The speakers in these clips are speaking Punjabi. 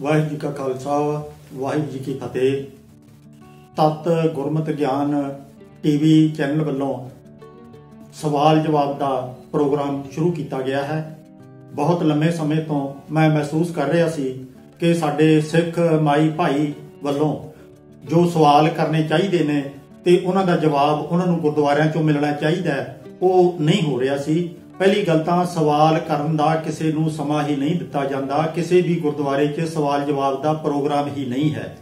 ਵਾਹਿਗੁਰੂ ਜੀ ਕਾ ਖਾਲਸਾ ਵਾਹਿਗੁਰੂ ਜੀ ਕੀ ਫਤਿਹ ਤਤ ਗੁਰਮਤ ਗਿਆਨ ਟੀਵੀ ਚੈਨਲ ਵੱਲੋਂ ਸਵਾਲ ਜਵਾਬ ਦਾ ਪ੍ਰੋਗਰਾਮ ਸ਼ੁਰੂ ਕੀਤਾ ਗਿਆ ਹੈ ਬਹੁਤ ਲੰਮੇ ਸਮੇਂ ਤੋਂ ਮੈਂ ਮਹਿਸੂਸ ਕਰ ਰਿਹਾ ਸੀ ਕਿ ਸਾਡੇ ਸਿੱਖ ਮਾਈ ਭਾਈ ਵੱਲੋਂ ਜੋ ਸਵਾਲ ਕਰਨੇ ਚਾਹੀਦੇ ਨੇ ਤੇ ਉਹਨਾਂ ਦਾ ਜਵਾਬ ਉਹਨਾਂ ਨੂੰ ਗੁਰਦੁਆਰਿਆਂ ਚੋਂ ਮਿਲਣਾ ਚਾਹੀਦਾ ਉਹ ਨਹੀਂ ਹੋ ਰਿਹਾ ਸੀ ਪਹਿਲੀ ਗੱਲ ਤਾਂ ਸਵਾਲ ਕਰਨ ਦਾ ਕਿਸੇ ਨੂੰ ਸਮਾਂ ਹੀ ਨਹੀਂ ਦਿੱਤਾ ਜਾਂਦਾ ਕਿਸੇ ਵੀ ਗੁਰਦੁਆਰੇ 'ਚ ਸਵਾਲ ਜਵਾਬ ਦਾ ਪ੍ਰੋਗਰਾਮ ਹੀ ਨਹੀਂ ਹੈ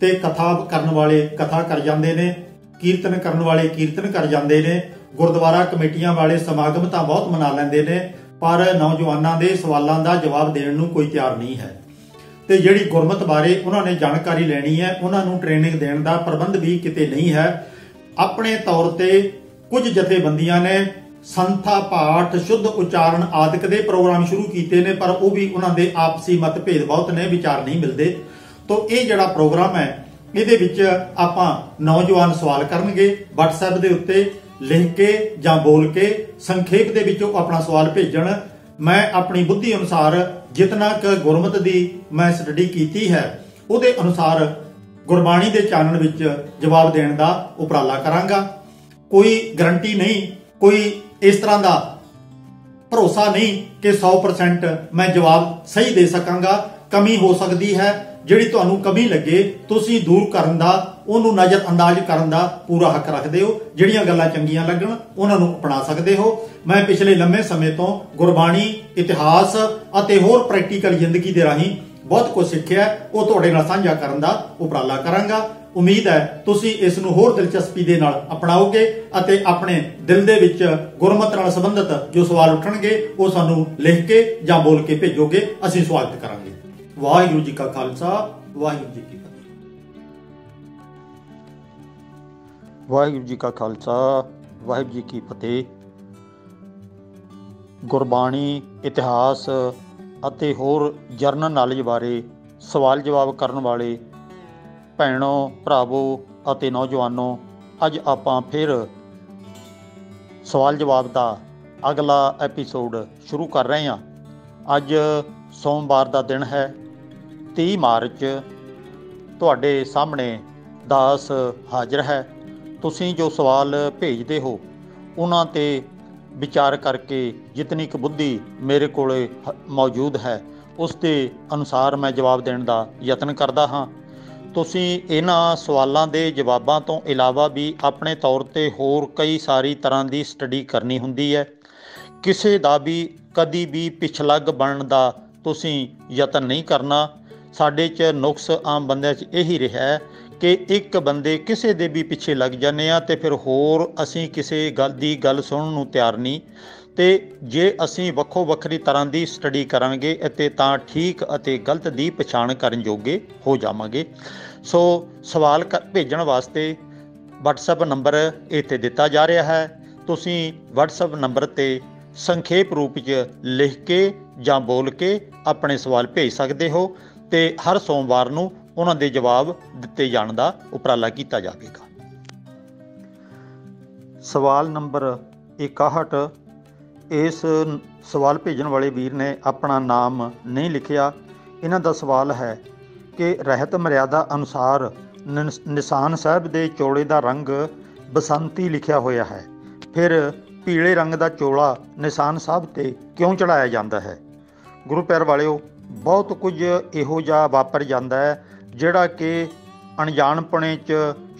ਤੇ ਕਥਾ ਕਰਨ ਵਾਲੇ ਕਥਾ ਕਰ ਜਾਂਦੇ ਨੇ ਕੀਰਤਨ ਕਰਨ ਵਾਲੇ ਕੀਰਤਨ ਕਰ ਜਾਂਦੇ ਨੇ ਗੁਰਦੁਆਰਾ ਕਮੇਟੀਆਂ ਵਾਲੇ ਸਮਾਗਮ ਤਾਂ ਬਹੁਤ ਮਨਾ ਲੈਂਦੇ ਨੇ ਪਰ ਨੌਜਵਾਨਾਂ ਦੇ ਸਵਾਲਾਂ ਦਾ ਜਵਾਬ ਦੇਣ ਨੂੰ ਕੋਈ ਤਿਆਰ ਨਹੀਂ ਹੈ ਤੇ ਜਿਹੜੀ ਗੁਰਮਤ ਬਾਰੇ ਉਹਨਾਂ ਨੇ ਜਾਣਕਾਰੀ ਲੈਣੀ ਹੈ ਉਹਨਾਂ ਨੂੰ ਟ੍ਰੇਨਿੰਗ ਦੇਣ ਦਾ ਪ੍ਰਬੰਧ ਵੀ ਕਿਤੇ ਨਹੀਂ ਹੈ ਆਪਣੇ ਤੌਰ ਤੇ ਕੁਝ ਜਥੇਬੰਦੀਆਂ ਨੇ ਸੰਥਾ ਪਾਠ ਸ਼ੁੱਧ ਉਚਾਰਨ ਆਦਿਕ ਦੇ ਪ੍ਰੋਗਰਾਮ ਸ਼ੁਰੂ ਕੀਤੇ ਨੇ ਪਰ ਉਹ ਵੀ ਉਹਨਾਂ ਦੇ ਆਪਸੀ ਮਤਭੇਦ ਬਹੁਤ ਨੇ ਵਿਚਾਰ ਨਹੀਂ ਮਿਲਦੇ ਤੋ ਇਹ ਜਿਹੜਾ ਪ੍ਰੋਗਰਾਮ ਹੈ ਇਹਦੇ ਵਿੱਚ ਆਪਾਂ ਨੌਜਵਾਨ ਸਵਾਲ ਕਰਨਗੇ WhatsApp ਦੇ ਉੱਤੇ ਲਿਖ ਕੇ ਜਾਂ ਬੋਲ ਕੇ ਸੰਖੇਪ ਦੇ ਵਿੱਚ ਉਹ ਆਪਣਾ ਸਵਾਲ ਭੇਜਣ ਮੈਂ ਆਪਣੀ ਬੁੱਧੀ ਅਨੁਸਾਰ ਜਿਤਨਾ ਕਿ ਗੁਰਮਤ ਦੀ ਮੈਂ ਸਟੱਡੀ ਕੀਤੀ ਹੈ ਉਹਦੇ ਅਨੁਸਾਰ ਗੁਰਬਾਣੀ ਦੇ ਚਾਨਣ ਵਿੱਚ ਜਵਾਬ ਦੇਣ ਦਾ ਉਪਰਾਲਾ ਕਰਾਂਗਾ ਕੋਈ ਗਰੰਟੀ ਨਹੀਂ ਕੋਈ ਇਸ ਤਰ੍ਹਾਂ ਦਾ ਭਰੋਸਾ ਨਹੀਂ ਕਿ 100% ਮੈਂ ਜਵਾਬ ਸਹੀ ਦੇ ਸਕਾਂਗਾ ਕਮੀ ਹੋ ਸਕਦੀ ਹੈ ਜਿਹੜੀ ਤੁਹਾਨੂੰ ਕਮੀ ਲੱਗੇ ਤੁਸੀਂ ਦੂਰ ਕਰਨ ਦਾ ਉਹਨੂੰ ਨਜ਼ਰ ਅੰਦਾਜ਼ ਕਰਨ ਦਾ ਪੂਰਾ ਹੱਕ ਰੱਖਦੇ ਹੋ ਜਿਹੜੀਆਂ ਗੱਲਾਂ ਚੰਗੀਆਂ ਲੱਗਣ ਉਹਨਾਂ ਨੂੰ ਅਪਣਾ ਸਕਦੇ ਹੋ ਮੈਂ ਪਿਛਲੇ ਲੰਮੇ ਸਮੇਂ ਤੋਂ ਗੁਰਬਾਣੀ ਇਤਿਹਾਸ ਅਤੇ ਹੋਰ ਪ੍ਰੈਕਟੀਕਲ ਜ਼ਿੰਦਗੀ ਦੇ ਰਾਹੀਂ ਬਹੁਤ ਕੁਝ ਸਿੱਖਿਆ ਉਹ ਤੁਹਾਡੇ ਨਾਲ ਸਾਂਝਾ ਕਰਨ ਦਾ ਉਪਰਾਲਾ ਕਰਾਂਗਾ ਉਮੀਦ ਹੈ ਤੁਸੀਂ ਇਸ ਨੂੰ ਹੋਰ ਦਿਲਚਸਪੀ ਦੇ ਨਾਲ ਅਪਣਾਓਗੇ ਅਤੇ ਆਪਣੇ ਦਿਲ ਦੇ ਵਿੱਚ ਗੁਰਮਤਿ ਨਾਲ ਸੰਬੰਧਿਤ ਜੋ ਸਵਾਲ ਉੱਠਣਗੇ ਉਹ ਸਾਨੂੰ ਲਿਖ ਕੇ ਜਾਂ ਬੋਲ ਕੇ ਭੇਜੋਗੇ ਅਸੀਂ ਸਵਾਗਤ ਕਰਾਂਗੇ ਵਾਹਿਗੁਰੂ ਜੀ ਕਾ ਖਾਲਸਾ ਵਾਹਿਗੁਰੂ ਜੀ ਕੀ ਫਤਿਹ ਵਾਹਿਗੁਰੂ ਜੀ ਕਾ ਖਾਲਸਾ ਵਾਹਿਗੁਰੂ ਜੀ ਕੀ ਫਤਿਹ ਗੁਰਬਾਣੀ ਇਤਿਹਾਸ ਅਤੇ ਹੋਰ ਜਰਨਲ ਨਾਲੇਜ ਬਾਰੇ ਸਵਾਲ ਜਵਾਬ ਕਰਨ ਵਾਲੇ ਭੈਣੋ ਭਰਾਵੋ ਅਤੇ ਨੌਜਵਾਨੋ ਅੱਜ ਆਪਾਂ ਫਿਰ ਸਵਾਲ ਜਵਾਬ ਦਾ ਅਗਲਾ ਐਪੀਸੋਡ ਸ਼ੁਰੂ ਕਰ ਰਹੇ ਹਾਂ ਅੱਜ ਸੋਮਵਾਰ ਦਾ ਦਿਨ ਹੈ 30 ਮਾਰਚ ਤੁਹਾਡੇ ਸਾਹਮਣੇ ਦਾਸ ਹਾਜ਼ਰ ਹੈ ਤੁਸੀਂ ਜੋ ਸਵਾਲ ਭੇਜਦੇ ਹੋ ਉਹਨਾਂ ਤੇ ਵਿਚਾਰ ਕਰਕੇ ਜਿਤਨੀ ਕੁ ਬੁੱਧੀ ਮੇਰੇ ਕੋਲੇ ਮੌਜੂਦ ਹੈ ਉਸ ਦੇ ਅਨੁਸਾਰ ਮੈਂ ਜਵਾਬ ਦੇਣ ਦਾ ਯਤਨ ਕਰਦਾ ਹਾਂ ਤੁਸੀਂ ਇਹਨਾਂ ਸਵਾਲਾਂ ਦੇ ਜਵਾਬਾਂ ਤੋਂ ਇਲਾਵਾ ਵੀ ਆਪਣੇ ਤੌਰ ਤੇ ਹੋਰ ਕਈ ਸਾਰੀ ਤਰ੍ਹਾਂ ਦੀ ਸਟੱਡੀ ਕਰਨੀ ਹੁੰਦੀ ਹੈ ਕਿਸੇ ਦਾ ਵੀ ਕਦੀ ਵੀ ਪਿਛਲੱਗ ਬਣਨ ਦਾ ਤੁਸੀਂ ਯਤਨ ਨਹੀਂ ਕਰਨਾ ਸਾਡੇ 'ਚ ਨੁਕਸ ਆਮ ਬੰਦਿਆਂ 'ਚ ਇਹੀ ਰਿਹਾ ਹੈ ਕਿ ਇੱਕ ਬੰਦੇ ਕਿਸੇ ਦੇ ਵੀ ਪਿੱਛੇ ਲੱਗ ਜਾਂਦੇ ਆ ਤੇ ਫਿਰ ਹੋਰ ਅਸੀਂ ਕਿਸੇ ਗੱਲ ਦੀ ਗੱਲ ਸੁਣਨ ਨੂੰ ਤਿਆਰ ਨਹੀਂ ਤੇ ਜੇ ਅਸੀਂ ਵੱਖੋ ਵੱਖਰੀ ਤਰ੍ਹਾਂ ਦੀ ਸਟੱਡੀ ਕਰਾਂਗੇ ਅਤੇ ਤਾਂ ਠੀਕ ਅਤੇ ਗਲਤ ਦੀ ਪਛਾਣ ਕਰਨ ਯੋਗੇ ਹੋ ਜਾਵਾਂਗੇ ਸੋ ਸਵਾਲ ਭੇਜਣ ਵਾਸਤੇ WhatsApp ਨੰਬਰ ਇੱਥੇ ਦਿੱਤਾ ਜਾ ਰਿਹਾ ਹੈ ਤੁਸੀਂ WhatsApp ਨੰਬਰ ਤੇ ਸੰਖੇਪ ਰੂਪ ਵਿੱਚ ਲਿਖ ਕੇ ਜਾਂ ਬੋਲ ਕੇ ਆਪਣੇ ਸਵਾਲ ਭੇਜ ਸਕਦੇ ਹੋ ਤੇ ਹਰ ਸੋਮਵਾਰ ਨੂੰ ਉਹਨਾਂ ਦੇ ਜਵਾਬ ਦਿੱਤੇ ਜਾਣ ਦਾ ਉਪਰਾਲਾ ਕੀਤਾ ਜਾਵੇਗਾ ਸਵਾਲ ਨੰਬਰ 61 ਇਸ ਸਵਾਲ ਭੇਜਣ ਵਾਲੇ ਵੀਰ ਨੇ ਆਪਣਾ ਨਾਮ ਨਹੀਂ ਲਿਖਿਆ ਇਹਨਾਂ ਦਾ ਸਵਾਲ ਹੈ ਕਿ ਰਹਿਤ ਮਰਿਆਦਾ ਅਨੁਸਾਰ ਨਿਸ਼ਾਨ ਸਾਹਿਬ ਦੇ ਚੋਲੇ ਦਾ ਰੰਗ ਬਸੰਤੀ ਲਿਖਿਆ ਹੋਇਆ ਹੈ ਫਿਰ ਪੀਲੇ ਰੰਗ ਦਾ ਚੋਲਾ ਨਿਸ਼ਾਨ ਸਾਹਿਬ ਤੇ ਕਿਉਂ ਚੜਾਇਆ ਜਾਂਦਾ ਹੈ ਗੁਰੂ ਪੈਰ ਵਾਲਿਓ ਬਹੁਤ ਕੁਝ ਇਹੋ ਜਿਹਾ ਵਾਪਰ ਜਾਂਦਾ ਹੈ ਜਿਹੜਾ ਕਿ ਅਣਜਾਣਪਣੇ 'ਚ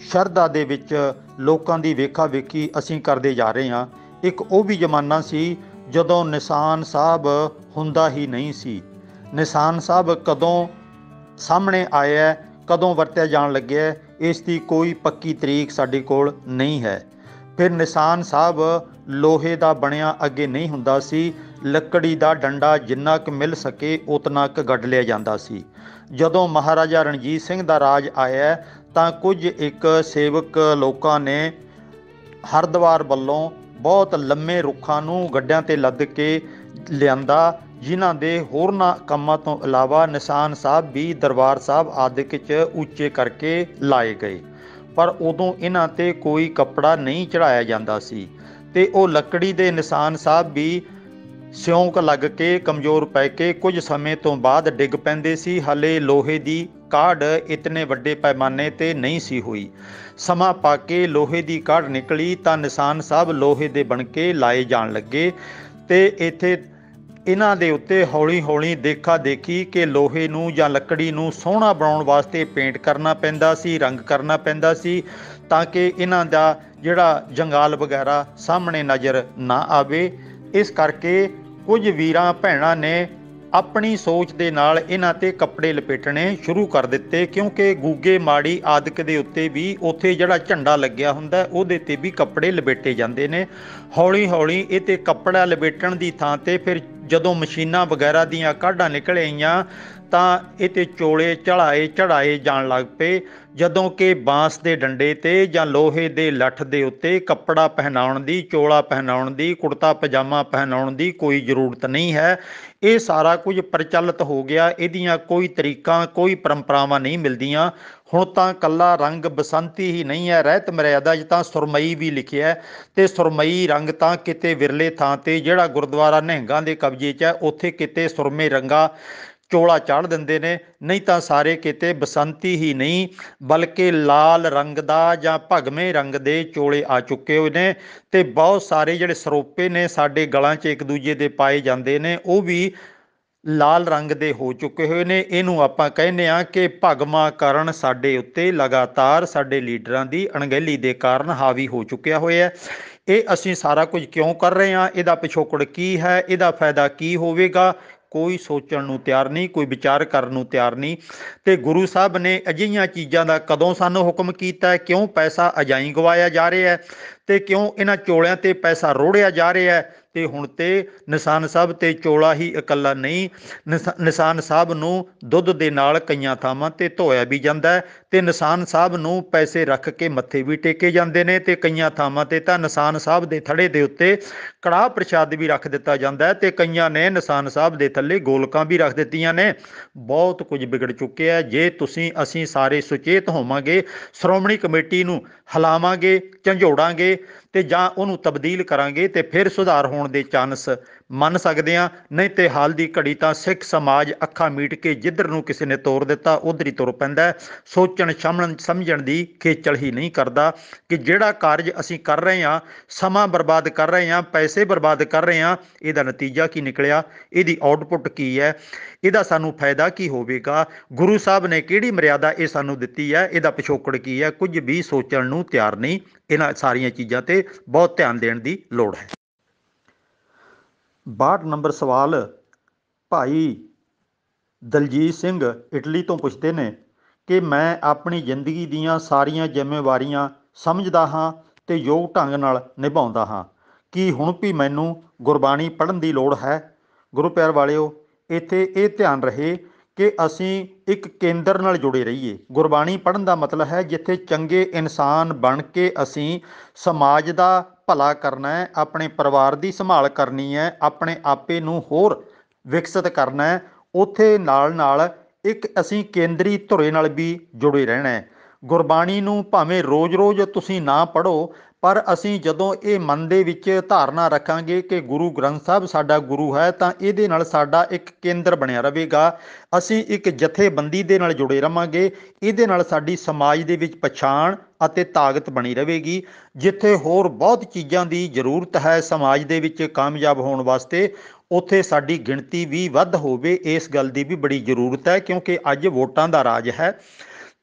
ਸ਼ਰਧਾ ਦੇ ਵਿੱਚ ਲੋਕਾਂ ਦੀ ਵੇਖਾ ਵੇਖੀ ਅਸੀਂ ਕਰਦੇ ਜਾ ਰਹੇ ਹਾਂ ਇੱਕ ਉਹ ਵੀ ਜ਼ਮਾਨਾ ਸੀ ਜਦੋਂ ਨਿਸ਼ਾਨ ਸਾਹਿਬ ਹੁੰਦਾ ਹੀ ਨਹੀਂ ਸੀ ਨਿਸ਼ਾਨ ਸਾਹਿਬ ਕਦੋਂ ਸਾਹਮਣੇ ਆਇਆ ਕਦੋਂ ਵਰਤਿਆ ਜਾਣ ਲੱਗਿਆ ਇਸ ਦੀ ਕੋਈ ਪੱਕੀ ਤਰੀਕ ਸਾਡੇ ਕੋਲ ਨਹੀਂ ਹੈ ਫਿਰ ਨਿਸ਼ਾਨ ਸਾਹਿਬ ਲੋਹੇ ਦਾ ਬਣਿਆ ਅੱਗੇ ਨਹੀਂ ਹੁੰਦਾ ਸੀ ਲੱਕੜੀ ਦਾ ਡੰਡਾ ਜਿੰਨਾ ਕੁ ਮਿਲ ਸਕੇ ਉਤਨਾ ਕੁ ਗੱਡ ਲਿਆ ਜਾਂਦਾ ਸੀ ਜਦੋਂ ਮਹਾਰਾਜਾ ਰਣਜੀਤ ਸਿੰਘ ਦਾ ਰਾਜ ਆਇਆ ਤਾਂ ਕੁਝ ਇੱਕ ਸੇਵਕ ਲੋਕਾਂ ਨੇ ਹਰਦਵਾਰ ਵੱਲੋਂ ਬਹੁਤ ਲੰਮੇ ਰੁੱਖਾਂ ਨੂੰ ਗੱਡਿਆਂ ਤੇ ਲੱਦ ਕੇ ਲਿਆਂਦਾ ਜਿਨ੍ਹਾਂ ਦੇ ਨਾ ਕੰਮਾਂ ਤੋਂ ਇਲਾਵਾ ਨਿਸ਼ਾਨ ਸਾਹਿਬ ਵੀ ਦਰਬਾਰ ਸਾਹਿਬ ਆਦਿਕ 'ਚ ਉੱਚੇ ਕਰਕੇ ਲਾਏ ਗਏ ਪਰ ਉਦੋਂ ਇਹਨਾਂ ਤੇ ਕੋਈ ਕੱਪੜਾ ਨਹੀਂ ਚੜਾਇਆ ਜਾਂਦਾ ਸੀ ਤੇ ਉਹ ਲੱਕੜੀ ਦੇ ਨਿਸ਼ਾਨ ਸਾਹਿਬ ਵੀ ਸਿਉਂਕ ਲੱਗ ਕੇ ਕਮਜ਼ੋਰ ਪੈ ਕੇ ਕੁਝ ਸਮੇਂ ਤੋਂ ਬਾਅਦ ਡਿੱਗ ਪੈਂਦੇ ਸੀ ਹਲੇ ਲੋਹੇ ਦੀ ਕਾਢ ਇਤਨੇ ਵੱਡੇ ਪੈਮਾਨੇ ਤੇ ਨਹੀਂ ਸੀ ਹੋਈ ਸਮਾਂ ਪਾ ਕੇ ਲੋਹੇ ਦੀ ਕਾਢ ਨਿਕਲੀ ਤਾਂ ਨਿਸ਼ਾਨ ਸਾਹਿਬ ਲੋਹੇ ਦੇ ਬਣ ਕੇ ਲਾਏ ਜਾਣ ਲੱਗੇ ਤੇ ਇੱਥੇ ਇਹਨਾਂ ਦੇ ਉੱਤੇ ਹੌਲੀ-ਹੌਲੀ ਦੇਖਾ ਦੇਖੀ ਕਿ ਲੋਹੇ ਨੂੰ ਜਾਂ ਲੱਕੜੀ ਨੂੰ ਸੋਹਣਾ ਬਣਾਉਣ ਵਾਸਤੇ ਪੇਂਟ ਕਰਨਾ ਪੈਂਦਾ ਸੀ ਰੰਗ ਕਰਨਾ ਪੈਂਦਾ ਸੀ ਤਾਂ ਕਿ ਇਹਨਾਂ ਦਾ ਜਿਹੜਾ ਜੰਗਾਲ ਵਗੈਰਾ ਸਾਹਮਣੇ ਨਜ਼ਰ ਨਾ ਆਵੇ ਇਸ ਕਰਕੇ ਕੁਝ ਵੀਰਾਂ ਭੈਣਾਂ ਨੇ ਆਪਣੀ ਸੋਚ ਦੇ ਨਾਲ ਇਹਨਾਂ ਤੇ ਕੱਪੜੇ ਲਪੇਟਣੇ ਸ਼ੁਰੂ ਕਰ ਦਿੱਤੇ ਕਿਉਂਕਿ ਗੂਗੇ ਮਾੜੀ ਆਦਿਕ ਦੇ ਉੱਤੇ ਵੀ ਉੱਥੇ ਜਿਹੜਾ ਝੰਡਾ ਲੱਗਿਆ ਹੁੰਦਾ ਉਹਦੇ ਤੇ ਵੀ ਕੱਪੜੇ ਲਪੇਟੇ ਜਾਂਦੇ ਨੇ ਹੌਲੀ ਹੌਲੀ ਇਹ ਤੇ ਕੱਪੜਾ ਲਪੇਟਣ ਦੀ ਥਾਂ ਤੇ ਫਿਰ ਜਦੋਂ ਮਸ਼ੀਨਾਂ ਵਗੈਰਾ ਦੀਆਂ ਕਾਢਾਂ ਨਿਕਲ ਆਈਆਂ ਤਾਂ ਇਹਤੇ ਚੋਲੇ ਚੜਾਏ ਚੜਾਏ ਜਾਣ ਲੱਗ ਪਏ ਜਦੋਂ ਕਿ ਬਾਂਸ ਦੇ ਡੰਡੇ ਤੇ ਜਾਂ ਲੋਹੇ ਦੇ ਲੱਠ ਦੇ ਉੱਤੇ ਕੱਪੜਾ ਪਹਿਨਾਉਣ ਦੀ ਚੋਲਾ ਪਹਿਨਾਉਣ ਦੀ ਕੁੜਤਾ ਪਜਾਮਾ ਪਹਿਨਾਉਣ ਦੀ ਕੋਈ ਜ਼ਰੂਰਤ ਨਹੀਂ ਹੈ ਇਹ ਸਾਰਾ ਕੁਝ ਪ੍ਰਚਲਿਤ ਹੋ ਗਿਆ ਇਹਦੀਆਂ ਕੋਈ ਤਰੀਕਾਂ ਕੋਈ ਪਰੰਪਰਾਵਾਂ ਨਹੀਂ ਮਿਲਦੀਆਂ ਹੁਣ ਤਾਂ ਕੱਲਾ ਰੰਗ ਬਸੰਤੀ ਹੀ ਨਹੀਂ ਹੈ ਰਹਿਤ ਮਰਿਆਦਾ 'ਚ ਤਾਂ ਸੁਰਮਈ ਵੀ ਲਿਖਿਆ ਹੈ ਤੇ ਸੁਰਮਈ ਰੰਗ ਤਾਂ ਕਿਤੇ ਵਿਰਲੇ ਥਾਂ ਤੇ ਜਿਹੜਾ ਗੁਰਦੁਆਰਾ ਨਹਿੰਗਾ ਦੇ ਕਬਜ਼ੇ 'ਚ ਹੈ ਉੱਥੇ ਕਿਤੇ ਸੁਰਮੇ ਰੰਗਾ ਚੋਲਾ ਚਾੜ ਦਿੰਦੇ ਨੇ ਨਹੀਂ ਤਾਂ ਸਾਰੇ ਕਿਤੇ ਬਸੰਤੀ ਹੀ ਨਹੀਂ ਬਲਕਿ ਲਾਲ ਰੰਗ ਦਾ ਜਾਂ ਭਗਵੇਂ ਰੰਗ ਦੇ ਚੋਲੇ ਆ ਚੁੱਕੇ ਹੋਏ ਨੇ ਤੇ ਬਹੁਤ ਸਾਰੇ ਜਿਹੜੇ ਸਰੋਪੇ ਨੇ ਸਾਡੇ ਗਲਾਂ 'ਚ ਇੱਕ ਦੂਜੇ ਦੇ ਪਾਏ ਜਾਂਦੇ ਨੇ ਉਹ ਵੀ ਲਾਲ ਰੰਗ ਦੇ ਹੋ ਚੁੱਕੇ ਹੋਏ ਨੇ ਇਹਨੂੰ ਆਪਾਂ ਕਹਿੰਦੇ ਆ ਕਿ ਭਗਮਾ ਕਰਨ ਸਾਡੇ ਉੱਤੇ ਲਗਾਤਾਰ ਸਾਡੇ ਲੀਡਰਾਂ ਦੀ ਅਣਗਹਿਲੀ ਦੇ ਕਾਰਨ ਹਾਵੀ ਹੋ ਚੁੱਕਿਆ ਹੋਇਆ ਇਹ ਅਸੀਂ ਸਾਰਾ ਕੁਝ ਕਿਉਂ ਕਰ ਰਹੇ ਆ ਇਹਦਾ ਪਿਛੋਕੜ ਕੀ ਹੈ ਇਹਦਾ ਫਾਇਦਾ ਕੀ ਹੋਵੇਗਾ ਕੋਈ ਸੋਚਣ ਨੂੰ ਤਿਆਰ ਨਹੀਂ ਕੋਈ ਵਿਚਾਰ ਕਰਨ ਨੂੰ ਤਿਆਰ ਨਹੀਂ ਤੇ ਗੁਰੂ ਸਾਹਿਬ ਨੇ ਅਜਿਹੀਆਂ ਚੀਜ਼ਾਂ ਦਾ ਕਦੋਂ ਸਾਨੂੰ ਹੁਕਮ ਕੀਤਾ ਕਿਉਂ ਪੈਸਾ ਅਜਾਈ ਗਵਾਇਆ ਜਾ ਰਿਹਾ ਹੈ ਤੇ ਕਿਉਂ ਇਹਨਾਂ ਚੋਲਿਆਂ ਤੇ ਪੈਸਾ ਰੋੜਿਆ ਜਾ ਰਿਹਾ ਹੈ ਤੇ ਹੁਣ ਤੇ ਨਿਸ਼ਾਨ ਸਾਹਿਬ ਤੇ ਚੋਲਾ ਹੀ ਇਕੱਲਾ ਨਹੀਂ ਨਿਸ਼ਾਨ ਸਾਹਿਬ ਨੂੰ ਦੁੱਧ ਦੇ ਨਾਲ ਕਈਆਂ ਥਾਵਾਂ ਤੇ ਧੋਇਆ ਵੀ ਜਾਂਦਾ ਹੈ ਤੇ ਨਿਸ਼ਾਨ ਸਾਹਿਬ ਨੂੰ ਪੈਸੇ ਰੱਖ ਕੇ ਮੱਥੇ ਵੀ ਟੇਕੇ ਜਾਂਦੇ ਨੇ ਤੇ ਕਈਆਂ ਥਾਵਾਂ ਤੇ ਤਾਂ ਨਿਸ਼ਾਨ ਸਾਹਿਬ ਦੇ ਥੜੇ ਦੇ ਉੱਤੇ ਕੜਾਹ ਪ੍ਰਸ਼ਾਦ ਵੀ ਰੱਖ ਦਿੱਤਾ ਜਾਂਦਾ ਹੈ ਤੇ ਕਈਆਂ ਨੇ ਨਿਸ਼ਾਨ ਸਾਹਿਬ ਦੇ ਥੱਲੇ ਗੋਲਕਾਂ ਵੀ ਰੱਖ ਦਿੱਤੀਆਂ ਨੇ ਬਹੁਤ ਕੁਝ ਵਿਗੜ ਚੁੱਕਿਆ ਜੇ ਤੁਸੀਂ ਅਸੀਂ ਸਾਰੇ ਸੁਚੇਤ ਹੋਵਾਂਗੇ ਸ਼੍ਰੋਮਣੀ ਕਮੇਟੀ ਨੂੰ ਹਲਾਵਾਂਗੇ ਝੰਜੋੜਾਂਗੇ ਤੇ ਜਾਂ ਉਹਨੂੰ ਤਬਦੀਲ ਕਰਾਂਗੇ ਤੇ ਫਿਰ ਸੁਧਾਰ ਹੋਣ ਦੇ ਚਾਂਸ ਮੰਨ ਸਕਦੇ ਆ ਨਹੀਂ ਤੇ ਹਾਲ ਦੀ ਘੜੀ ਤਾਂ ਸਿੱਖ ਸਮਾਜ ਅੱਖਾਂ ਮੀਟ ਕੇ ਜਿੱਧਰ ਨੂੰ ਕਿਸੇ ਨੇ ਤੋਰ ਦਿੱਤਾ ਉਧਰ ਹੀ ਤੁਰ ਪੈਂਦਾ ਸੋਚਣ ਸ਼ਮਣ ਸਮਝਣ ਦੀ ਖੇਚਲ ਹੀ ਨਹੀਂ ਕਰਦਾ ਕਿ ਜਿਹੜਾ ਕਾਰਜ ਅਸੀਂ ਕਰ ਰਹੇ ਆ ਸਮਾਂ ਬਰਬਾਦ ਕਰ ਰਹੇ ਆ ਪੈਸੇ ਬਰਬਾਦ ਕਰ ਰਹੇ ਆ ਇਹਦਾ ਨਤੀਜਾ ਕੀ ਨਿਕਲਿਆ ਇਹਦੀ ਆਉਟਪੁੱਟ ਕੀ ਹੈ ਇਹਦਾ ਸਾਨੂੰ ਫਾਇਦਾ ਕੀ ਹੋਵੇਗਾ ਗੁਰੂ ਸਾਹਿਬ ਨੇ ਕਿਹੜੀ ਮਰਿਆਦਾ ਇਹ ਸਾਨੂੰ ਦਿੱਤੀ ਹੈ ਇਹਦਾ ਪਿਛੋਕੜ ਕੀ ਹੈ ਕੁਝ ਵੀ ਸੋਚਣ ਨੂੰ ਤਿਆਰ ਨਹੀਂ ਇਹਨਾਂ ਸਾਰੀਆਂ ਚੀਜ਼ਾਂ ਤੇ ਬਹੁਤ ਧਿਆਨ ਦੇਣ ਦੀ ਲੋੜ ਹੈ 62 ਨੰਬਰ ਸਵਾਲ ਭਾਈ ਦਲਜੀਤ ਸਿੰਘ ਇਟਲੀ ਤੋਂ ਪੁੱਛਦੇ ਨੇ ਕਿ ਮੈਂ ਆਪਣੀ ਜ਼ਿੰਦਗੀ ਦੀਆਂ ਸਾਰੀਆਂ ਜ਼ਿੰਮੇਵਾਰੀਆਂ ਸਮਝਦਾ ਹਾਂ ਤੇ ਯੋਗ ਢੰਗ ਨਾਲ ਨਿਭਾਉਂਦਾ ਹਾਂ ਕੀ ਹੁਣ ਵੀ ਮੈਨੂੰ ਗੁਰਬਾਣੀ ਪੜ੍ਹਨ ਦੀ ਲੋੜ ਹੈ ਗੁਰੂ ਪਿਆਰ ਵਾਲਿਓ ਇੱਥੇ ਇਹ ਧਿਆਨ ਰਹੇ ਕਿ ਅਸੀਂ ਇੱਕ ਕੇਂਦਰ ਨਾਲ ਜੁੜੇ ਰਹੀਏ ਗੁਰਬਾਣੀ ਪੜ੍ਹਨ ਦਾ ਮਤਲਬ ਹੈ ਜਿੱਥੇ ਚੰਗੇ ਇਨਸਾਨ ਬਣ ਕੇ ਅਸੀਂ ਸਮਾਜ ਦਾ ਭਲਾ ਕਰਨਾ ਹੈ ਆਪਣੇ ਪਰਿਵਾਰ ਦੀ ਸੰਭਾਲ ਕਰਨੀ ਹੈ ਆਪਣੇ ਆਪੇ ਨੂੰ ਹੋਰ ਵਿਕਸਿਤ ਕਰਨਾ ਹੈ ਉਥੇ ਨਾਲ ਨਾਲ ਇੱਕ ਅਸੀਂ ਕੇਂਦਰੀ ਧੁਰੇ ਨਾਲ ਵੀ ਜੁੜੇ ਰਹਿਣਾ ਹੈ ਗੁਰਬਾਣੀ ਨੂੰ ਭਾਵੇਂ ਰੋਜ਼-ਰੋਜ਼ ਤੁਸੀਂ ਨਾ ਪੜੋ ਪਰ ਅਸੀਂ ਜਦੋਂ ਇਹ ਮਨ ਦੇ ਵਿੱਚ ਧਾਰਨਾ ਰੱਖਾਂਗੇ ਕਿ ਗੁਰੂ ਗ੍ਰੰਥ ਸਾਹਿਬ ਸਾਡਾ ਗੁਰੂ ਹੈ ਤਾਂ ਇਹਦੇ ਨਾਲ ਸਾਡਾ ਇੱਕ ਕੇਂਦਰ ਬਣਿਆ ਰਹੇਗਾ ਅਸੀਂ ਇੱਕ ਜਥੇਬੰਦੀ ਦੇ ਨਾਲ ਜੁੜੇ ਰਵਾਂਗੇ ਇਹਦੇ ਨਾਲ ਸਾਡੀ ਸਮਾਜ ਦੇ ਵਿੱਚ ਪਛਾਣ ਅਤੇ ਤਾਕਤ ਬਣੀ ਰਹੇਗੀ ਜਿੱਥੇ ਹੋਰ ਬਹੁਤ ਚੀਜ਼ਾਂ ਦੀ ਜ਼ਰੂਰਤ ਹੈ ਸਮਾਜ ਦੇ ਵਿੱਚ ਕਾਮਯਾਬ ਹੋਣ ਵਾਸਤੇ ਉੱਥੇ ਸਾਡੀ ਗਿਣਤੀ ਵੀ ਵੱਧ ਹੋਵੇ ਇਸ ਗੱਲ ਦੀ ਵੀ ਬੜੀ ਜ਼ਰੂਰਤ ਹੈ ਕਿਉਂਕਿ ਅੱਜ ਵੋਟਾਂ ਦਾ ਰਾਜ ਹੈ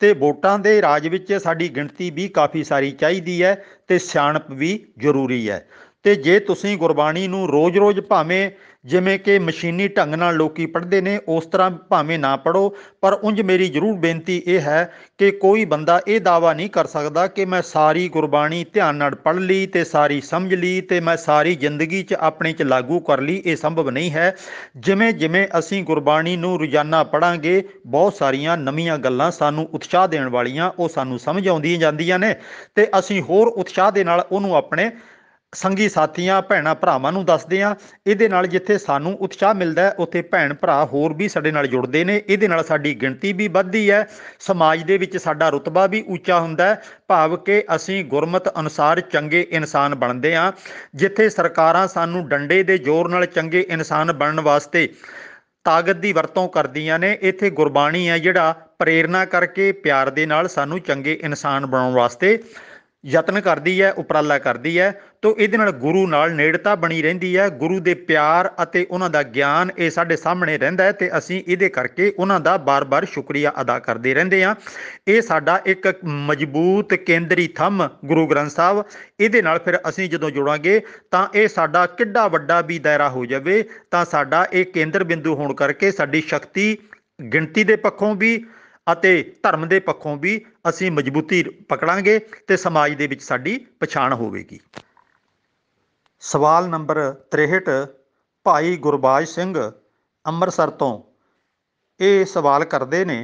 ਤੇ ਵੋਟਾਂ ਦੇ ਰਾਜ ਵਿੱਚ ਸਾਡੀ ਗਿਣਤੀ ਵੀ ਕਾਫੀ ਸਾਰੀ ਚਾਹੀਦੀ ਹੈ ਤੇ ਸਿਆਣਪ ਵੀ ਜ਼ਰੂਰੀ ਹੈ ਤੇ ਜੇ ਤੁਸੀਂ ਗੁਰਬਾਣੀ ਨੂੰ ਰੋਜ਼-ਰੋਜ਼ ਭਾਵੇਂ ਜਿਵੇਂ ਕਿ ਮਸ਼ੀਨੀ ਢੰਗ ਨਾਲ ਲੋਕੀ ਪੜ੍ਹਦੇ ਨੇ ਉਸ ਤਰ੍ਹਾਂ ਭਾਵੇਂ ਨਾ ਪੜੋ ਪਰ ਉਂਝ ਮੇਰੀ ਜ਼ਰੂਰ ਬੇਨਤੀ ਇਹ ਹੈ ਕਿ ਕੋਈ ਬੰਦਾ ਇਹ ਦਾਵਾ ਨਹੀਂ ਕਰ ਸਕਦਾ ਕਿ ਮੈਂ ਸਾਰੀ ਗੁਰਬਾਣੀ ਧਿਆਨ ਨਾਲ ਪੜ੍ਹ ਲਈ ਤੇ ਸਾਰੀ ਸਮਝ ਲਈ ਤੇ ਮੈਂ ਸਾਰੀ ਜ਼ਿੰਦਗੀ 'ਚ ਆਪਣੇ 'ਚ ਲਾਗੂ ਕਰ ਲਈ ਇਹ ਸੰਭਵ ਨਹੀਂ ਹੈ ਜਿਵੇਂ ਜਿਵੇਂ ਅਸੀਂ ਗੁਰਬਾਣੀ ਨੂੰ ਰੋਜ਼ਾਨਾ ਪੜਾਂਗੇ ਬਹੁਤ ਸਾਰੀਆਂ ਨਵੀਆਂ ਗੱਲਾਂ ਸਾਨੂੰ ਉਤਸ਼ਾਹ ਦੇਣ ਵਾਲੀਆਂ ਉਹ ਸਾਨੂੰ ਸਮਝ ਆਉਂਦੀਆਂ ਜਾਂਦੀਆਂ ਨੇ ਤੇ ਅਸੀਂ ਹੋਰ ਉਤਸ਼ਾਹ ਦੇ ਨਾਲ ਉਹਨੂੰ ਆਪਣੇ ਸੰਗੀ ਸਾਥੀਆਂ ਭੈਣਾ ਭਰਾਵਾਂ ਨੂੰ ਦੱਸਦੇ ਆ ਇਹਦੇ ਨਾਲ ਜਿੱਥੇ ਸਾਨੂੰ ਉਤਸ਼ਾਹ ਮਿਲਦਾ ਹੈ ਉੱਥੇ ਭੈਣ ਭਰਾ ਹੋਰ ਵੀ ਸਾਡੇ ਨਾਲ ਜੁੜਦੇ ਨੇ ਇਹਦੇ ਨਾਲ ਸਾਡੀ ਗਿਣਤੀ ਵੀ ਵੱਧਦੀ ਹੈ ਸਮਾਜ ਦੇ ਵਿੱਚ ਸਾਡਾ ਰੁਤਬਾ ਵੀ ਉੱਚਾ ਹੁੰਦਾ ਹੈ ਭਾਵ ਕਿ ਅਸੀਂ ਗੁਰਮਤ ਅਨੁਸਾਰ ਚੰਗੇ ਇਨਸਾਨ ਬਣਦੇ ਆ ਜਿੱਥੇ ਸਰਕਾਰਾਂ ਸਾਨੂੰ ਡੰਡੇ ਦੇ ਜ਼ੋਰ ਨਾਲ ਚੰਗੇ ਇਨਸਾਨ ਬਣਨ ਵਾਸਤੇ ਤਾਕਤ ਦੀ ਵਰਤੋਂ ਕਰਦੀਆਂ ਨੇ ਇੱਥੇ ਗੁਰਬਾਣੀ ਹੈ ਜਿਹੜਾ ਪ੍ਰੇਰਣਾ ਕਰਕੇ ਪਿਆਰ ਦੇ ਨਾਲ ਸਾਨੂੰ ਚੰਗੇ ਇਨਸਾਨ ਬਣਾਉਣ ਵਾਸਤੇ ਯਤਨ ਕਰਦੀ ਹੈ ਉਪਰਾਲਾ ਕਰਦੀ ਹੈ ਤੋਂ ਇਹਦੇ ਨਾਲ ਗੁਰੂ ਨਾਲ ਨੇੜਤਾ ਬਣੀ ਰਹਿੰਦੀ ਹੈ ਗੁਰੂ ਦੇ ਪਿਆਰ ਅਤੇ ਉਹਨਾਂ ਦਾ ਗਿਆਨ ਇਹ ਸਾਡੇ ਸਾਹਮਣੇ ਰਹਿੰਦਾ ਹੈ ਤੇ ਅਸੀਂ ਇਹਦੇ ਕਰਕੇ ਉਹਨਾਂ ਦਾ ਬਾਰ-ਬਾਰ ਸ਼ੁਕਰੀਆ ਅਦਾ ਕਰਦੇ ਰਹਿੰਦੇ ਹਾਂ ਇਹ ਸਾਡਾ ਇੱਕ ਮਜ਼ਬੂਤ ਕੇਂਦਰੀ ਥੰਮ ਗੁਰੂ ਗ੍ਰੰਥ ਸਾਹਿਬ ਇਹਦੇ ਨਾਲ ਫਿਰ ਅਸੀਂ ਜਦੋਂ ਜੁੜਾਂਗੇ ਤਾਂ ਇਹ ਸਾਡਾ ਕਿੱਡਾ ਵੱਡਾ ਵੀ ਦਾਇਰਾ ਹੋ ਜਾਵੇ ਤਾਂ ਸਾਡਾ ਇਹ ਕੇਂਦਰ ਬਿੰਦੂ ਹੋਣ ਕਰਕੇ ਸਾਡੀ ਸ਼ਕਤੀ ਗਿਣਤੀ ਦੇ ਪੱਖੋਂ ਵੀ ਅਤੇ ਧਰਮ ਦੇ ਪੱਖੋਂ ਵੀ ਅਸੀਂ ਮਜ਼ਬੂਤੀ ਪਕੜਾਂਗੇ ਤੇ ਸਮਾਜ ਦੇ ਵਿੱਚ ਸਾਡੀ ਪਛਾਣ ਹੋਵੇਗੀ ਸਵਾਲ ਨੰਬਰ 63 ਭਾਈ ਗੁਰਬਾਜ ਸਿੰਘ ਅੰਮ੍ਰਿਤਸਰ ਤੋਂ ਇਹ ਸਵਾਲ ਕਰਦੇ ਨੇ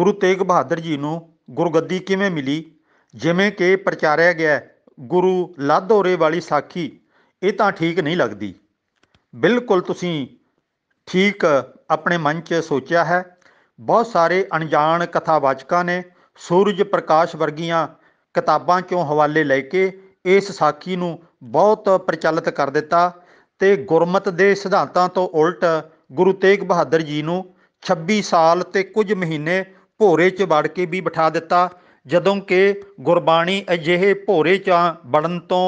ਗੁਰੂ ਤੇਗ ਬਹਾਦਰ ਜੀ ਨੂੰ ਗੁਰਗੱਦੀ ਕਿਵੇਂ ਮਿਲੀ ਜਿਵੇਂ ਕਿ ਪ੍ਰਚਾਰਿਆ ਗਿਆ ਗੁਰੂ ਲਾਧੋਰੇ ਵਾਲੀ ਸਾਖੀ ਇਹ ਤਾਂ ਠੀਕ ਨਹੀਂ ਲੱਗਦੀ ਬਿਲਕੁਲ ਤੁਸੀਂ ਠੀਕ ਆਪਣੇ ਮਨ 'ਚ ਸੋਚਿਆ ਹੈ ਬਹੁਤ ਸਾਰੇ ਅਣਜਾਣ ਕਥਾਵਾਚਕਾਂ ਨੇ ਸੂਰਜ ਪ੍ਰਕਾਸ਼ ਵਰਗੀਆਂ ਕਿਤਾਬਾਂ ਚੋਂ ਹਵਾਲੇ ਲੈ ਕੇ ਇਸ ਸਾਖੀ ਨੂੰ ਬਹੁਤ ਪ੍ਰਚਲਿਤ ਕਰ ਦਿੱਤਾ ਤੇ ਗੁਰਮਤ ਦੇ ਸਿਧਾਂਤਾਂ ਤੋਂ ਉਲਟ ਗੁਰੂ ਤੇਗ ਬਹਾਦਰ ਜੀ ਨੂੰ 26 ਸਾਲ ਤੇ ਕੁਝ ਮਹੀਨੇ ਭੋਰੇ 'ਚ ਵੜ ਕੇ ਵੀ ਬਿਠਾ ਦਿੱਤਾ ਜਦੋਂ ਕਿ ਗੁਰਬਾਣੀ ਅਜਿਹੇ ਭੋਰੇ 'ਚ ਵੜਨ ਤੋਂ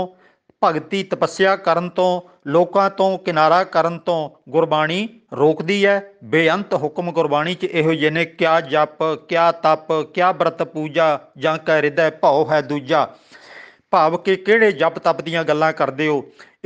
ਭਗਤੀ ਤਪੱਸਿਆ ਕਰਨ ਤੋਂ ਲੋਕਾਂ ਤੋਂ ਕਿਨਾਰਾ ਕਰਨ ਤੋਂ ਗੁਰਬਾਣੀ ਰੋਕਦੀ ਹੈ ਬੇਅੰਤ ਹੁਕਮ ਗੁਰਬਾਣੀ 'ਚ ਇਹੋ ਜਿਹੇ ਨੇ ਕਿਆ ਜਪ ਕਿਆ ਤਪ ਕਿਆ ਬ੍ਰਤ ਪੂਜਾ ਜਾਂ ਕਹਿ ਰਿਹਾ ਭਾਉ ਹੈ ਦੂਜਾ ਭਾਵ ਕਿ ਕਿਹੜੇ ਜਪ ਤਪ ਦੀਆਂ ਗੱਲਾਂ ਕਰਦੇ ਹੋ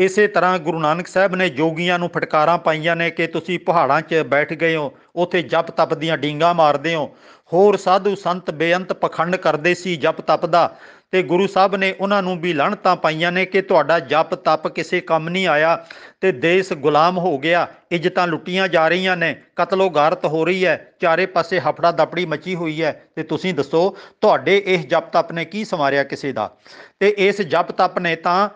ਇਸੇ ਤਰ੍ਹਾਂ ਗੁਰੂ ਨਾਨਕ ਸਾਹਿਬ ਨੇ ਜੋਗੀਆਂ ਨੂੰ ਫਟਕਾਰਾਂ ਪਾਈਆਂ ਨੇ ਕਿ ਤੁਸੀਂ ਪਹਾੜਾਂ 'ਚ ਬੈਠ ਗਏ ਹੋ ਉੱਥੇ ਜਪ ਤਪ ਦੀਆਂ ਡੀਂਗਾ ਮਾਰਦੇ ਹੋ ਹੋਰ ਸਾਧੂ ਸੰਤ ਬੇਅੰਤ ਪਖੰਡ ਕਰਦੇ ਸੀ ਜਪ ਤਪ ਦਾ ਤੇ ਗੁਰੂ ਸਾਹਿਬ ਨੇ ਉਹਨਾਂ ਨੂੰ ਵੀ ਲਣਤਾ ਪਾਈਆਂ ਨੇ ਕਿ ਤੁਹਾਡਾ ਜਪ ਤਪ ਕਿਸੇ ਕੰਮ ਨਹੀਂ ਆਇਆ ਤੇ ਦੇਸ਼ ਗੁਲਾਮ ਹੋ ਗਿਆ ਇੱਜ਼ਤਾਂ ਲੁੱਟੀਆਂ ਜਾ ਰਹੀਆਂ ਨੇ ਕਤਲੋ ਗਾਰਤ ਹੋ ਰਹੀ ਹੈ ਚਾਰੇ ਪਾਸੇ ਹਫੜਾ ਦਪੜੀ ਮੱਚੀ ਹੋਈ ਹੈ ਤੇ ਤੁਸੀਂ ਦੱਸੋ ਤੁਹਾਡੇ ਇਸ ਜਪ ਤਪ ਨੇ ਕੀ ਸਮਾਰਿਆ ਕਿਸੇ ਦਾ ਤੇ ਇਸ ਜਪ ਤਪ ਨੇ ਤਾਂ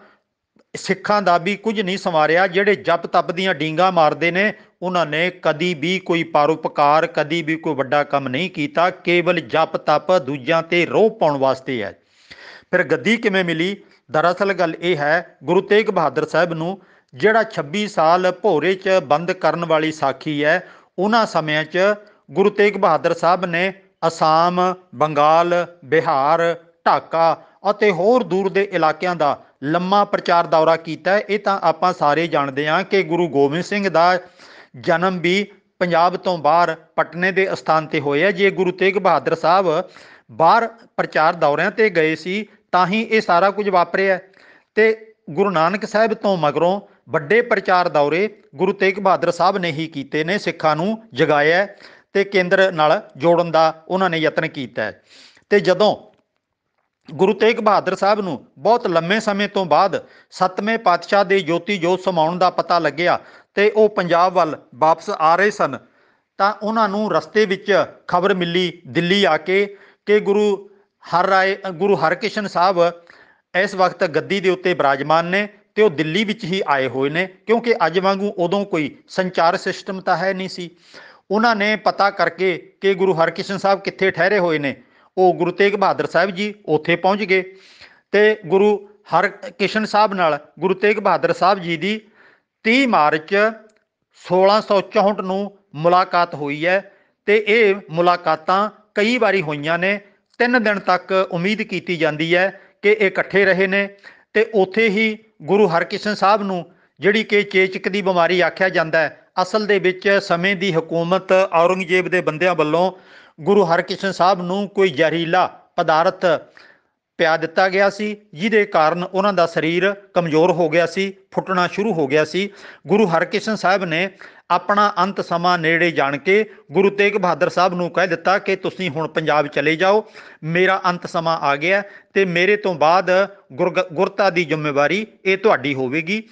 ਸਿੱਖਾਂ ਦਾ ਵੀ ਕੁਝ ਨਹੀਂ ਸਮਾਰਿਆ ਜਿਹੜੇ ਜਪ ਤਪ ਦੀਆਂ ਡੀਂਗਾ ਮਾਰਦੇ ਨੇ ਉਹਨਾਂ ਨੇ ਕਦੀ ਵੀ ਕੋਈ ਪਰਉਪਕਾਰ ਕਦੀ ਵੀ ਕੋਈ ਵੱਡਾ ਕੰਮ ਨਹੀਂ ਕੀਤਾ ਕੇਵਲ ਜਪ ਤਪ ਦੂਜਿਆਂ ਤੇ ਰੋਹ ਪਾਉਣ ਵਾਸਤੇ ਹੈ ਫਿਰ ਗੱਦੀ ਕਿਵੇਂ ਮਿਲੀ ਦਰਅਸਲ ਗੱਲ ਇਹ ਹੈ ਗੁਰੂ ਤੇਗ ਬਹਾਦਰ ਸਾਹਿਬ ਨੂੰ ਜਿਹੜਾ 26 ਸਾਲ ਭੋਰੇ 'ਚ ਬੰਦ ਕਰਨ ਵਾਲੀ ਸਾਖੀ ਹੈ ਉਹਨਾਂ ਸਮਿਆਂ 'ਚ ਗੁਰੂ ਤੇਗ ਬਹਾਦਰ ਸਾਹਿਬ ਨੇ ਅਸਾਮ ਬੰਗਾਲ ਬਿਹਾਰ ਢਾਕਾ ਅਤੇ ਹੋਰ ਦੂਰ ਦੇ ਇਲਾਕਿਆਂ ਦਾ ਲੰਮਾ ਪ੍ਰਚਾਰ ਦੌਰਾ ਕੀਤਾ ਇਹ ਤਾਂ ਆਪਾਂ ਸਾਰੇ ਜਾਣਦੇ ਹਾਂ ਕਿ ਗੁਰੂ ਗੋਬਿੰਦ ਸਿੰਘ ਦਾ ਜਨਮ ਵੀ ਪੰਜਾਬ ਤੋਂ ਬਾਹਰ ਪਟਨੇ ਦੇ ਅਸਥਾਨ ਤੇ ਹੋਇਆ ਜੇ ਗੁਰੂ ਤੇਗ ਬਹਾਦਰ ਸਾਹਿਬ ਬਾਹਰ ਪ੍ਰਚਾਰ ਦੌਰਿਆਂ ਤੇ ਗਏ ਸੀ ਤਾਂ ਹੀ ਇਹ ਸਾਰਾ ਕੁਝ ਵਾਪਰਿਆ ਤੇ ਗੁਰੂ ਨਾਨਕ ਸਾਹਿਬ ਤੋਂ ਮਗਰੋਂ ਵੱਡੇ ਪ੍ਰਚਾਰ ਦੌਰੇ ਗੁਰੂ ਤੇਗ ਬਹਾਦਰ ਸਾਹਿਬ ਨੇ ਹੀ ਕੀਤੇ ਨੇ ਸਿੱਖਾਂ ਨੂੰ ਜਗਾਇਆ ਤੇ ਕੇਂਦਰ ਨਾਲ ਜੋੜਨ ਦਾ ਉਹਨਾਂ ਨੇ ਯਤਨ ਕੀਤਾ ਤੇ ਜਦੋਂ ਗੁਰੂ ਤੇਗ ਬਹਾਦਰ ਸਾਹਿਬ ਨੂੰ ਬਹੁਤ ਲੰਮੇ ਸਮੇਂ ਤੋਂ ਬਾਅਦ ਸਤਵੇਂ ਪਾਤਸ਼ਾਹ ਦੇ ਜੋਤੀ ਜੋਤ ਸਮਾਉਣ ਦਾ ਪਤਾ ਲੱਗਿਆ ਤੇ ਉਹ ਪੰਜਾਬ ਵੱਲ ਵਾਪਸ ਆ ਰਹੇ ਸਨ ਤਾਂ ਉਹਨਾਂ ਨੂੰ ਰਸਤੇ ਵਿੱਚ ਖਬਰ ਮਿਲੀ ਦਿੱਲੀ ਆ ਕੇ ਕਿ ਗੁਰੂ ਹਰ ਰਾਏ ਗੁਰੂ ਹਰਕਿਸ਼ਨ ਸਾਹਿਬ ਇਸ ਵਕਤ ਗੱਦੀ ਦੇ ਉੱਤੇ ਬਰਾਜਮਾਨ ਨੇ ਤੇ ਉਹ ਦਿੱਲੀ ਵਿੱਚ ਹੀ ਆਏ ਹੋਏ ਨੇ ਕਿਉਂਕਿ ਅੱਜ ਵਾਂਗੂ ਉਦੋਂ ਕੋਈ ਸੰਚਾਰ ਸਿਸਟਮ ਤਾਂ ਹੈ ਨਹੀਂ ਸੀ ਉਹਨਾਂ ਨੇ ਪਤਾ ਕਰਕੇ ਕਿ ਗੁਰੂ ਹਰਕਿਸ਼ਨ ਸਾਹਿਬ ਕਿੱਥੇ ਠਹਿਰੇ ਹੋਏ ਨੇ ਉਹ ਗੁਰੂ ਤੇਗ ਬਹਾਦਰ ਸਾਹਿਬ ਜੀ ਉੱਥੇ ਪਹੁੰਚ ਗਏ ਤੇ ਗੁਰੂ ਹਰਕਿਸ਼ਨ ਸਾਹਿਬ ਨਾਲ ਗੁਰੂ ਤੇਗ ਬਹਾਦਰ ਸਾਹਿਬ ਜੀ ਦੀ 30 ਮਾਰਚ 1664 ਨੂੰ ਮੁਲਾਕਾਤ ਹੋਈ ਹੈ ਤੇ ਇਹ ਮੁਲਾਕਾਤਾਂ ਕਈ ਵਾਰੀ ਹੋਈਆਂ ਨੇ 3 ਦਿਨ ਤੱਕ ਉਮੀਦ ਕੀਤੀ ਜਾਂਦੀ ਹੈ ਕਿ ਇਹ ਇਕੱਠੇ ਰਹੇ ਨੇ ਤੇ ਉਥੇ ਹੀ ਗੁਰੂ ਹਰਕਿਸ਼ਨ ਸਾਹਿਬ ਨੂੰ ਜਿਹੜੀ ਕਿ ਚੇਚਕ ਦੀ ਬਿਮਾਰੀ ਆਖਿਆ ਜਾਂਦਾ ਹੈ ਅਸਲ ਦੇ ਵਿੱਚ ਸਮੇਂ ਦੀ ਹਕੂਮਤ ਔਰੰਗਜ਼ੇਬ ਦੇ ਬੰਦਿਆਂ ਵੱਲੋਂ ਗੁਰੂ ਹਰਕਿਸ਼ਨ ਸਾਹਿਬ ਨੂੰ ਕੋਈ ਜ਼ਹਿਰੀਲਾ ਪਦਾਰਥ ਪਿਆ ਦਿੱਤਾ ਗਿਆ ਸੀ ਜਿਹਦੇ ਕਾਰਨ ਉਹਨਾਂ ਦਾ ਸਰੀਰ ਕਮਜ਼ੋਰ ਹੋ ਗਿਆ ਸੀ ਫੁੱਟਣਾ ਸ਼ੁਰੂ ਹੋ ਗਿਆ ਸੀ ਗੁਰੂ ਹਰਕ੍ਰਿਸ਼ਨ ਸਾਹਿਬ ਨੇ ਆਪਣਾ ਅੰਤ ਸਮਾਂ ਨੇੜੇ ਜਾਣ ਕੇ ਗੁਰੂ ਤੇਗ ਬਹਾਦਰ ਸਾਹਿਬ ਨੂੰ ਕਹਿ ਦਿੱਤਾ ਕਿ ਤੁਸੀਂ ਹੁਣ ਪੰਜਾਬ ਚਲੇ ਜਾਓ ਮੇਰਾ ਅੰਤ ਸਮਾਂ ਆ ਗਿਆ ਤੇ ਮੇਰੇ ਤੋਂ ਬਾਅਦ ਗੁਰਤਾ ਦੀ ਜ਼ਿੰਮੇਵਾਰੀ ਇਹ ਤੁਹਾਡੀ ਹੋਵੇਗੀ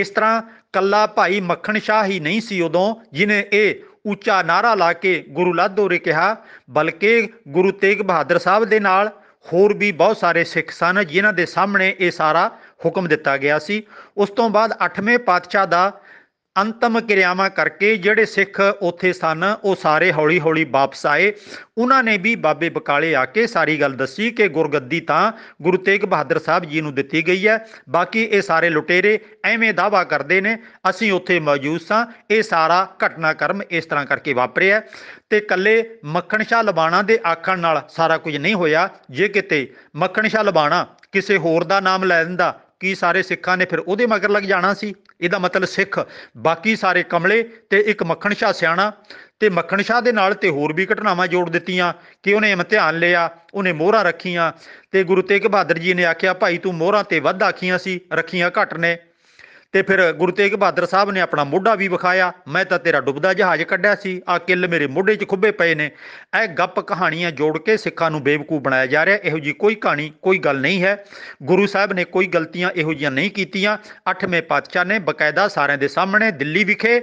ਇਸ ਤਰ੍ਹਾਂ ਕੱਲਾ ਭਾਈ ਮੱਖਣ ਸ਼ਾਹ ਹੀ ਨਹੀਂ ਸੀ ਉਦੋਂ ਜਿਨੇ ਇਹ ਉੱਚਾ ਨਾਰਾ ਲਾ ਕੇ ਗੁਰੂ ਲਾਧੋ ਰੇ ਕਿਹਾ ਬਲਕਿ ਗੁਰੂ ਤੇਗ ਬਹਾਦਰ ਸਾਹਿਬ ਦੇ ਨਾਲ ਹੋਰ ਵੀ ਬਹੁਤ ਸਾਰੇ ਸਿੱਖ ਸਨ ਜਿਨ੍ਹਾਂ ਦੇ ਸਾਹਮਣੇ ਇਹ ਸਾਰਾ ਹੁਕਮ ਦਿੱਤਾ ਗਿਆ ਸੀ ਉਸ ਤੋਂ ਬਾਅਦ 8ਵੇਂ ਪਾਤਸ਼ਾਹ ਦਾ ਅੰਤਮ ਕਿਰਿਆਵਾਂ ਕਰਕੇ ਜਿਹੜੇ ਸਿੱਖ ਉੱਥੇ ਸਨ ਉਹ ਸਾਰੇ ਹੌਲੀ-ਹੌਲੀ ਵਾਪਸ ਆਏ ਉਹਨਾਂ ਨੇ ਵੀ ਬਾਬੇ ਬਕਾਲੇ ਆ ਕੇ ਸਾਰੀ ਗੱਲ ਦੱਸੀ ਕਿ ਗੁਰਗੱਦੀ ਤਾਂ ਗੁਰੂ ਤੇਗ ਬਹਾਦਰ ਸਾਹਿਬ ਜੀ ਨੂੰ ਦਿੱਤੀ ਗਈ ਹੈ ਬਾਕੀ ਇਹ ਸਾਰੇ ਲੁਟੇਰੇ ਐਵੇਂ ਦਾਵਾ ਕਰਦੇ ਨੇ ਅਸੀਂ ਉੱਥੇ ਮੌਜੂਦ ਸਾਂ ਇਹ ਸਾਰਾ ਘਟਨਾਕਰਮ ਇਸ ਤਰ੍ਹਾਂ ਕਰਕੇ ਵਾਪਰਿਆ ਤੇ ਕੱਲੇ ਮੱਖਣ ਸ਼ਾ ਲਬਾਣਾ ਦੇ ਆਖਣ ਨਾਲ ਸਾਰਾ ਕੁਝ ਨਹੀਂ ਹੋਇਆ ਜੇ ਕਿਤੇ ਮੱਖਣ ਸ਼ਾ ਲਬਾਣਾ ਕਿਸੇ ਹੋਰ ਦਾ ਨਾਮ ਲੈ ਲੈਂਦਾ ਕੀ ਸਾਰੇ ਸਿੱਖਾਂ ਨੇ ਫਿਰ ਉਹਦੇ ਮਗਰ ਲੱਗ ਜਾਣਾ ਸੀ ਇਹਦਾ ਮਤਲਬ ਸਿੱਖ ਬਾਕੀ ਸਾਰੇ ਕਮਲੇ ਤੇ ਇੱਕ ਮੱਖਣ ਸ਼ਾਹ ਸਿਆਣਾ ਤੇ ਮੱਖਣ ਸ਼ਾਹ ਦੇ ਨਾਲ ਤੇ ਹੋਰ ਵੀ ਘਟਨਾਵਾਂ ਜੋੜ ਦਿੱਤੀਆਂ ਕਿ ਉਹਨੇ ਇਮਤਿਹਾਨ ਲਿਆ ਉਹਨੇ ਮੋਹਰਾ ਰੱਖੀਆਂ ਤੇ ਗੁਰੂ ਤੇਗ ਬਹਾਦਰ ਜੀ ਨੇ ਆਖਿਆ ਭਾਈ ਤੂੰ ਮੋਹਰਾ ਤੇ ਵੱਧ ਆਖੀਆਂ ਸੀ ਰੱਖੀਆਂ ਘਟ ਨੇ ਤੇ ਫਿਰ ਗੁਰੂ ਤੇਗ ਬਹਾਦਰ ਸਾਹਿਬ ਨੇ ਆਪਣਾ ਮੋਢਾ ਵੀ ਵਿਖਾਇਆ ਮੈਂ ਤਾਂ ਤੇਰਾ ਡੁੱਬਦਾ ਜਹਾਜ਼ ਕੱਢਿਆ ਸੀ ਆ ਕਿੱਲ ਮੇਰੇ ਮੋਢੇ 'ਚ ਖੁੱਬੇ ਪਏ ਨੇ ਇਹ ਗੱਪ ਕਹਾਣੀਆਂ ਜੋੜ ਕੇ ਸਿੱਖਾਂ ਨੂੰ ਬੇਵਕੂਫ ਬਣਾਇਆ ਜਾ ਰਿਹਾ ਇਹੋ ਜੀ ਕੋਈ ਕਹਾਣੀ ਕੋਈ ਗੱਲ ਨਹੀਂ ਹੈ ਗੁਰੂ ਸਾਹਿਬ ਨੇ ਕੋਈ ਗਲਤੀਆਂ ਇਹੋ ਜੀਆਂ ਨਹੀਂ ਕੀਤੀਆਂ ਅੱਠਵੇਂ ਪਾਤਸ਼ਾਹ ਨੇ ਬਕਾਇਦਾ ਸਾਰਿਆਂ ਦੇ ਸਾਹਮਣੇ ਦਿੱਲੀ ਵਿਖੇ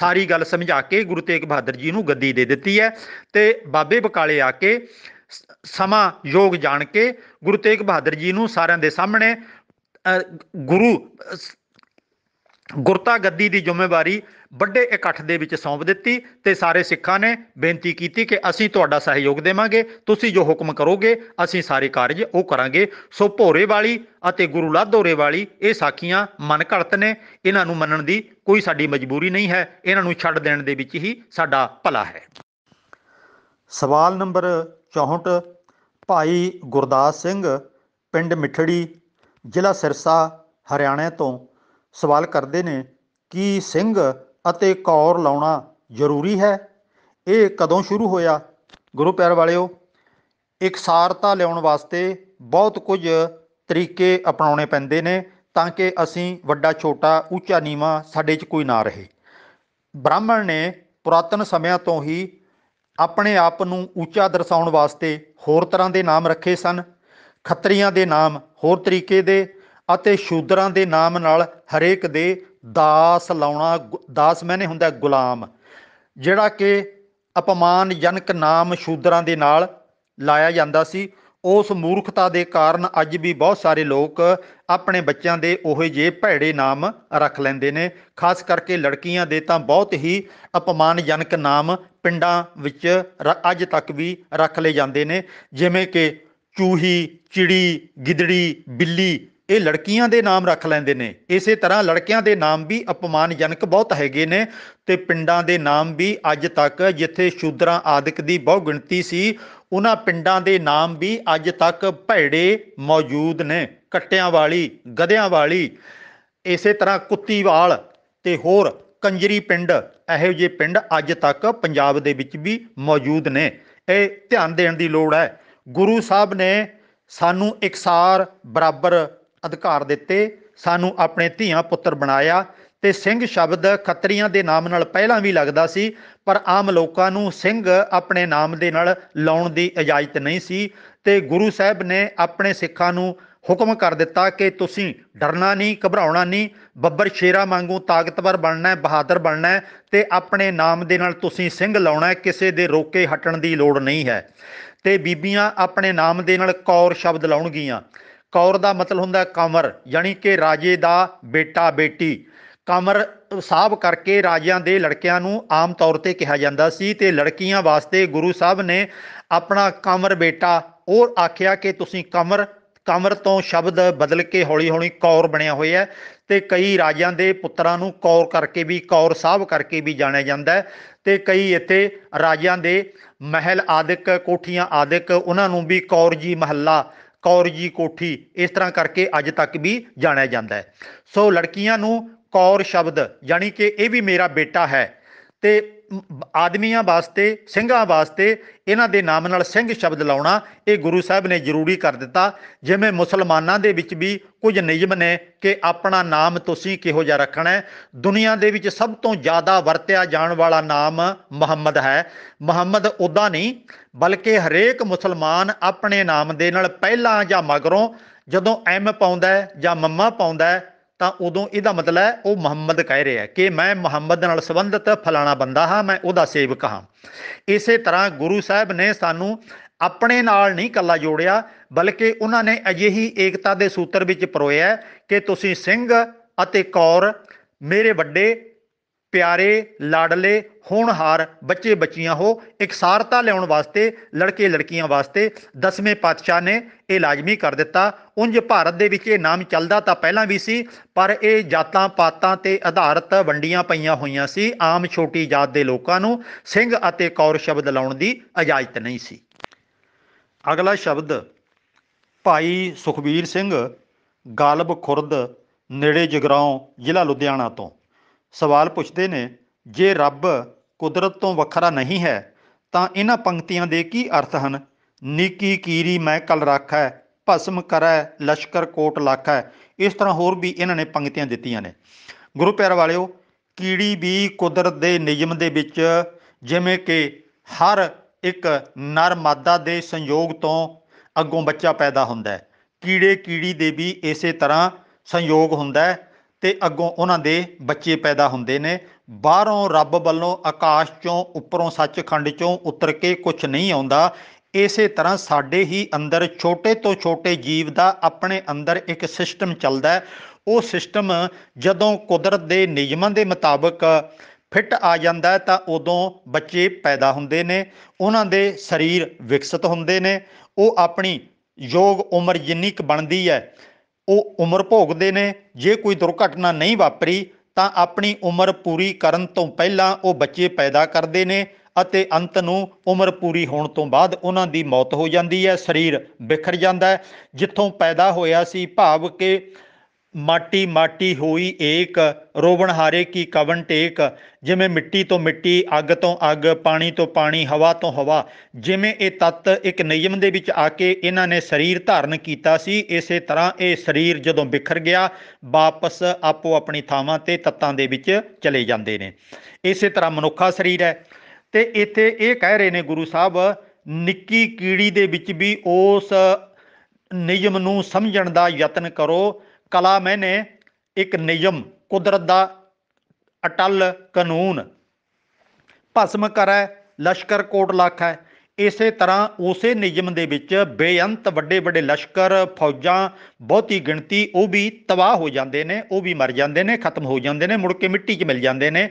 ਸਾਰੀ ਗੱਲ ਸਮਝਾ ਕੇ ਗੁਰੂ ਤੇਗ ਬਹਾਦਰ ਜੀ ਨੂੰ ਗੱਦੀ ਦੇ ਦਿੱਤੀ ਹੈ ਤੇ ਬਾਬੇ ਬਕਾਲੇ ਆ ਕੇ ਸਮਾ ਯੋਗ ਜਾਣ ਕੇ ਗੁਰੂ ਤੇਗ ਬਹਾਦਰ ਜੀ ਨੂੰ ਸਾਰਿਆਂ ਦੇ ਸਾਹਮਣੇ ਗੁਰੂ ਗੁਰਤਾ ਗੱਦੀ ਦੀ ਜ਼ਿੰਮੇਵਾਰੀ ਵੱਡੇ ਇਕੱਠ ਦੇ ਵਿੱਚ ਸੌਂਪ ਦਿੱਤੀ ਤੇ ਸਾਰੇ ਸਿੱਖਾਂ ਨੇ ਬੇਨਤੀ ਕੀਤੀ ਕਿ ਅਸੀਂ ਤੁਹਾਡਾ ਸਹਿਯੋਗ ਦੇਵਾਂਗੇ ਤੁਸੀਂ ਜੋ ਹੁਕਮ ਕਰੋਗੇ ਅਸੀਂ ਸਾਰੇ ਕਾਰਜ ਉਹ ਕਰਾਂਗੇ ਸੋ ਭੋਰੇ ਵਾਲੀ ਅਤੇ ਗੁਰੂ ਲਾਧੋਰੇ ਵਾਲੀ ਇਹ ਸਾਖੀਆਂ ਮਨ ਘੜਤ ਨੇ ਇਹਨਾਂ ਨੂੰ ਮੰਨਣ ਦੀ ਕੋਈ ਸਾਡੀ ਮਜਬੂਰੀ ਨਹੀਂ ਹੈ ਇਹਨਾਂ ਨੂੰ ਛੱਡ ਦੇਣ ਦੇ ਵਿੱਚ ਹੀ ਸਾਡਾ ਭਲਾ ਹੈ ਸਵਾਲ ਨੰਬਰ 64 ਭਾਈ ਗੁਰਦਾਸ ਸਿੰਘ ਪਿੰਡ ਮਿੱਠੜੀ ਜ਼ਿਲ੍ਹਾ ਸਿਰਸਾ ਹਰਿਆਣਾ ਤੋਂ ਸਵਾਲ ਕਰਦੇ ਨੇ ਕਿ ਸਿੰਘ ਅਤੇ ਕੌਰ ਲਾਉਣਾ ਜ਼ਰੂਰੀ ਹੈ ਇਹ ਕਦੋਂ ਸ਼ੁਰੂ ਹੋਇਆ ਗੁਰੂ ਪਿਆਰ ਵਾਲਿਓ ਇਕਸਾਰਤਾ ਲਿਆਉਣ ਵਾਸਤੇ ਬਹੁਤ ਕੁਝ ਤਰੀਕੇ ਅਪਣਾਉਣੇ ਪੈਂਦੇ ਨੇ ਤਾਂ ਕਿ ਅਸੀਂ ਵੱਡਾ ਛੋਟਾ ਉੱਚਾ ਨੀਵਾ ਸਾਡੇ 'ਚ ਕੋਈ ਨਾ ਰਹੇ ਬ੍ਰਾਹਮਣ ਨੇ ਪੁਰਾਤਨ ਸਮਿਆਂ ਤੋਂ ਹੀ ਆਪਣੇ ਆਪ ਨੂੰ ਉੱਚਾ ਦਰਸਾਉਣ ਵਾਸਤੇ ਹੋਰ ਤਰ੍ਹਾਂ ਦੇ ਨਾਮ ਰੱਖੇ ਸਨ ਖੱਤਰੀਆਂ ਦੇ ਨਾਮ ਹੋਰ ਤਰੀਕੇ ਦੇ ਅਤੇ ਸ਼ੂਦਰਾਂ ਦੇ ਨਾਮ ਨਾਲ ਹਰੇਕ ਦੇ ਦਾਸ ਲਾਉਣਾ ਦਾਸ ਮੈਨੇ ਹੁੰਦਾ ਗੁਲਾਮ ਜਿਹੜਾ ਕਿ ਅਪਮਾਨਜਨਕ ਨਾਮ ਸ਼ੂਦਰਾਂ ਦੇ ਨਾਲ ਲਾਇਆ ਜਾਂਦਾ ਸੀ ਉਸ ਮੂਰਖਤਾ ਦੇ ਕਾਰਨ ਅੱਜ ਵੀ ਬਹੁਤ ਸਾਰੇ ਲੋਕ ਆਪਣੇ ਬੱਚਿਆਂ ਦੇ ਉਹੋ ਜੇ ਭੈੜੇ ਨਾਮ ਰੱਖ ਲੈਂਦੇ ਨੇ ਖਾਸ ਕਰਕੇ ਲੜਕੀਆਂ ਦੇ ਤਾਂ ਬਹੁਤ ਹੀ ਅਪਮਾਨਜਨਕ ਨਾਮ ਪਿੰਡਾਂ ਵਿੱਚ ਅੱਜ ਤੱਕ ਵੀ ਰੱਖ ਲਏ ਜਾਂਦੇ ਨੇ ਜਿਵੇਂ ਕਿ ਚੂਹੀ ਚਿੜੀ ਗਿਦੜੀ ਬਿੱਲੀ ਇਹ ਲੜਕੀਆਂ ਦੇ ਨਾਮ ਰੱਖ ਲੈਂਦੇ ਨੇ ਇਸੇ ਤਰ੍ਹਾਂ ਲੜਕਿਆਂ ਦੇ ਨਾਮ ਵੀ ਅਪਮਾਨਜਨਕ ਬਹੁਤ ਹੈਗੇ ਨੇ ਤੇ ਪਿੰਡਾਂ ਦੇ ਨਾਮ ਵੀ ਅੱਜ ਤੱਕ ਜਿੱਥੇ ਸ਼ੂਦਰਾਂ ਆਦਿਕ ਦੀ ਬਹੁ ਗਿਣਤੀ ਸੀ ਉਹਨਾਂ ਪਿੰਡਾਂ ਦੇ ਨਾਮ ਵੀ ਅੱਜ ਤੱਕ ਭੈੜੇ ਮੌਜੂਦ ਨੇ ਕੱਟਿਆਂ ਵਾਲੀ ਗਧਿਆਂ ਵਾਲੀ ਇਸੇ ਤਰ੍ਹਾਂ ਕੁੱਤੀਵਾਲ ਤੇ ਹੋਰ ਕੰਜਰੀ ਪਿੰਡ ਇਹੋ ਜਿਹੇ ਪਿੰਡ ਅੱਜ ਤੱਕ ਪੰਜਾਬ ਦੇ ਵਿੱਚ ਵੀ ਮੌਜੂਦ ਨੇ ਇਹ ਧਿਆਨ ਦੇਣ ਦੀ ਲੋੜ ਹੈ ਗੁਰੂ ਸਾਹਿਬ ਨੇ ਸਾਨੂੰ ਇਕਸਾਰ ਬਰਾਬਰ ਅਧਿਕਾਰ ਦਿੱਤੇ ਸਾਨੂੰ ਆਪਣੇ ਧੀਆਂ ਪੁੱਤਰ ਬਣਾਇਆ ਤੇ ਸਿੰਘ ਸ਼ਬਦ ਖੱਤਰੀਆਂ ਦੇ ਨਾਮ ਨਾਲ ਪਹਿਲਾਂ ਵੀ ਲੱਗਦਾ ਸੀ ਪਰ ਆਮ ਲੋਕਾਂ ਨੂੰ ਸਿੰਘ ਆਪਣੇ ਨਾਮ ਦੇ ਨਾਲ ਲਾਉਣ ਦੀ ਇਜਾਜ਼ਤ ਨਹੀਂ ਸੀ ਤੇ ਗੁਰੂ ਸਾਹਿਬ ਨੇ ਆਪਣੇ ਸਿੱਖਾਂ ਨੂੰ ਹੁਕਮ ਕਰ ਦਿੱਤਾ ਕਿ ਤੁਸੀਂ ਡਰਨਾ ਨਹੀਂ ਘਬਰਾਉਣਾ ਨਹੀਂ ਬੱਬਰ ਸ਼ੇਰਾ ਵਾਂਗੂ ਤਾਕਤਵਰ ਬਣਨਾ ਹੈ ਬਹਾਦਰ ਬਣਨਾ ਹੈ ਤੇ ਆਪਣੇ ਨਾਮ ਦੇ ਨਾਲ ਤੁਸੀਂ ਸਿੰਘ ਲਾਉਣਾ ਹੈ ਕਿਸੇ ਦੇ ਰੋਕੇ ਹਟਣ ਦੀ ਲੋੜ ਨਹੀਂ ਹੈ ਤੇ ਬੀਬੀਆਂ ਆਪਣੇ ਨਾਮ ਦੇ ਨਾਲ ਕੌਰ ਸ਼ਬਦ ਲਾਉਣਗੀਆਂ ਕੌਰ ਦਾ ਮਤਲਬ ਹੁੰਦਾ ਕਮਰ ਯਾਨੀ ਕਿ ਰਾਜੇ ਦਾ ਬੇਟਾ ਬੇਟੀ ਕਮਰ ਸਾਹਿਬ ਕਰਕੇ ਰਾਜਿਆਂ ਦੇ ਲੜਕਿਆਂ ਨੂੰ ਆਮ ਤੌਰ ਤੇ ਕਿਹਾ ਜਾਂਦਾ ਸੀ ਤੇ ਲੜਕੀਆਂ ਵਾਸਤੇ ਗੁਰੂ ਸਾਹਿਬ ਨੇ ਆਪਣਾ ਕਮਰ ਬੇਟਾ ਉਹ ਆਖਿਆ ਕਿ ਤੁਸੀਂ ਕਮਰ ਕਮਰ ਤੋਂ ਸ਼ਬਦ ਬਦਲ ਕੇ ਹੌਲੀ-ਹੌਲੀ ਕੌਰ ਬਣਿਆ ਹੋਇਆ ਤੇ ਕਈ ਰਾਜਿਆਂ ਦੇ ਪੁੱਤਰਾਂ ਨੂੰ ਕੌਰ ਕਰਕੇ ਵੀ ਕੌਰ ਸਾਹਿਬ ਕਰਕੇ ਵੀ ਜਾਣਿਆ ਜਾਂਦਾ ਤੇ ਕਈ ਇੱਥੇ ਰਾਜਿਆਂ ਦੇ ਮਹਿਲ ਆਦਿਕ ਕੋਠੀਆਂ ਆਦਿਕ ਉਹਨਾਂ ਨੂੰ ਵੀ ਕੌਰ ਜੀ ਮਹੱਲਾ ਕੌਰ ਜੀ ਕੋਠੀ ਇਸ ਤਰ੍ਹਾਂ ਕਰਕੇ ਅੱਜ ਤੱਕ ਵੀ ਜਾਣਿਆ ਜਾਂਦਾ ਹੈ ਸੋ ਲੜਕੀਆਂ ਨੂੰ ਕੌਰ ਸ਼ਬਦ ਯਾਨੀ ਕਿ ਇਹ ਵੀ ਮੇਰਾ ਬੇਟਾ ਹੈ ਤੇ ਆਦਮੀਆਂ ਵਾਸਤੇ ਸਿੰਘਾਂ ਵਾਸਤੇ ਇਹਨਾਂ ਦੇ ਨਾਮ ਨਾਲ ਸਿੰਘ ਸ਼ਬਦ ਲਾਉਣਾ ਇਹ ਗੁਰੂ ਸਾਹਿਬ ਨੇ ਜ਼ਰੂਰੀ ਕਰ ਦਿੱਤਾ ਜਿਵੇਂ ਮੁਸਲਮਾਨਾਂ ਦੇ ਵਿੱਚ ਵੀ ਕੁਝ ਨਿਯਮ ਨੇ ਕਿ ਆਪਣਾ ਨਾਮ ਤੁਸੀਂ ਕਿਹੋ ਜਿਹਾ ਰੱਖਣਾ ਹੈ ਦੁਨੀਆ ਦੇ ਵਿੱਚ ਸਭ ਤੋਂ ਜ਼ਿਆਦਾ ਵਰਤਿਆ ਜਾਣ ਵਾਲਾ ਨਾਮ ਮੁਹੰਮਦ ਹੈ ਮੁਹੰਮਦ ਉਦਾਂ ਨਹੀਂ ਬਲਕਿ ਹਰੇਕ ਮੁਸਲਮਾਨ ਆਪਣੇ ਨਾਮ ਦੇ ਨਾਲ ਪਹਿਲਾਂ ਜਾਂ ਮਗਰੋਂ ਜਦੋਂ ਐਮ ਪਾਉਂਦਾ ਜਾਂ ਮੰਮਾ ਪਾਉਂਦਾ ਤਾਂ ਉਦੋਂ ਇਹਦਾ ਮਤਲਬ ਹੈ ਉਹ ਮੁਹੰਮਦ ਕਹਿ ਰਿਹਾ ਕਿ ਮੈਂ ਮੁਹੰਮਦ ਨਾਲ ਸੰਬੰਧਿਤ ਫਲਾਣਾ ਬੰਦਾ ਹਾਂ ਮੈਂ ਉਹਦਾ ਸੇਵਕ ਹਾਂ ਇਸੇ ਤਰ੍ਹਾਂ ਗੁਰੂ ਸਾਹਿਬ ਨੇ ਸਾਨੂੰ ਆਪਣੇ ਨਾਲ ਨਹੀਂ ਕੱਲਾ ਜੋੜਿਆ ਬਲਕਿ ਉਹਨਾਂ ਨੇ ਅਜਿਹੀ ਏਕਤਾ ਦੇ ਸੂਤਰ ਵਿੱਚ ਪਰੋਇਆ ਕਿ ਤੁਸੀਂ ਸਿੰਘ ਅਤੇ ਕੌਰ ਮੇਰੇ ਵੱਡੇ ਪਿਆਰੇ ਲਾਡਲੇ ਹੋਣਹਾਰ ਬੱਚੇ ਬੱਚੀਆਂ ਹੋ ਇਕਸਾਰਤਾ ਲਿਆਉਣ ਵਾਸਤੇ ਲੜਕੇ ਲੜਕੀਆਂ ਵਾਸਤੇ ਦਸਵੇਂ ਪਾਤਸ਼ਾਹ ਨੇ ਇਹ ਲਾਜ਼ਮੀ ਕਰ ਦਿੱਤਾ ਉਂਝ ਭਾਰਤ ਦੇ ਵਿੱਚ ਇਹ ਨਾਮ ਚੱਲਦਾ ਤਾਂ ਪਹਿਲਾਂ ਵੀ ਸੀ ਪਰ ਇਹ ਜਾਤਾਂ ਪਾਤਾਂ ਤੇ ਆਧਾਰਿਤ ਵੰਡੀਆਂ ਪਈਆਂ ਹੋਈਆਂ ਸੀ ਆਮ ਛੋਟੀ ਜਾਤ ਦੇ ਲੋਕਾਂ ਨੂੰ ਸਿੰਘ ਅਤੇ ਕੌਰ ਸ਼ਬਦ ਲਾਉਣ ਦੀ ਇਜਾਜ਼ਤ ਨਹੀਂ ਸੀ ਅਗਲਾ ਸ਼ਬਦ ਭਾਈ ਸੁਖਵੀਰ ਸਿੰਘ ਗਾਲਬ ਖੁਰਦ ਨੇੜੇ ਜਗਰਾਉਂ ਜ਼ਿਲ੍ਹਾ ਲੁਧਿਆਣਾ ਤੋਂ ਸਵਾਲ ਪੁੱਛਦੇ ਨੇ ਜੇ ਰੱਬ ਕੁਦਰਤ ਤੋਂ ਵੱਖਰਾ ਨਹੀਂ ਹੈ ਤਾਂ ਇਹਨਾਂ ਪੰਕਤੀਆਂ ਦੇ ਕੀ ਅਰਥ ਹਨ ਨੀਕੀ ਕੀਰੀ ਮੈਂ ਕਲ ਰੱਖੈ ਭਸਮ ਕਰੈ ਲਸ਼ਕਰ ਕੋਟ ਲਾਖੈ ਇਸ ਤਰ੍ਹਾਂ ਹੋਰ ਵੀ ਇਹਨਾਂ ਨੇ ਪੰਕਤੀਆਂ ਦਿੱਤੀਆਂ ਨੇ ਗੁਰੂ ਪਿਆਰ ਵਾਲਿਓ ਕੀੜੀ ਵੀ ਕੁਦਰਤ ਦੇ ਨਿਯਮ ਦੇ ਵਿੱਚ ਜਿਵੇਂ ਕਿ ਹਰ ਇੱਕ ਨਰ ਮਾਦਾ ਦੇ ਸੰਯੋਗ ਤੋਂ ਅੱਗੋਂ ਬੱਚਾ ਪੈਦਾ ਹੁੰਦਾ ਹੈ ਕੀੜੇ ਕੀੜੀ ਦੇ ਵੀ ਇਸੇ ਤਰ੍ਹਾਂ ਸੰਯੋਗ ਹੁੰਦਾ ਹੈ ਤੇ ਅੱਗੋਂ ਉਹਨਾਂ ਦੇ ਬੱਚੇ ਪੈਦਾ ਹੁੰਦੇ ਨੇ ਬਾਹਰੋਂ ਰੱਬ ਵੱਲੋਂ ਆਕਾਸ਼ ਚੋਂ ਉੱਪਰੋਂ ਸੱਚਖੰਡ ਚੋਂ ਉਤਰ ਕੇ ਕੁਝ ਨਹੀਂ ਆਉਂਦਾ ਇਸੇ ਤਰ੍ਹਾਂ ਸਾਡੇ ਹੀ ਅੰਦਰ ਛੋਟੇ ਤੋਂ ਛੋਟੇ ਜੀਵ ਦਾ ਆਪਣੇ ਅੰਦਰ ਇੱਕ ਸਿਸਟਮ ਚੱਲਦਾ ਉਹ ਸਿਸਟਮ ਜਦੋਂ ਕੁਦਰਤ ਦੇ ਨਿਯਮਾਂ ਦੇ ਮੁਤਾਬਕ ਫਿੱਟ ਆ ਜਾਂਦਾ ਤਾਂ ਉਦੋਂ ਬੱਚੇ ਪੈਦਾ ਹੁੰਦੇ ਨੇ ਉਹਨਾਂ ਦੇ ਸਰੀਰ ਵਿਕਸਿਤ ਹੁੰਦੇ ਨੇ ਉਹ ਆਪਣੀ ਯੋਗ ਉਮਰ ਜਿੰਨੀ ਕੁ ਬਣਦੀ ਹੈ ਉਹ ਉਮਰ ਭੋਗਦੇ ਨੇ ਜੇ ਕੋਈ ਦੁਰਘਟਨਾ ਨਹੀਂ ਵਾਪਰੀ ਤਾਂ ਆਪਣੀ ਉਮਰ ਪੂਰੀ ਕਰਨ ਤੋਂ ਪਹਿਲਾਂ ਉਹ ਬੱਚੇ ਪੈਦਾ ਕਰਦੇ ਨੇ ਅਤੇ ਅੰਤ ਨੂੰ ਉਮਰ ਪੂਰੀ ਹੋਣ ਤੋਂ ਬਾਅਦ ਉਹਨਾਂ ਦੀ ਮੌਤ ਹੋ ਜਾਂਦੀ ਹੈ ਸਰੀਰ ਵਿਖਰ ਜਾਂਦਾ ਹੈ ਜਿੱਥੋਂ ਪੈਦਾ ਹੋਇਆ ਸੀ ਭਾਵ ਕਿ ਮਾਟੀ ਮਾਟੀ ਹੋਈ ਏਕ ਰੋਵਣ ਹਾਰੇ ਕੀ ਕਵਨ ਟੇਕ ਜਿਵੇਂ ਮਿੱਟੀ ਤੋਂ ਮਿੱਟੀ ਅੱਗ ਤੋਂ ਅੱਗ ਪਾਣੀ ਤੋਂ ਪਾਣੀ ਹਵਾ ਤੋਂ ਹਵਾ ਜਿਵੇਂ ਇਹ ਤੱਤ ਇੱਕ ਨਿਯਮ ਦੇ ਵਿੱਚ ਆ ਕੇ ਇਹਨਾਂ ਨੇ ਸਰੀਰ ਧਾਰਨ ਕੀਤਾ ਸੀ ਇਸੇ ਤਰ੍ਹਾਂ ਇਹ ਸਰੀਰ ਜਦੋਂ ਬਿਖਰ ਗਿਆ ਵਾਪਸ ਆਪੋ ਆਪਣੀ ਥਾਵਾਂ ਤੇ ਤੱਤਾਂ ਦੇ ਵਿੱਚ ਚਲੇ ਜਾਂਦੇ ਨੇ ਇਸੇ ਤਰ੍ਹਾਂ ਮਨੁੱਖਾ ਸਰੀਰ ਹੈ ਤੇ ਇੱਥੇ ਇਹ ਕਹਿ ਰਹੇ ਨੇ ਗੁਰੂ ਸਾਹਿਬ ਨਿੱਕੀ ਕੀੜੀ ਦੇ ਵਿੱਚ ਵੀ ਉਸ ਨਿਯਮ ਨੂੰ ਸਮਝਣ ਦਾ ਯਤਨ ਕਰੋ ਕਲਾ ਮੈਨੇ ਇੱਕ ਨਿਯਮ ਕੁਦਰਤ ਦਾ ਅਟਲ ਕਾਨੂੰਨ ਭਸਮ ਕਰੈ ਲਸ਼ਕਰ ਕੋਟ ਲੱਖ ਹੈ ਇਸੇ ਤਰ੍ਹਾਂ ਉਸੇ ਨਿਯਮ ਦੇ ਵਿੱਚ ਬੇਅੰਤ ਵੱਡੇ ਵੱਡੇ ਲਸ਼ਕਰ ਫੌਜਾਂ ਬਹੁਤੀ ਗਿਣਤੀ ਉਹ ਵੀ ਤਬਾਹ ਹੋ ਜਾਂਦੇ ਨੇ ਉਹ ਵੀ ਮਰ ਜਾਂਦੇ ਨੇ ਖਤਮ ਹੋ ਜਾਂਦੇ ਨੇ ਮੁੜ ਕੇ ਮਿੱਟੀ 'ਚ ਮਿਲ ਜਾਂਦੇ ਨੇ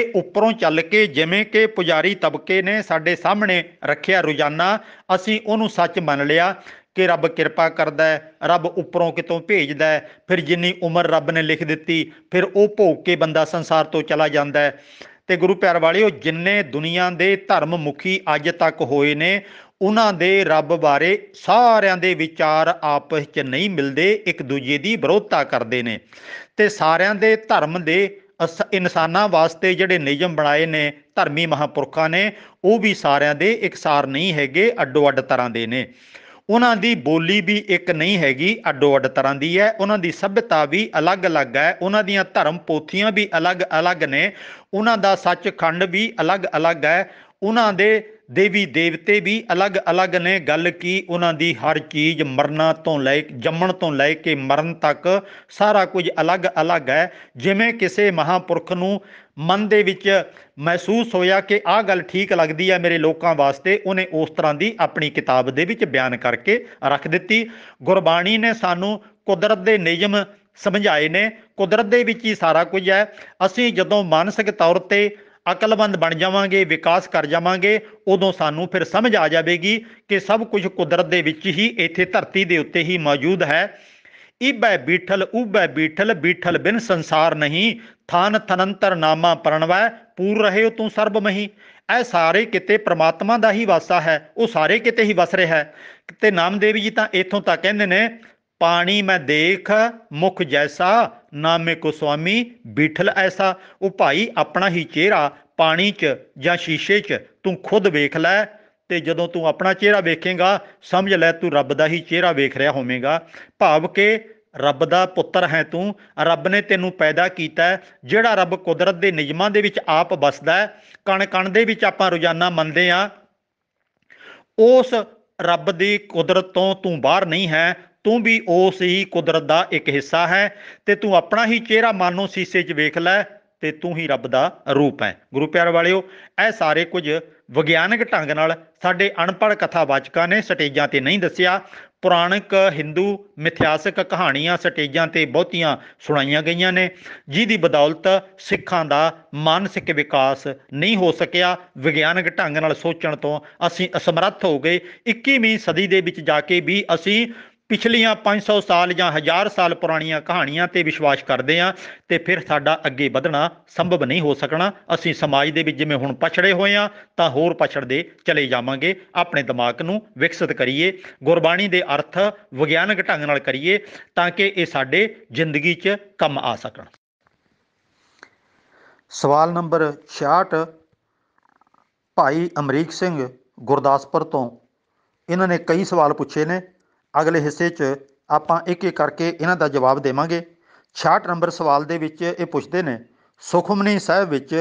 ਇਹ ਉੱਪਰੋਂ ਚੱਲ ਕੇ ਜਿਵੇਂ ਕਿ ਪੁਜਾਰੀ ਤਬਕੇ ਨੇ ਸਾਡੇ ਸਾਹਮਣੇ ਰੱਖਿਆ ਰੋਜ਼ਾਨਾ ਅਸੀਂ ਉਹਨੂੰ ਸੱਚ ਮੰਨ ਲਿਆ ਕਿ ਰੱਬ ਕਿਰਪਾ ਕਰਦਾ ਹੈ ਰੱਬ ਉੱਪਰੋਂ ਕਿਤੋਂ ਭੇਜਦਾ ਹੈ ਫਿਰ ਜਿੰਨੀ ਉਮਰ ਰੱਬ ਨੇ ਲਿਖ ਦਿੱਤੀ ਫਿਰ ਉਹ ਭੋਗ ਕੇ ਬੰਦਾ ਸੰਸਾਰ ਤੋਂ ਚਲਾ ਜਾਂਦਾ ਹੈ ਤੇ ਗੁਰੂ ਪਿਆਰ ਵਾਲਿਓ ਜਿੰਨੇ ਦੁਨੀਆ ਦੇ ਧਰਮ ਮੁਖੀ ਅੱਜ ਤੱਕ ਹੋਏ ਨੇ ਉਹਨਾਂ ਦੇ ਰੱਬ ਬਾਰੇ ਸਾਰਿਆਂ ਦੇ ਵਿਚਾਰ ਆਪਸ ਵਿੱਚ ਨਹੀਂ ਮਿਲਦੇ ਇੱਕ ਦੂਜੇ ਦੀ ਵਿਰੋਧਤਾ ਕਰਦੇ ਨੇ ਤੇ ਸਾਰਿਆਂ ਦੇ ਧਰਮ ਦੇ ਇਨਸਾਨਾਂ ਵਾਸਤੇ ਜਿਹੜੇ ਨਿਯਮ ਬਣਾਏ ਨੇ ਧਰਮੀ ਮਹਾਪੁਰਖਾਂ ਨੇ ਉਹ ਵੀ ਸਾਰਿਆਂ ਦੇ ਇੱਕਸਾਰ ਨਹੀਂ ਹੈਗੇ ਅੱਡੋ ਅੱਡ ਤਰ੍ਹਾਂ ਦੇ ਨੇ ਉਹਨਾਂ ਦੀ ਬੋਲੀ ਵੀ ਇੱਕ ਨਹੀਂ ਹੈਗੀ ਅੱਡੋ ਅੱਡ ਤਰ੍ਹਾਂ ਦੀ ਹੈ ਉਹਨਾਂ ਦੀ ਸਭਿਅਤਾ ਵੀ ਅਲੱਗ-ਅਲੱਗ ਹੈ ਉਹਨਾਂ ਦੀਆਂ ਧਰਮ ਪੋਥੀਆਂ ਵੀ ਅਲੱਗ-ਅਲੱਗ ਨੇ ਉਹਨਾਂ ਦਾ ਸੱਚਖੰਡ ਵੀ ਅਲੱਗ-ਅਲੱਗ ਹੈ ਉਹਨਾਂ ਦੇ ਦੇਵੀ ਦੇਵਤੇ ਵੀ ਅਲੱਗ-ਅਲੱਗ ਨੇ ਗੱਲ ਕੀ ਉਹਨਾਂ ਦੀ ਹਰ ਚੀਜ਼ ਮਰਨਾ ਤੋਂ ਲੈ ਜੰਮਣ ਤੋਂ ਲੈ ਕੇ ਮਰਨ ਤੱਕ ਸਾਰਾ ਕੁਝ ਅਲੱਗ-ਅਲੱਗ ਹੈ ਜਿਵੇਂ ਕਿਸੇ ਮਹਾਪੁਰਖ ਨੂੰ ਮਨ ਦੇ ਵਿੱਚ ਮਹਿਸੂਸ ਹੋਇਆ ਕਿ ਆਹ ਗੱਲ ਠੀਕ ਲੱਗਦੀ ਹੈ ਮੇਰੇ ਲੋਕਾਂ ਵਾਸਤੇ ਉਹਨੇ ਉਸ ਤਰ੍ਹਾਂ ਦੀ ਆਪਣੀ ਕਿਤਾਬ ਦੇ ਵਿੱਚ ਬਿਆਨ ਕਰਕੇ ਰੱਖ ਦਿੱਤੀ ਗੁਰਬਾਣੀ ਨੇ ਸਾਨੂੰ ਕੁਦਰਤ ਦੇ ਨਿਯਮ ਸਮਝਾਏ ਨੇ ਕੁਦਰਤ ਦੇ ਵਿੱਚ ਹੀ ਸਾਰਾ ਕੁਝ ਹੈ ਅਸੀਂ ਜਦੋਂ ਮਾਨਸਿਕ ਤੌਰ ਤੇ ਅਕਲਬੰਦ ਬਣ ਜਾਵਾਂਗੇ ਵਿਕਾਸ ਕਰ ਜਾਵਾਂਗੇ ਉਦੋਂ ਸਾਨੂੰ ਫਿਰ ਸਮਝ ਆ ਜਾਵੇਗੀ ਕਿ ਸਭ ਕੁਝ ਕੁਦਰਤ ਦੇ ਵਿੱਚ ਹੀ ਇੱਥੇ ਧਰਤੀ ਦੇ ਉੱਤੇ ਹੀ ਮੌਜੂਦ ਹੈ ਈਬੈ ਬੀਠਲ ਉਬੈ ਬੀਠਲ ਬੀਠਲ ਬਿਨ ਸੰਸਾਰ ਨਹੀਂ ਥਾਨ ਥਨੰਤਰ ਨਾਮਾ ਪਰਣਵੈ ਪੂਰ ਰਹੇ ਤੂੰ ਸਰਬ ਮਹੀ ਇਹ ਸਾਰੇ ਕਿਤੇ ਪ੍ਰਮਾਤਮਾ ਦਾ ਹੀ ਵਾਸਾ ਹੈ ਉਹ ਸਾਰੇ ਕਿਤੇ ਹੀ ਵਸ ਰਿਹਾ ਹੈ ਤੇ ਨਾਮਦੇਵ ਜੀ ਤਾਂ ਇਥੋਂ ਤੱਕ ਕਹਿੰਦੇ ਨੇ ਪਾਣੀ ਮੈਂ ਦੇਖ ਮੁਖ ਜੈਸਾ ਨਾਮੇ ਕੋ ਸੁਆਮੀ ਬੀਠਲ ਐਸਾ ਉਹ ਭਾਈ ਆਪਣਾ ਹੀ ਚਿਹਰਾ ਪਾਣੀ 'ਚ ਜਾਂ ਸ਼ੀਸ਼ੇ 'ਚ ਤੂੰ ਖੁਦ ਵੇਖ ਲੈ ਤੇ ਜਦੋਂ ਤੂੰ ਆਪਣਾ ਚਿਹਰਾ ਵੇਖੇਗਾ ਸਮਝ ਲੈ ਤੂੰ ਰੱਬ ਦਾ ਹੀ ਚਿਹਰਾ ਵੇਖ ਰਿਹਾ ਹੋਵੇਂਗਾ ਭਾਵ ਕਿ ਰੱਬ ਦਾ ਪੁੱਤਰ ਹੈ ਤੂੰ ਰੱਬ ਨੇ ਤੈਨੂੰ ਪੈਦਾ ਕੀਤਾ ਜਿਹੜਾ ਰੱਬ ਕੁਦਰਤ ਦੇ ਨਿਯਮਾਂ ਦੇ ਵਿੱਚ ਆਪ ਵਸਦਾ ਹੈ ਕਣ ਕਣ ਦੇ ਵਿੱਚ ਆਪਾਂ ਰੋਜ਼ਾਨਾ ਮੰਨਦੇ ਆ ਉਸ ਰੱਬ ਦੀ ਕੁਦਰਤ ਤੋਂ ਤੂੰ ਬਾਹਰ ਨਹੀਂ ਹੈ ਤੂੰ ਵੀ ਉਸ ਹੀ ਕੁਦਰਤ ਦਾ ਇੱਕ ਹਿੱਸਾ ਹੈ ਤੇ ਤੂੰ ਆਪਣਾ ਹੀ ਚਿਹਰਾ ਮਾਨੋ ਸੀਸੇ 'ਚ ਵੇਖ ਲੈ ਤੇ ਤੂੰ ਹੀ ਰੱਬ ਦਾ ਰੂਪ ਹੈ ਗੁਰੂ ਪਿਆਰ ਵਾਲਿਓ ਇਹ ਸਾਰੇ ਕੁਝ ਵਿਗਿਆਨਕ ਢੰਗ ਨਾਲ ਸਾਡੇ ਅਣਪੜ ਕਥਾਵਾਚਕਾਂ ਨੇ ਸਟੇਜਾਂ ਤੇ ਨਹੀਂ ਦੱਸਿਆ ਪੁਰਾਣਿਕ ਹਿੰਦੂ ਮਿਥਿਹਾਸਕ ਕਹਾਣੀਆਂ ਸਟੇਜਾਂ ਤੇ ਬਹੁਤੀਆਂ ਸੁਣਾਈਆਂ ਗਈਆਂ ਨੇ ਜਿਹਦੀ ਬਦੌਲਤ ਸਿੱਖਾਂ ਦਾ ਮਾਨਸਿਕ ਵਿਕਾਸ ਨਹੀਂ ਹੋ ਸਕਿਆ ਵਿਗਿਆਨਕ ਢੰਗ ਨਾਲ ਸੋਚਣ ਤੋਂ ਅਸੀਂ ਅਸਮਰੱਥ ਹੋ ਗਏ 21ਵੀਂ ਸਦੀ ਦੇ ਵਿੱਚ ਜਾ ਕੇ ਵੀ ਅਸੀਂ ਪਿਛਲੀਆਂ 500 ਸਾਲ ਜਾਂ 1000 ਸਾਲ ਪੁਰਾਣੀਆਂ ਕਹਾਣੀਆਂ ਤੇ ਵਿਸ਼ਵਾਸ ਕਰਦੇ ਆ ਤੇ ਫਿਰ ਸਾਡਾ ਅੱਗੇ ਵਧਣਾ ਸੰਭਵ ਨਹੀਂ ਹੋ ਸਕਣਾ ਅਸੀਂ ਸਮਾਜ ਦੇ ਵਿੱਚ ਜਿਵੇਂ ਹੁਣ ਪਛੜੇ ਹੋਏ ਆ ਤਾਂ ਹੋਰ ਪਛੜਦੇ ਚਲੇ ਜਾਵਾਂਗੇ ਆਪਣੇ ਦਿਮਾਗ ਨੂੰ ਵਿਕਸਿਤ ਕਰੀਏ ਗੁਰਬਾਣੀ ਦੇ ਅਰਥ ਵਿਗਿਆਨਕ ਢੰਗ ਨਾਲ ਕਰੀਏ ਤਾਂ ਕਿ ਇਹ ਸਾਡੇ ਜ਼ਿੰਦਗੀ 'ਚ ਕੰਮ ਆ ਸਕਣ ਸਵਾਲ ਨੰਬਰ 66 ਭਾਈ ਅਮਰੀਕ ਸਿੰਘ ਗੁਰਦਾਸਪੁਰ ਤੋਂ ਇਹਨਾਂ ਨੇ ਕਈ ਸਵਾਲ ਪੁੱਛੇ ਨੇ ਅਗਲੇ ਹਿੱਸੇ 'ਚ ਆਪਾਂ ਇੱਕ ਇੱਕ ਕਰਕੇ ਇਹਨਾਂ ਦਾ ਜਵਾਬ ਦੇਵਾਂਗੇ 66 ਨੰਬਰ ਸਵਾਲ ਦੇ ਵਿੱਚ ਇਹ ਪੁੱਛਦੇ ਨੇ ਸੁਖਮਨੀ ਸਾਹਿਬ ਵਿੱਚ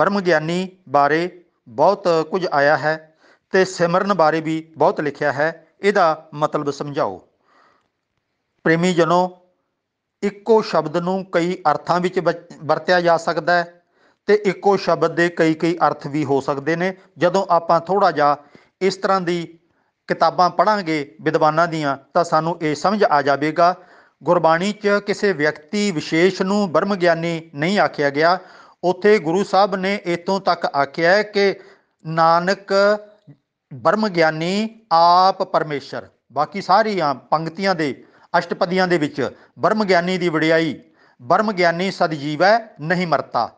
ਬਰਮ ਗਿਆਨੀ ਬਾਰੇ ਬਹੁਤ ਕੁਝ ਆਇਆ ਹੈ ਤੇ ਸਿਮਰਨ ਬਾਰੇ ਵੀ ਬਹੁਤ ਲਿਖਿਆ ਹੈ ਇਹਦਾ ਮਤਲਬ ਸਮਝਾਓ ਪ੍ਰੇਮੀ ਜਨੋ ਇੱਕੋ ਸ਼ਬਦ ਨੂੰ ਕਈ ਅਰਥਾਂ ਵਿੱਚ ਵਰਤਿਆ ਜਾ ਸਕਦਾ ਹੈ ਤੇ ਇੱਕੋ ਸ਼ਬਦ ਦੇ ਕਈ ਕਈ ਅਰਥ ਵੀ ਹੋ ਸਕਦੇ ਨੇ ਜਦੋਂ ਆਪਾਂ ਥੋੜਾ ਜਿਹਾ ਇਸ ਤਰ੍ਹਾਂ ਦੀ ਕਿਤਾਬਾਂ ਪੜਾਂਗੇ ਵਿਦਵਾਨਾਂ ਦੀਆਂ ਤਾਂ ਸਾਨੂੰ ਇਹ ਸਮਝ ਆ ਜਾਵੇਗਾ ਗੁਰਬਾਣੀ 'ਚ ਕਿਸੇ ਵਿਅਕਤੀ ਵਿਸ਼ੇਸ਼ ਨੂੰ ਬ੍ਰਹਮ ਗਿਆਨੀ ਨਹੀਂ ਆਖਿਆ ਗਿਆ ਉੱਥੇ ਗੁਰੂ ਸਾਹਿਬ ਨੇ ਇਤੋਂ ਤੱਕ ਆਖਿਆ ਕਿ ਨਾਨਕ ਬ੍ਰਹਮ ਗਿਆਨੀ ਆਪ ਪਰਮੇਸ਼ਰ ਬਾਕੀ ਸਾਰੀਆਂ ਪੰਕਤੀਆਂ ਦੇ ਅਸ਼ਟਪਦੀਆਂ ਦੇ ਵਿੱਚ ਬ੍ਰਹਮ ਗਿਆਨੀ ਦੀ ਵਡਿਆਈ ਬ੍ਰਹਮ ਗਿਆਨੀ ਸਦਜੀਵ ਹੈ ਨਹੀਂ ਮਰਤਾ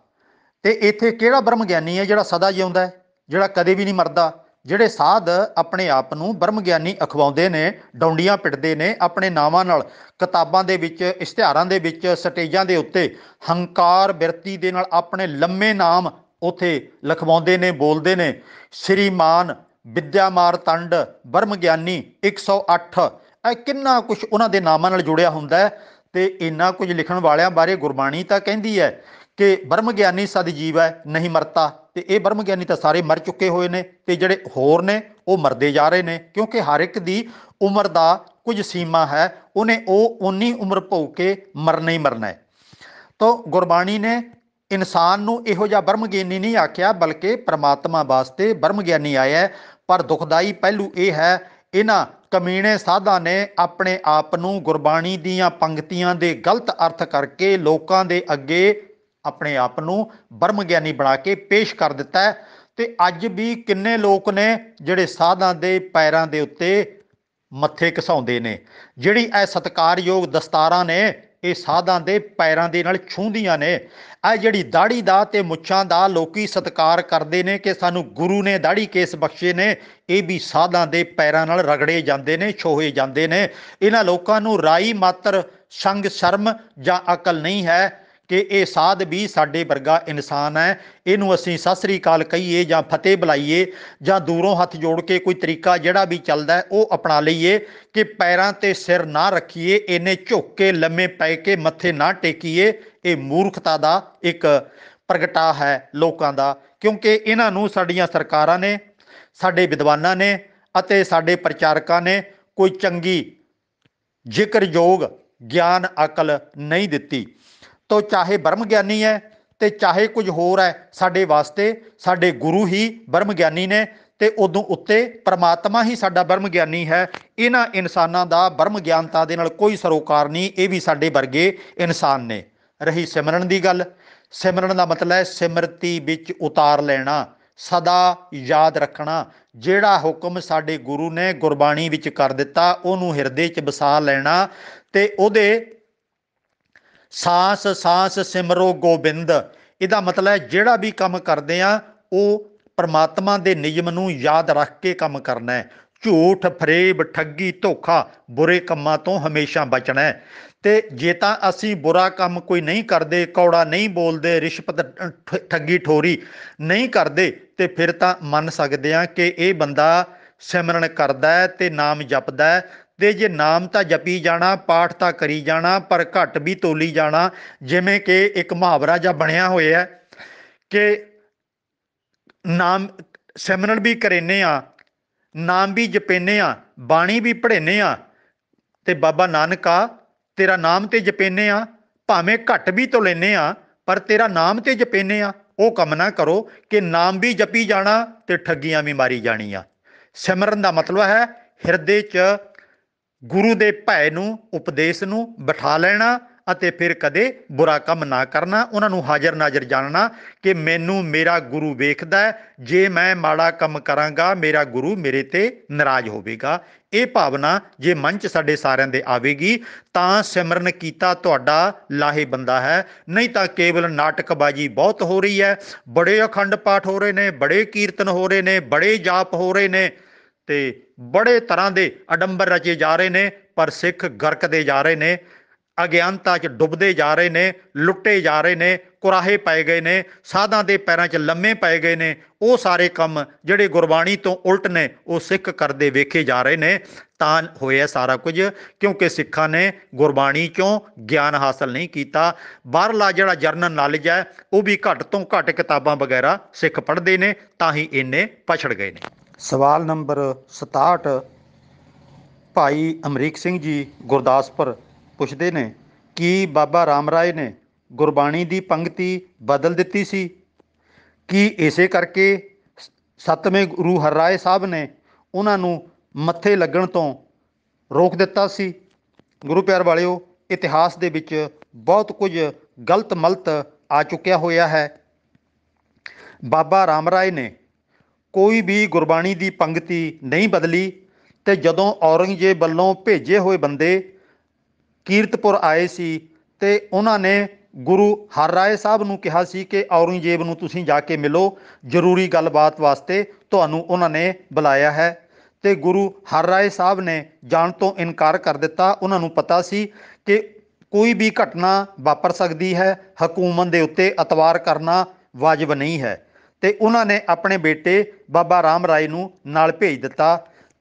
ਤੇ ਇੱਥੇ ਕਿਹੜਾ ਬ੍ਰਹਮ ਗਿਆਨੀ ਹੈ ਜਿਹੜਾ ਸਦਾ ਜਿਉਂਦਾ ਹੈ ਜਿਹੜਾ ਕਦੇ ਵੀ ਨਹੀਂ ਮਰਦਾ ਜਿਹੜੇ ਸਾਧ ਆਪਣੇ ਆਪ ਨੂੰ ਬ੍ਰਹਮ ਗਿਆਨੀ ਅਖਵਾਉਂਦੇ ਨੇ ਡੌਂਡੀਆਂ ਪਿੱਟਦੇ ਨੇ ਆਪਣੇ ਨਾਵਾਂ ਨਾਲ ਕਿਤਾਬਾਂ ਦੇ ਵਿੱਚ ਇਸ਼ਤਿਹਾਰਾਂ ਦੇ ਵਿੱਚ ਸਟੇਜਾਂ ਦੇ ਉੱਤੇ ਹੰਕਾਰ ਬਿਰਤੀ ਦੇ ਨਾਲ ਆਪਣੇ ਲੰਮੇ ਨਾਮ ਉਥੇ ਲਖਵਾਉਂਦੇ ਨੇ ਬੋਲਦੇ ਨੇ ਸ਼੍ਰੀਮਾਨ ਵਿਦਿਆਮਾਰ ਤੰਡ ਬ੍ਰਹਮ ਗਿਆਨੀ 108 ਇਹ ਕਿੰਨਾ ਕੁਝ ਉਹਨਾਂ ਦੇ ਨਾਮਾਂ ਨਾਲ ਜੁੜਿਆ ਹੁੰਦਾ ਤੇ ਇੰਨਾ ਕੁਝ ਲਿਖਣ ਵਾਲਿਆਂ ਬਾਰੇ ਗੁਰਬਾਣੀ ਤਾਂ ਕਹਿੰਦੀ ਹੈ ਕਿ ਬਰਮ ਗਿਆਨੀ ਸਦ ਜੀਵ ਹੈ ਨਹੀਂ ਮਰਤਾ ਤੇ ਇਹ ਬਰਮ ਗਿਆਨੀ ਤਾਂ ਸਾਰੇ ਮਰ ਚੁੱਕੇ ਹੋਏ ਨੇ ਤੇ ਜਿਹੜੇ ਹੋਰ ਨੇ ਉਹ ਮਰਦੇ ਜਾ ਰਹੇ ਨੇ ਕਿਉਂਕਿ ਹਰ ਇੱਕ ਦੀ ਉਮਰ ਦਾ ਕੁਝ ਸੀਮਾ ਹੈ ਉਹਨੇ ਉਹ ਉਨੀ ਉਮਰ ਭੋਗ ਕੇ ਮਰਨਾ ਹੀ ਮਰਨਾ ਹੈ ਤਾਂ ਗੁਰਬਾਣੀ ਨੇ ਇਨਸਾਨ ਨੂੰ ਇਹੋ ਜਿਹਾ ਬਰਮ ਗਿਆਨੀ ਨਹੀਂ ਆਖਿਆ ਬਲਕਿ ਪ੍ਰਮਾਤਮਾ ਵਾਸਤੇ ਬਰਮ ਗਿਆਨੀ ਆਇਆ ਪਰ ਦੁਖਦਾਈ ਪਹਿਲੂ ਇਹ ਹੈ ਇਹਨਾਂ ਕਮੀਨੇ ਸਾਧਾਂ ਨੇ ਆਪਣੇ ਆਪ ਨੂੰ ਗੁਰਬਾਣੀ ਦੀਆਂ ਪੰਕਤੀਆਂ ਦੇ ਗਲਤ ਅਰਥ ਕਰਕੇ ਲੋਕਾਂ ਦੇ ਅੱਗੇ ਆਪਣੇ ਆਪ ਨੂੰ ਬਰਮ ਗਿਆਨੀ ਬਣਾ ਕੇ ਪੇਸ਼ ਕਰ ਦਿੱਤਾ ਹੈ ਤੇ ਅੱਜ ਵੀ ਕਿੰਨੇ ਲੋਕ ਨੇ ਜਿਹੜੇ ਸਾਧਾਂ ਦੇ ਪੈਰਾਂ ਦੇ ਉੱਤੇ ਮੱਥੇ ਘਸਾਉਂਦੇ ਨੇ ਜਿਹੜੀ ਇਹ ਸਤਕਾਰਯੋਗ ਦਸਤਾਰਾਂ ਨੇ ਇਹ ਸਾਧਾਂ ਦੇ ਪੈਰਾਂ ਦੇ ਨਾਲ ਛੂੰਦੀਆਂ ਨੇ ਇਹ ਜਿਹੜੀ ਦਾੜੀ ਦਾ ਤੇ ਮੁੱਛਾਂ ਦਾ ਲੋਕੀ ਸਤਕਾਰ ਕਰਦੇ ਨੇ ਕਿ ਸਾਨੂੰ ਗੁਰੂ ਨੇ ਦਾੜੀ ਕੇਸ ਬਖਸ਼ੇ ਨੇ ਇਹ ਵੀ ਸਾਧਾਂ ਦੇ ਪੈਰਾਂ ਨਾਲ ਰਗੜੇ ਜਾਂਦੇ ਨੇ ਛੋਹੇ ਜਾਂਦੇ ਨੇ ਇਹਨਾਂ ਲੋਕਾਂ ਨੂੰ ਰਾਈ ਮਾਤਰ ਸੰਗ ਸ਼ਰਮ ਜਾਂ ਅਕਲ ਨਹੀਂ ਹੈ ਕਿ ਇਹ ਸਾਧ ਵੀ ਸਾਡੇ ਵਰਗਾ ਇਨਸਾਨ ਹੈ ਇਹਨੂੰ ਅਸੀਂ ਸਸਰੀ ਕਾਲ ਕਹੀਏ ਜਾਂ ਫਤਿਹ ਬੁਲਾਈਏ ਜਾਂ ਦੂਰੋਂ ਹੱਥ ਜੋੜ ਕੇ ਕੋਈ ਤਰੀਕਾ ਜਿਹੜਾ ਵੀ ਚੱਲਦਾ ਉਹ ਅਪਣਾ ਲਈਏ ਕਿ ਪੈਰਾਂ ਤੇ ਸਿਰ ਨਾ ਰੱਖੀਏ ਇਹਨੇ ਝੁੱਕ ਕੇ ਲੰਮੇ ਪੈ ਕੇ ਮੱਥੇ ਨਾ ਟੇਕੀਏ ਇਹ ਮੂਰਖਤਾ ਦਾ ਇੱਕ ਪ੍ਰਗਟਾ ਹੈ ਲੋਕਾਂ ਦਾ ਕਿਉਂਕਿ ਇਹਨਾਂ ਨੂੰ ਸਾਡੀਆਂ ਸਰਕਾਰਾਂ ਨੇ ਸਾਡੇ ਵਿਦਵਾਨਾਂ ਨੇ ਅਤੇ ਸਾਡੇ ਪ੍ਰਚਾਰਕਾਂ ਨੇ ਕੋਈ ਚੰਗੀ ਜ਼ਿਕਰਯੋਗ ਗਿਆਨ ਅਕਲ ਨਹੀਂ ਦਿੱਤੀ ਤੋ ਚਾਹੇ ਬ੍ਰਹਮ ਗਿਆਨੀ ਹੈ ਤੇ ਚਾਹੇ ਕੁਝ ਹੋਰ ਹੈ ਸਾਡੇ ਵਾਸਤੇ ਸਾਡੇ ਗੁਰੂ ਹੀ ਬ੍ਰਹਮ ਗਿਆਨੀ ਨੇ ਤੇ ਉਦੋਂ ਉੱਤੇ ਪ੍ਰਮਾਤਮਾ ਹੀ ਸਾਡਾ ਬ੍ਰਹਮ ਗਿਆਨੀ ਹੈ ਇਹਨਾਂ ਇਨਸਾਨਾਂ ਦਾ ਬ੍ਰਹਮ ਗਿਆਨਤਾ ਦੇ ਨਾਲ ਕੋਈ ਸਰੋਕਾਰ ਨਹੀਂ ਇਹ ਵੀ ਸਾਡੇ ਵਰਗੇ ਇਨਸਾਨ ਨੇ ਰਹੀ ਸਿਮਰਨ ਦੀ ਗੱਲ ਸਿਮਰਨ ਦਾ ਮਤਲਬ ਹੈ ਸਿਮਰਤੀ ਵਿੱਚ ਉਤਾਰ ਲੈਣਾ ਸਦਾ ਯਾਦ ਰੱਖਣਾ ਜਿਹੜਾ ਹੁਕਮ ਸਾਡੇ ਗੁਰੂ ਨੇ ਗੁਰਬਾਣੀ ਵਿੱਚ ਕਰ ਦਿੱਤਾ ਉਹਨੂੰ ਹਿਰਦੇ 'ਚ ਵਸਾ ਲੈਣਾ ਤੇ ਉਹਦੇ ਸਾਸ ਸਾਸ ਸਿਮਰੋ ਗੋਬਿੰਦ ਇਹਦਾ ਮਤਲਬ ਹੈ ਜਿਹੜਾ ਵੀ ਕੰਮ ਕਰਦੇ ਆ ਉਹ ਪਰਮਾਤਮਾ ਦੇ ਨਿਯਮ ਨੂੰ ਯਾਦ ਰੱਖ ਕੇ ਕੰਮ ਕਰਨਾ ਹੈ ਝੂਠ ਫਰੇਬ ਠੱਗੀ ਧੋਖਾ ਬੁਰੇ ਕੰਮਾਂ ਤੋਂ ਹਮੇਸ਼ਾ ਬਚਣਾ ਹੈ ਤੇ ਜੇ ਤਾਂ ਅਸੀਂ ਬੁਰਾ ਕੰਮ ਕੋਈ ਨਹੀਂ ਕਰਦੇ ਕੌੜਾ ਨਹੀਂ ਬੋਲਦੇ ਰਿਸ਼ਵਤ ਠੱਗੀ ਠੋਰੀ ਨਹੀਂ ਕਰਦੇ ਤੇ ਫਿਰ ਤਾਂ ਮੰਨ ਸਕਦੇ ਆ ਕਿ ਇਹ ਬੰਦਾ ਸਿਮਰਨ ਕਰਦਾ ਹੈ ਤੇ ਨਾਮ ਜਪਦਾ ਹੈ ਤੇ ਜੇ ਨਾਮ ਤਾਂ ਜਪੀ ਜਾਣਾ ਪਾਠ ਤਾਂ ਕਰੀ ਜਾਣਾ ਪਰ ਘਟ ਵੀ ਤੋਲੀ ਜਾਣਾ ਜਿਵੇਂ ਕਿ ਇੱਕ ਮੁਹਾਵਰਾ ਜਾਂ ਬਣਿਆ ਹੋਇਆ ਹੈ ਕਿ ਨਾਮ ਸੈਮੀਨਰ ਵੀ ਕਰੇਨੇ ਆ ਨਾਮ ਵੀ ਜਪੇਨੇ ਆ ਬਾਣੀ ਵੀ ਪੜ੍ਹੇਨੇ ਆ ਤੇ ਬਾਬਾ ਨਾਨਕਾ ਤੇਰਾ ਨਾਮ ਤੇ ਜਪੇਨੇ ਆ ਭਾਵੇਂ ਘਟ ਵੀ ਤੋਲੇਨੇ ਆ ਪਰ ਤੇਰਾ ਨਾਮ ਤੇ ਜਪੇਨੇ ਆ ਉਹ ਕੰਮ ਨਾ ਕਰੋ ਕਿ ਨਾਮ ਵੀ ਜਪੀ ਜਾਣਾ ਤੇ ਠੱਗੀਆਂ ਵੀ ਮਾਰੀ ਜਾਣੀਆਂ ਸਿਮਰਨ ਦਾ ਮਤਲਬ ਹੈ ਹਿਰਦੇ 'ਚ ਗੁਰੂ ਦੇ ਭੈ ਨੂੰ ਉਪਦੇਸ਼ ਨੂੰ ਬਿਠਾ ਲੈਣਾ ਅਤੇ ਫਿਰ ਕਦੇ ਬੁਰਾ ਕੰਮ ਨਾ ਕਰਨਾ ਉਹਨਾਂ ਨੂੰ ਹਾਜ਼ਰ ਨਾਜ਼ਰ ਜਾਣਨਾ ਕਿ ਮੈਨੂੰ ਮੇਰਾ ਗੁਰੂ ਵੇਖਦਾ ਜੇ ਮੈਂ ਮਾੜਾ ਕੰਮ ਕਰਾਂਗਾ ਮੇਰਾ ਗੁਰੂ ਮੇਰੇ ਤੇ ਨਾਰਾਜ਼ ਹੋਵੇਗਾ ਇਹ ਭਾਵਨਾ ਜੇ ਮਨ 'ਚ ਸਾਡੇ ਸਾਰਿਆਂ ਦੇ ਆਵੇਗੀ ਤਾਂ ਸਿਮਰਨ ਕੀਤਾ ਤੁਹਾਡਾ ਲਾਹੇ ਬੰਦਾ ਹੈ ਨਹੀਂ ਤਾਂ ਕੇਵਲ ਨਾਟਕਬਾਜੀ ਬਹੁਤ ਹੋ ਰਹੀ ਹੈ ਬੜੇ ਅਖੰਡ ਪਾਠ ਹੋ ਰਹੇ ਨੇ ਬੜੇ ਕੀਰਤਨ ਹੋ ਰਹੇ ਨੇ ਬੜੇ ਜਾਪ ਹੋ ਰਹੇ ਨੇ ਤੇ ਬੜੇ ਤਰ੍ਹਾਂ ਦੇ ਅਡੰਬਰ ਰਚੇ ਜਾ ਰਹੇ ਨੇ ਪਰ ਸਿੱਖ ਗਰਕਦੇ ਜਾ ਰਹੇ ਨੇ ਅਗਿਆਨਤਾ 'ਚ ਡੁੱਬਦੇ ਜਾ ਰਹੇ ਨੇ ਲੁੱਟੇ ਜਾ ਰਹੇ ਨੇ ਕੁਰਾਹੇ ਪਏ ਗਏ ਨੇ ਸਾਧਾਂ ਦੇ ਪੈਰਾਂ 'ਚ ਲੰਮੇ ਪਏ ਗਏ ਨੇ ਉਹ ਸਾਰੇ ਕੰਮ ਜਿਹੜੇ ਗੁਰਬਾਣੀ ਤੋਂ ਉਲਟ ਨੇ ਉਹ ਸਿੱਖ ਕਰਦੇ ਵੇਖੇ ਜਾ ਰਹੇ ਨੇ ਤਾਂ ਹੋਇਆ ਸਾਰਾ ਕੁਝ ਕਿਉਂਕਿ ਸਿੱਖਾਂ ਨੇ ਗੁਰਬਾਣੀ 'ਚੋਂ ਗਿਆਨ ਹਾਸਲ ਨਹੀਂ ਕੀਤਾ ਬਾਹਰਲਾ ਜਿਹੜਾ ਜਰਨਲ ਨੌਲੇਜ ਹੈ ਉਹ ਵੀ ਘੱਟ ਤੋਂ ਘੱਟ ਕਿਤਾਬਾਂ ਵਗੈਰਾ ਸਿੱਖ ਪੜ੍ਹਦੇ ਨੇ ਤਾਂ ਹੀ ਇਹਨੇ ਪਛੜ ਗਏ ਨੇ ਸਵਾਲ ਨੰਬਰ 67 ਭਾਈ ਅਮਰੀਕ ਸਿੰਘ ਜੀ ਗੁਰਦਾਸਪੁਰ ਪੁੱਛਦੇ ਨੇ ਕਿ ਬਾਬਾ ਰਾਮ ਰਾਏ ਨੇ ਗੁਰਬਾਣੀ ਦੀ ਪੰਕਤੀ ਬਦਲ ਦਿੱਤੀ ਸੀ ਕੀ ਇਸੇ ਕਰਕੇ ਸਤਵੇਂ ਗੁਰੂ ਹਰਰਾਏ ਸਾਹਿਬ ਨੇ ਉਹਨਾਂ ਨੂੰ ਮੱਥੇ ਲੱਗਣ ਤੋਂ ਰੋਕ ਦਿੱਤਾ ਸੀ ਗੁਰੂ ਪਿਆਰ ਵਾਲਿਓ ਇਤਿਹਾਸ ਦੇ ਵਿੱਚ ਬਹੁਤ ਕੁਝ ਗਲਤ ਮਲਤ ਆ ਚੁੱਕਿਆ ਹੋਇਆ ਹੈ ਬਾਬਾ ਰਾਮ ਰਾਏ ਨੇ ਕੋਈ ਵੀ ਗੁਰਬਾਣੀ ਦੀ ਪੰਗਤੀ ਨਹੀਂ ਬਦਲੀ ਤੇ ਜਦੋਂ ਔਰੰਗਜ਼ੇਬ ਵੱਲੋਂ ਭੇਜੇ ਹੋਏ ਬੰਦੇ ਕੀਰਤਪੁਰ ਆਏ ਸੀ ਤੇ ਉਹਨਾਂ ਨੇ ਗੁਰੂ ਹਰ ਰਾਏ ਸਾਹਿਬ ਨੂੰ ਕਿਹਾ ਸੀ ਕਿ ਔਰੰਗਜ਼ੇਬ ਨੂੰ ਤੁਸੀਂ ਜਾ ਕੇ ਮਿਲੋ ਜ਼ਰੂਰੀ ਗੱਲਬਾਤ ਵਾਸਤੇ ਤੁਹਾਨੂੰ ਉਹਨਾਂ ਨੇ ਬੁਲਾਇਆ ਹੈ ਤੇ ਗੁਰੂ ਹਰ ਰਾਏ ਸਾਹਿਬ ਨੇ ਜਾਣ ਤੋਂ ਇਨਕਾਰ ਕਰ ਦਿੱਤਾ ਉਹਨਾਂ ਨੂੰ ਪਤਾ ਸੀ ਕਿ ਕੋਈ ਵੀ ਘਟਨਾ ਵਾਪਰ ਸਕਦੀ ਹੈ ਹਕੂਮਤ ਦੇ ਉੱਤੇ ਅਤਵਾਰ ਕਰਨਾ ਵਾਜਬ ਨਹੀਂ ਹੈ ਤੇ ਉਹਨਾਂ ਨੇ ਆਪਣੇ ਬੇਟੇ ਬਾਬਾ ਰਾਮ ਰਾਏ ਨੂੰ ਨਾਲ ਭੇਜ ਦਿੱਤਾ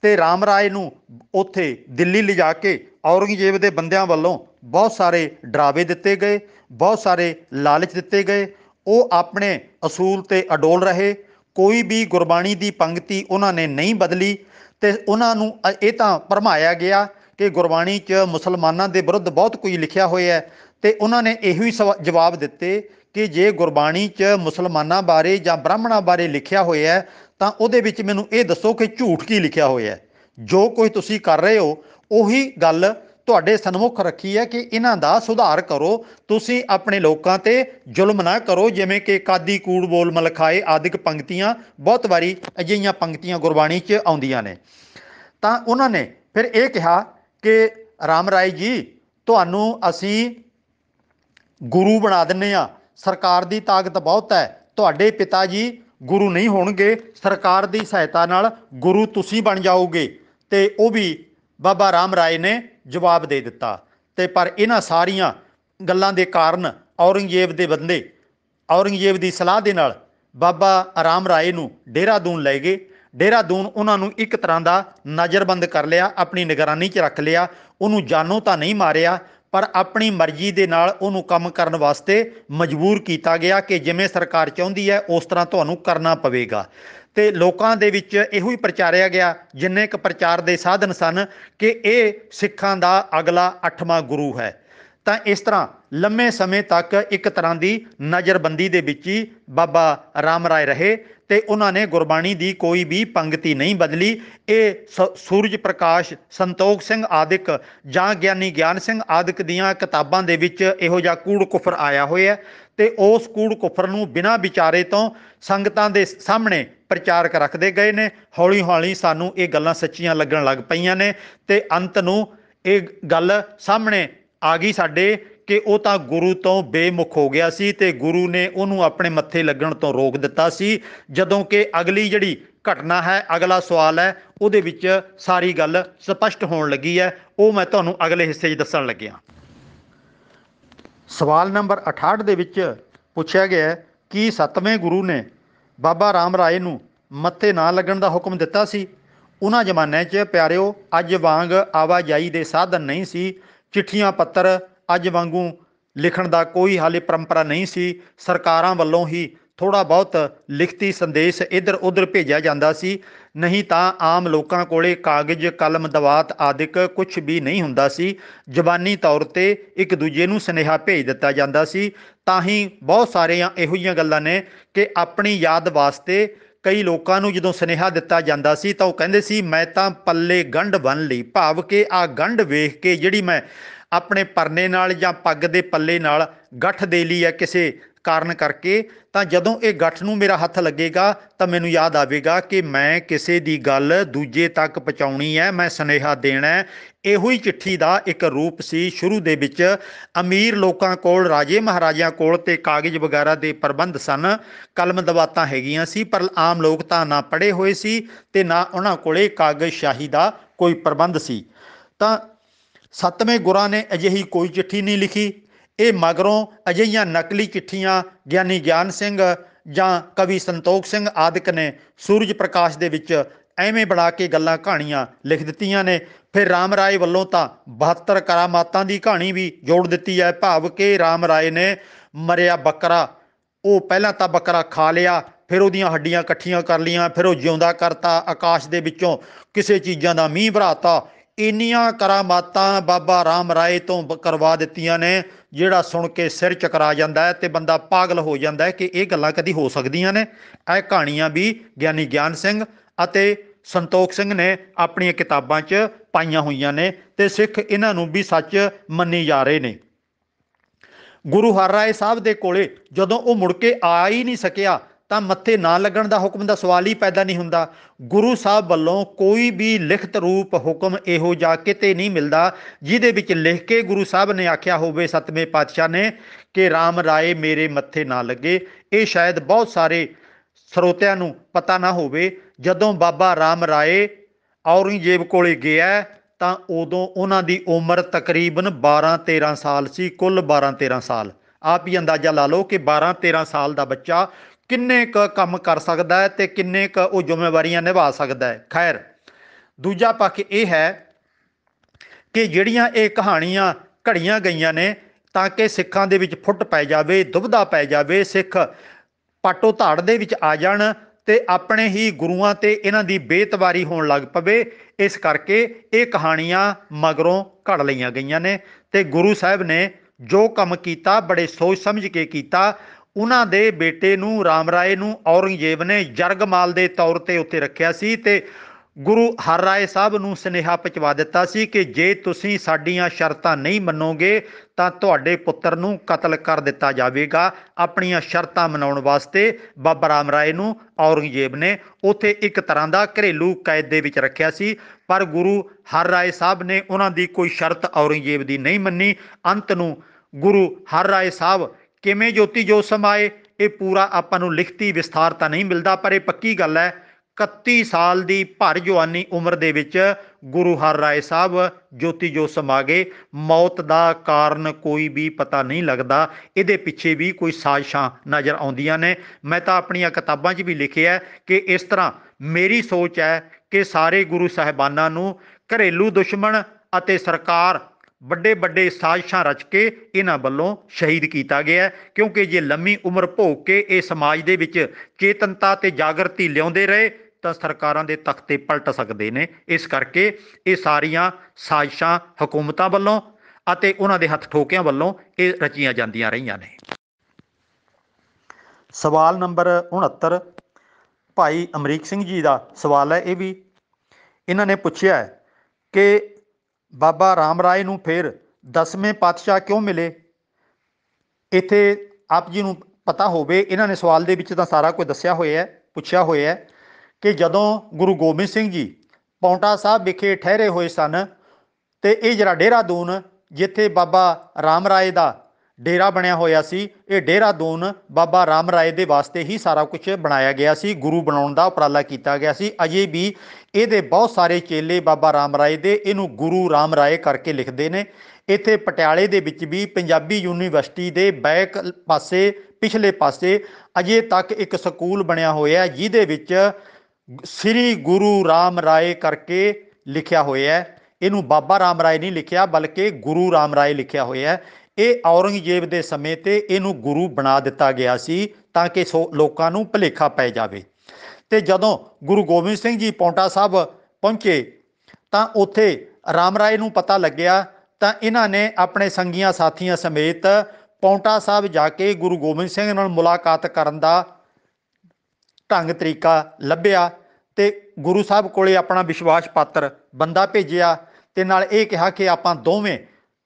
ਤੇ ਰਾਮ ਰਾਏ ਨੂੰ ਉੱਥੇ ਦਿੱਲੀ ਲਿਜਾ ਕੇ ਔਰੰਗਜ਼ੇਬ ਦੇ ਬੰਦਿਆਂ ਵੱਲੋਂ ਬਹੁਤ ਸਾਰੇ ਡਰਾਵੇ ਦਿੱਤੇ ਗਏ ਬਹੁਤ ਸਾਰੇ ਲਾਲਚ ਦਿੱਤੇ ਗਏ ਉਹ ਆਪਣੇ ਅਸੂਲ ਤੇ ਅਡੋਲ ਰਹੇ ਕੋਈ ਵੀ ਗੁਰਬਾਣੀ ਦੀ ਪੰਕਤੀ ਉਹਨਾਂ ਨੇ ਨਹੀਂ ਬਦਲੀ ਤੇ ਉਹਨਾਂ ਨੂੰ ਇਹ ਤਾਂ ਪਰਮਾਇਆ ਗਿਆ ਕਿ ਗੁਰਬਾਣੀ 'ਚ ਮੁਸਲਮਾਨਾਂ ਦੇ ਵਿਰੁੱਧ ਬਹੁਤ ਕੁਝ ਲਿਖਿਆ ਹੋਇਆ ਤੇ ਉਹਨਾਂ ਨੇ ਇਹੋ ਹੀ ਜਵਾਬ ਦਿੱਤੇ ਕਿ ਜੇ ਗੁਰਬਾਣੀ 'ਚ ਮੁਸਲਮਾਨਾਂ ਬਾਰੇ ਜਾਂ ਬ੍ਰਾਹਮਣਾਂ ਬਾਰੇ ਲਿਖਿਆ ਹੋਇਆ ਹੈ ਤਾਂ ਉਹਦੇ ਵਿੱਚ ਮੈਨੂੰ ਇਹ ਦੱਸੋ ਕਿ ਝੂਠ ਕੀ ਲਿਖਿਆ ਹੋਇਆ ਹੈ ਜੋ ਕੋਈ ਤੁਸੀਂ ਕਰ ਰਹੇ ਹੋ ਉਹੀ ਗੱਲ ਤੁਹਾਡੇ ਸਨਮੁਖ ਰੱਖੀ ਹੈ ਕਿ ਇਹਨਾਂ ਦਾ ਸੁਧਾਰ ਕਰੋ ਤੁਸੀਂ ਆਪਣੇ ਲੋਕਾਂ ਤੇ ਜ਼ੁਲਮ ਨਾ ਕਰੋ ਜਿਵੇਂ ਕਿ ਕਾਦੀ ਕੂੜ ਬੋਲ ਮਲਖਾਏ ਆਦਿਕ ਪੰਕਤੀਆਂ ਬਹੁਤ ਵਾਰੀ ਅਜਿਹੀਆਂ ਪੰਕਤੀਆਂ ਗੁਰਬਾਣੀ 'ਚ ਆਉਂਦੀਆਂ ਨੇ ਤਾਂ ਉਹਨਾਂ ਨੇ ਫਿਰ ਇਹ ਕਿਹਾ ਕਿ ਰਾਮ ਰਾਏ ਜੀ ਤੁਹਾਨੂੰ ਅਸੀਂ ਗੁਰੂ ਬਣਾ ਦਿੰਨੇ ਆ ਸਰਕਾਰ ਦੀ ਤਾਕਤ ਬਹੁਤ ਹੈ ਤੁਹਾਡੇ ਪਿਤਾ ਜੀ ਗੁਰੂ ਨਹੀਂ ਹੋਣਗੇ ਸਰਕਾਰ ਦੀ ਸਹਾਇਤਾ ਨਾਲ ਗੁਰੂ ਤੁਸੀਂ ਬਣ ਜਾਓਗੇ ਤੇ ਉਹ ਵੀ ਬਾਬਾ ਰਾਮ ਰਾਏ ਨੇ ਜਵਾਬ ਦੇ ਦਿੱਤਾ ਤੇ ਪਰ ਇਹਨਾਂ ਸਾਰੀਆਂ ਗੱਲਾਂ ਦੇ ਕਾਰਨ ਔਰੰਗਜ਼ੇਬ ਦੇ ਬੰਦੇ ਔਰੰਗਜ਼ੇਬ ਦੀ ਸਲਾਹ ਦੇ ਨਾਲ ਬਾਬਾ ਆਰਾਮ ਰਾਏ ਨੂੰ ਡੇਰਾਦੂਨ ਲੈ ਗਏ ਡੇਰਾਦੂਨ ਉਹਨਾਂ ਨੂੰ ਇੱਕ ਤਰ੍ਹਾਂ ਦਾ ਨਜ਼ਰਬੰਦ ਕਰ ਲਿਆ ਆਪਣੀ ਨਿਗਰਾਨੀ 'ਚ ਰੱਖ ਲਿਆ ਉਹਨੂੰ ਜਾਨੋਂ ਤਾਂ ਨਹੀਂ ਮਾਰਿਆ ਪਰ ਆਪਣੀ ਮਰਜ਼ੀ ਦੇ ਨਾਲ ਉਹਨੂੰ ਕੰਮ ਕਰਨ ਵਾਸਤੇ ਮਜਬੂਰ ਕੀਤਾ ਗਿਆ ਕਿ ਜਿਵੇਂ ਸਰਕਾਰ ਚਾਹੁੰਦੀ ਹੈ ਉਸ ਤਰ੍ਹਾਂ ਤੁਹਾਨੂੰ ਕਰਨਾ ਪਵੇਗਾ ਤੇ ਲੋਕਾਂ ਦੇ ਵਿੱਚ ਇਹੋ ਹੀ ਪ੍ਰਚਾਰਿਆ ਗਿਆ ਜਿੰਨੇ ਇੱਕ ਪ੍ਰਚਾਰ ਦੇ ਸਾਧਨ ਸਨ ਕਿ ਇਹ ਸਿੱਖਾਂ ਦਾ ਅਗਲਾ ਅੱਠਵਾਂ ਗੁਰੂ ਹੈ ਤਾਂ ਇਸ ਤਰ੍ਹਾਂ ਲੰਮੇ ਸਮੇਂ ਤੱਕ ਇੱਕ ਤਰ੍ਹਾਂ ਦੀ ਨਜ਼ਰਬੰਦੀ ਦੇ ਵਿੱਚ ਹੀ ਬਾਬਾ ਰਾਮ ਰਾਏ ਰਹੇ ਤੇ ਉਹਨਾਂ ਨੇ ਗੁਰਬਾਣੀ ਦੀ ਕੋਈ ਵੀ ਪੰਗਤੀ ਨਹੀਂ ਬਦਲੀ ਇਹ ਸੂਰਜ ਪ੍ਰਕਾਸ਼ ਸੰਤੋਖ ਸਿੰਘ ਆਦਿਕ ਜਾਂ ਗਿਆਨੀ ਗਿਆਨ ਸਿੰਘ ਆਦਿਕ ਦੀਆਂ ਕਿਤਾਬਾਂ ਦੇ ਵਿੱਚ ਇਹੋ ਜਿਹਾ ਕੂੜ ਕੁਫਰ ਆਇਆ ਹੋਇਆ ਤੇ ਉਸ ਕੂੜ ਕੁਫਰ ਨੂੰ ਬਿਨਾਂ ਵਿਚਾਰੇ ਤੋਂ ਸੰਗਤਾਂ ਦੇ ਸਾਹਮਣੇ ਪ੍ਰਚਾਰਕ ਰੱਖਦੇ ਗਏ ਨੇ ਹੌਲੀ-ਹੌਲੀ ਸਾਨੂੰ ਇਹ ਗੱਲਾਂ ਸੱਚੀਆਂ ਲੱਗਣ ਲੱਗ ਪਈਆਂ ਨੇ ਤੇ ਅੰਤ ਨੂੰ ਇਹ ਗੱਲ ਸਾਹਮਣੇ ਆ ਗਈ ਸਾਡੇ ਕਿ ਉਹ ਤਾਂ ਗੁਰੂ ਤੋਂ ਬੇਮੁਖ ਹੋ ਗਿਆ ਸੀ ਤੇ ਗੁਰੂ ਨੇ ਉਹਨੂੰ ਆਪਣੇ ਮੱਥੇ ਲੱਗਣ ਤੋਂ ਰੋਕ ਦਿੱਤਾ ਸੀ ਜਦੋਂ ਕਿ ਅਗਲੀ ਜਿਹੜੀ ਘਟਨਾ ਹੈ ਅਗਲਾ ਸਵਾਲ ਹੈ ਉਹਦੇ ਵਿੱਚ ਸਾਰੀ ਗੱਲ ਸਪਸ਼ਟ ਹੋਣ ਲੱਗੀ ਹੈ ਉਹ ਮੈਂ ਤੁਹਾਨੂੰ ਅਗਲੇ ਹਿੱਸੇ 'ਚ ਦੱਸਣ ਲੱਗਿਆ ਸਵਾਲ ਨੰਬਰ 68 ਦੇ ਵਿੱਚ ਪੁੱਛਿਆ ਗਿਆ ਕਿ ਸਤਵੇਂ ਗੁਰੂ ਨੇ ਬਾਬਾ ਰਾਮ ਰਾਏ ਨੂੰ ਮੱਥੇ ਨਾ ਲੱਗਣ ਦਾ ਹੁਕਮ ਦਿੱਤਾ ਸੀ ਉਹਨਾਂ ਜ਼ਮਾਨੇ 'ਚ ਪਿਆਰਿਓ ਅੱਜ ਵਾਂਗ ਆਵਾਜਾਈ ਦੇ ਸਾਧਨ ਨਹੀਂ ਸੀ ਚਿੱਠੀਆਂ ਪੱਤਰ ਅੱਜ ਵਾਂਗੂ ਲਿਖਣ ਦਾ ਕੋਈ ਹਾਲੇ ਪਰੰਪਰਾ ਨਹੀਂ ਸੀ ਸਰਕਾਰਾਂ ਵੱਲੋਂ ਹੀ ਥੋੜਾ ਬਹੁਤ ਲਿਖਤੀ ਸੰਦੇਸ਼ ਇੱਧਰ ਉੱਧਰ ਭੇਜਿਆ ਜਾਂਦਾ ਸੀ ਨਹੀਂ ਤਾਂ ਆਮ ਲੋਕਾਂ ਕੋਲੇ ਕਾਗਜ਼ ਕਲਮ ਦਵਾਤ ਆਦਿਕ ਕੁਝ ਵੀ ਨਹੀਂ ਹੁੰਦਾ ਸੀ ਜ਼ਬਾਨੀ ਤੌਰ ਤੇ ਇੱਕ ਦੂਜੇ ਨੂੰ ਸਨੇਹਾ ਭੇਜ ਦਿੱਤਾ ਜਾਂਦਾ ਸੀ ਤਾਂ ਹੀ ਬਹੁਤ ਸਾਰੇ ਇਹੋ ਜੀਆਂ ਗੱਲਾਂ ਨੇ ਕਿ ਆਪਣੀ ਯਾਦ ਵਾਸਤੇ ਕਈ ਲੋਕਾਂ ਨੂੰ ਜਦੋਂ ਸਨੇਹਾ ਦਿੱਤਾ ਜਾਂਦਾ ਸੀ ਤਾਂ ਉਹ ਕਹਿੰਦੇ ਸੀ ਮੈਂ ਤਾਂ ਪੱਲੇ ਗੰਢ ਬਨ ਲਈ ਭਾਵ ਕਿ ਆ ਗੰਢ ਵੇਖ ਕੇ ਜਿਹੜੀ ਮੈਂ ਆਪਣੇ ਪਰਨੇ ਨਾਲ ਜਾਂ ਪੱਗ ਦੇ ਪੱਲੇ ਨਾਲ ਗੱਠ ਦੇ ਲਈ ਹੈ ਕਿਸੇ ਕਾਰਨ ਕਰਕੇ ਤਾਂ ਜਦੋਂ ਇਹ ਗੱਠ ਨੂੰ ਮੇਰਾ ਹੱਥ ਲੱਗੇਗਾ ਤਾਂ ਮੈਨੂੰ ਯਾਦ ਆਵੇਗਾ ਕਿ ਮੈਂ ਕਿਸੇ ਦੀ ਗੱਲ ਦੂਜੇ ਤੱਕ ਪਹੁੰਚਾਉਣੀ ਹੈ ਮੈਂ ਸਨੇਹਾ ਦੇਣਾ ਹੈ ਇਹੋ ਹੀ ਚਿੱਠੀ ਦਾ ਇੱਕ ਰੂਪ ਸੀ ਸ਼ੁਰੂ ਦੇ ਵਿੱਚ ਅਮੀਰ ਲੋਕਾਂ ਕੋਲ ਰਾਜੇ ਮਹਾਰਾਜਿਆਂ ਕੋਲ ਤੇ ਕਾਗਜ਼ ਵਗੈਰਾ ਦੇ ਪ੍ਰਬੰਧ ਸਨ ਕਲਮ ਦਵਾਤਾਂ ਹੈਗੀਆਂ ਸੀ ਪਰ ਆਮ ਲੋਕ ਤਾਂ ਨਾ ਪੜੇ ਹੋਏ ਸੀ ਤੇ ਨਾ ਉਹਨਾਂ ਕੋਲੇ ਕਾਗਜ਼ ਸ਼ਾਹੀ ਦਾ ਕੋਈ ਪ੍ਰਬੰਧ ਸੀ ਤਾਂ ਸੱਤਵੇਂ ਗੁਰਾਂ ਨੇ ਅਜਿਹੀ ਕੋਈ ਚਿੱਠੀ ਨਹੀਂ ਲਿਖੀ ਇਹ ਮਗਰੋਂ ਅਜਈਆਂ ਨਕਲੀ ਚਿੱਠੀਆਂ ਗਿਆਨੀ ਗਿਆਨ ਸਿੰਘ ਜਾਂ ਕਵੀ ਸੰਤੋਖ ਸਿੰਘ ਆਦਿਕ ਨੇ ਸੂਰਜ ਪ੍ਰਕਾਸ਼ ਦੇ ਵਿੱਚ ਐਵੇਂ ਬਣਾ ਕੇ ਗੱਲਾਂ ਕਹਾਣੀਆਂ ਲਿਖ ਦਿੱਤੀਆਂ ਨੇ ਫਿਰ ਰਾਮ ਰਾਏ ਵੱਲੋਂ ਤਾਂ 72 ਕਰਾਮਾਤਾਂ ਦੀ ਕਹਾਣੀ ਵੀ ਜੋੜ ਦਿੱਤੀ ਹੈ ਭਾਵ ਕਿ ਰਾਮ ਰਾਏ ਨੇ ਮਰਿਆ ਬੱਕਰਾ ਉਹ ਪਹਿਲਾਂ ਤਾਂ ਬੱਕਰਾ ਖਾ ਲਿਆ ਫਿਰ ਉਹਦੀਆਂ ਹੱਡੀਆਂ ਇਕੱਠੀਆਂ ਕਰ ਲੀਆਂ ਫਿਰ ਉਹ ਜਿਉਂਦਾ ਕਰਤਾ ਆਕਾਸ਼ ਦੇ ਵਿੱਚੋਂ ਕਿਸੇ ਚੀਜ਼ਾਂ ਦਾ ਮੀਂਹ ਭਰਾਤਾ ਇੰਨੀਆਂ ਕਰਾਮਾਤਾਂ ਬਾਬਾ ਰਾਮ ਰਾਏ ਤੋਂ ਕਰਵਾ ਦਿੱਤੀਆਂ ਨੇ ਜਿਹੜਾ ਸੁਣ ਕੇ ਸਿਰ ਚਕਰਾ ਜਾਂਦਾ ਹੈ ਤੇ ਬੰਦਾ ਪਾਗਲ ਹੋ ਜਾਂਦਾ ਹੈ ਕਿ ਇਹ ਗੱਲਾਂ ਕਦੀ ਹੋ ਸਕਦੀਆਂ ਨੇ ਇਹ ਕਹਾਣੀਆਂ ਵੀ ਗਿਆਨੀ ਗਿਆਨ ਸਿੰਘ ਅਤੇ ਸੰਤੋਖ ਸਿੰਘ ਨੇ ਆਪਣੀਆਂ ਕਿਤਾਬਾਂ 'ਚ ਪਾਈਆਂ ਹੋਈਆਂ ਨੇ ਤੇ ਸਿੱਖ ਇਹਨਾਂ ਨੂੰ ਵੀ ਸੱਚ ਮੰਨੀ ਜਾ ਰਹੇ ਨੇ ਗੁਰੂ ਹਰ ਰਾਏ ਸਾਹਿਬ ਦੇ ਕੋਲੇ ਜਦੋਂ ਉਹ ਮੁੜ ਕੇ ਆ ਹੀ ਨਹੀਂ ਸਕਿਆ ਤਾਂ ਮੱਥੇ ਨਾ ਲੱਗਣ ਦਾ ਹੁਕਮ ਦਾ ਸਵਾਲ ਹੀ ਪੈਦਾ ਨਹੀਂ ਹੁੰਦਾ ਗੁਰੂ ਸਾਹਿਬ ਵੱਲੋਂ ਕੋਈ ਵੀ ਲਿਖਤ ਰੂਪ ਹੁਕਮ ਇਹੋ ਜਾ ਕਿਤੇ ਨਹੀਂ ਮਿਲਦਾ ਜਿਹਦੇ ਵਿੱਚ ਲਿਖ ਕੇ ਗੁਰੂ ਸਾਹਿਬ ਨੇ ਆਖਿਆ ਹੋਵੇ ਸਤਵੇਂ ਪਾਤਸ਼ਾਹ ਨੇ ਕਿ RAM ਰਾਏ ਮੇਰੇ ਮੱਥੇ ਨਾ ਲੱਗੇ ਇਹ ਸ਼ਾਇਦ ਬਹੁਤ ਸਾਰੇ ਸਰੋਤਿਆਂ ਨੂੰ ਪਤਾ ਨਾ ਹੋਵੇ ਜਦੋਂ ਬਾਬਾ RAM ਰਾਏ ਔਰੰਗਜ਼ੇਬ ਕੋਲੇ ਗਿਆ ਤਾਂ ਉਦੋਂ ਉਹਨਾਂ ਦੀ ਉਮਰ ਤਕਰੀਬਨ 12-13 ਸਾਲ ਸੀ ਕੁੱਲ 12-13 ਸਾਲ ਆਪ ਹੀ ਅੰਦਾਜ਼ਾ ਲਾ ਲਓ ਕਿ 12-13 ਸਾਲ ਦਾ ਬੱਚਾ ਕਿੰਨੇ ਕ ਕੰਮ ਕਰ ਸਕਦਾ ਹੈ ਤੇ ਕਿੰਨੇ ਕ ਉਹ ਜ਼ਿੰਮੇਵਾਰੀਆਂ ਨਿਭਾ ਸਕਦਾ ਹੈ ਖੈਰ ਦੂਜਾ ਪੱਖ ਇਹ ਹੈ ਕਿ ਜਿਹੜੀਆਂ ਇਹ ਕਹਾਣੀਆਂ ਘੜੀਆਂ ਗਈਆਂ ਨੇ ਤਾਂ ਕਿ ਸਿੱਖਾਂ ਦੇ ਵਿੱਚ ਫੁੱਟ ਪੈ ਜਾਵੇ ਦੁਬਦਾ ਪੈ ਜਾਵੇ ਸਿੱਖ ਪਾਟੋ ਧਾੜ ਦੇ ਵਿੱਚ ਆ ਜਾਣ ਤੇ ਆਪਣੇ ਹੀ ਗੁਰੂਆਂ ਤੇ ਇਹਨਾਂ ਦੀ ਬੇਤਵਾਰੀ ਹੋਣ ਲੱਗ ਪਵੇ ਇਸ ਕਰਕੇ ਇਹ ਕਹਾਣੀਆਂ ਮਗਰੋਂ ਘੜ ਲਈਆਂ ਗਈਆਂ ਨੇ ਤੇ ਗੁਰੂ ਸਾਹਿਬ ਨੇ ਜੋ ਕੰਮ ਕੀਤਾ ਬੜੇ ਸੋਚ ਸਮਝ ਕੇ ਕੀਤਾ ਉਹਨਾਂ ਦੇ ਬੇਟੇ ਨੂੰ ਰਾਮ ਰਾਏ ਨੂੰ ਔਰੰਗਜ਼ੇਬ ਨੇ ਜਰਗਮਾਲ ਦੇ ਤੌਰ ਤੇ ਉੱਤੇ ਰੱਖਿਆ ਸੀ ਤੇ ਗੁਰੂ ਹਰ ਰਾਏ ਸਾਹਿਬ ਨੂੰ ਸਨੇਹਾ ਪਹੁੰਚਵਾ ਦਿੱਤਾ ਸੀ ਕਿ ਜੇ ਤੁਸੀਂ ਸਾਡੀਆਂ ਸ਼ਰਤਾਂ ਨਹੀਂ ਮੰਨੋਗੇ ਤਾਂ ਤੁਹਾਡੇ ਪੁੱਤਰ ਨੂੰ ਕਤਲ ਕਰ ਦਿੱਤਾ ਜਾਵੇਗਾ ਆਪਣੀਆਂ ਸ਼ਰਤਾਂ ਮਨਾਉਣ ਵਾਸਤੇ ਬਾਬਾ ਰਾਮ ਰਾਏ ਨੂੰ ਔਰੰਗਜ਼ੇਬ ਨੇ ਉੱਥੇ ਇੱਕ ਤਰ੍ਹਾਂ ਦਾ ਘਰੇਲੂ ਕੈਦ ਦੇ ਵਿੱਚ ਰੱਖਿਆ ਸੀ ਪਰ ਗੁਰੂ ਹਰ ਰਾਏ ਸਾਹਿਬ ਨੇ ਉਹਨਾਂ ਦੀ ਕੋਈ ਸ਼ਰਤ ਔਰੰਗਜ਼ੇਬ ਦੀ ਨਹੀਂ ਮੰਨੀ ਅੰਤ ਨੂੰ ਗੁਰੂ ਹਰ ਰਾਏ ਸਾਹਿਬ ਕਿਵੇਂ ਜੋਤੀ ਜੋਤ ਸਮਾਏ ਇਹ ਪੂਰਾ ਆਪਾਂ ਨੂੰ ਲਿਖਤੀ ਵਿਸਥਾਰ ਤਾਂ ਨਹੀਂ ਮਿਲਦਾ ਪਰ ਇਹ ਪੱਕੀ ਗੱਲ ਹੈ 31 ਸਾਲ ਦੀ ਭਰ ਜਵਾਨੀ ਉਮਰ ਦੇ ਵਿੱਚ ਗੁਰੂ ਹਰ ਰਾਏ ਸਾਹਿਬ ਜੋਤੀ ਜੋ ਸਮਾ ਗਏ ਮੌਤ ਦਾ ਕਾਰਨ ਕੋਈ ਵੀ ਪਤਾ ਨਹੀਂ ਲੱਗਦਾ ਇਹਦੇ ਪਿੱਛੇ ਵੀ ਕੋਈ ਸਾਜ਼ਿਸ਼ਾਂ ਨਜ਼ਰ ਆਉਂਦੀਆਂ ਨੇ ਮੈਂ ਤਾਂ ਆਪਣੀਆਂ ਕਿਤਾਬਾਂ 'ਚ ਵੀ ਲਿਖਿਆ ਕਿ ਇਸ ਤਰ੍ਹਾਂ ਮੇਰੀ ਸੋਚ ਹੈ ਕਿ ਸਾਰੇ ਗੁਰੂ ਸਾਹਿਬਾਨਾਂ ਨੂੰ ਘਰੇਲੂ ਦੁਸ਼ਮਣ ਅਤੇ ਸਰਕਾਰ ਵੱਡੇ ਵੱਡੇ ਸਾਜ਼ਿਸ਼ਾਂ ਰਚ ਕੇ ਇਹਨਾਂ ਵੱਲੋਂ ਸ਼ਹੀਦ ਕੀਤਾ ਗਿਆ ਕਿਉਂਕਿ ਜੇ ਲੰਮੀ ਉਮਰ ਭੋਗ ਕੇ ਇਹ ਸਮਾਜ ਦੇ ਵਿੱਚ ਚੇਤਨਤਾ ਤੇ ਜਾਗਰਤੀ ਲਿਆਉਂਦੇ ਰਹੇ ਤਾਂ ਸਰਕਾਰਾਂ ਦੇ ਤਖਤੇ ਪਲਟ ਸਕਦੇ ਨੇ ਇਸ ਕਰਕੇ ਇਹ ਸਾਰੀਆਂ ਸਾਜ਼ਿਸ਼ਾਂ ਹਕੂਮਤਾਂ ਵੱਲੋਂ ਅਤੇ ਉਹਨਾਂ ਦੇ ਹੱਥ ਠੋਕਿਆਂ ਵੱਲੋਂ ਇਹ ਰਚੀਆਂ ਜਾਂਦੀਆਂ ਰਹੀਆਂ ਨੇ ਸਵਾਲ ਨੰਬਰ 69 ਭਾਈ ਅਮਰੀਕ ਸਿੰਘ ਜੀ ਦਾ ਸਵਾਲ ਹੈ ਇਹ ਵੀ ਇਹਨਾਂ ਨੇ ਪੁੱਛਿਆ ਕਿ ਬਾਬਾ ਰਾਮ ਰਾਏ ਨੂੰ ਫਿਰ ਦਸਵੇਂ ਪਾਤਸ਼ਾਹ ਕਿਉਂ ਮਿਲੇ ਇੱਥੇ ਆਪ ਜੀ ਨੂੰ ਪਤਾ ਹੋਵੇ ਇਹਨਾਂ ਨੇ ਸਵਾਲ ਦੇ ਵਿੱਚ ਤਾਂ ਸਾਰਾ ਕੁਝ ਦੱਸਿਆ ਹੋਇਆ ਹੈ ਪੁੱਛਿਆ ਹੋਇਆ ਹੈ ਕਿ ਜਦੋਂ ਗੁਰੂ ਗੋਬਿੰਦ ਸਿੰਘ ਜੀ ਪੌਂਟਾ ਸਾਹਿਬ ਵਿਖੇ ਠਹਿਰੇ ਹੋਏ ਸਨ ਤੇ ਇਹ ਜਿਹੜਾ ਡੇਰਾ ਦੂਨ ਜਿੱਥੇ ਬਾਬਾ ਰਾਮ ਰਾਏ ਦਾ ਡੇਰਾ ਬਣਿਆ ਹੋਇਆ ਸੀ ਇਹ ਡੇਰਾ ਦੋਨ ਬਾਬਾ ਰਾਮ ਰਾਏ ਦੇ ਵਾਸਤੇ ਹੀ ਸਾਰਾ ਕੁਝ ਬਣਾਇਆ ਗਿਆ ਸੀ ਗੁਰੂ ਬਣਾਉਣ ਦਾ ਉਪਰਾਲਾ ਕੀਤਾ ਗਿਆ ਸੀ ਅਜੇ ਵੀ ਇਹਦੇ ਬਹੁਤ ਸਾਰੇ ਚੇਲੇ ਬਾਬਾ ਰਾਮ ਰਾਏ ਦੇ ਇਹਨੂੰ ਗੁਰੂ ਰਾਮ ਰਾਏ ਕਰਕੇ ਲਿਖਦੇ ਨੇ ਇੱਥੇ ਪਟਿਆਲੇ ਦੇ ਵਿੱਚ ਵੀ ਪੰਜਾਬੀ ਯੂਨੀਵਰਸਿਟੀ ਦੇ ਬੈਕ ਪਾਸੇ ਪਿਛਲੇ ਪਾਸੇ ਅਜੇ ਤੱਕ ਇੱਕ ਸਕੂਲ ਬਣਿਆ ਹੋਇਆ ਜਿਹਦੇ ਵਿੱਚ ਸ੍ਰੀ ਗੁਰੂ ਰਾਮ ਰਾਏ ਕਰਕੇ ਲਿਖਿਆ ਹੋਇਆ ਹੈ ਇਹਨੂੰ ਬਾਬਾ ਰਾਮ ਰਾਏ ਨਹੀਂ ਲਿਖਿਆ ਬਲਕਿ ਗੁਰੂ ਰਾਮ ਰਾਏ ਲਿਖਿਆ ਹੋਇਆ ਹੈ ਇਹ ਔਰੰਗਜ਼ੇਬ ਦੇ ਸਮੇਂ ਤੇ ਇਹਨੂੰ ਗੁਰੂ ਬਣਾ ਦਿੱਤਾ ਗਿਆ ਸੀ ਤਾਂ ਕਿ ਲੋਕਾਂ ਨੂੰ ਭਲੇਖਾ ਪੈ ਜਾਵੇ ਤੇ ਜਦੋਂ ਗੁਰੂ ਗੋਬਿੰਦ ਸਿੰਘ ਜੀ ਪੌਂਟਾ ਸਾਹਿਬ ਪਹੁੰਚੇ ਤਾਂ ਉੱਥੇ ਰਾਮ ਰਾਏ ਨੂੰ ਪਤਾ ਲੱਗਿਆ ਤਾਂ ਇਹਨਾਂ ਨੇ ਆਪਣੇ ਸੰਗੀਆਂ ਸਾਥੀਆਂ ਸਮੇਤ ਪੌਂਟਾ ਸਾਹਿਬ ਜਾ ਕੇ ਗੁਰੂ ਗੋਬਿੰਦ ਸਿੰਘ ਨਾਲ ਮੁਲਾਕਾਤ ਕਰਨ ਦਾ ਢੰਗ ਤਰੀਕਾ ਲੱਭਿਆ ਤੇ ਗੁਰੂ ਸਾਹਿਬ ਕੋਲੇ ਆਪਣਾ ਵਿਸ਼ਵਾਸ ਪਾਤਰ ਬੰਦਾ ਭੇਜਿਆ ਤੇ ਨਾਲ ਇਹ ਕਿਹਾ ਕਿ ਆਪਾਂ ਦੋਵੇਂ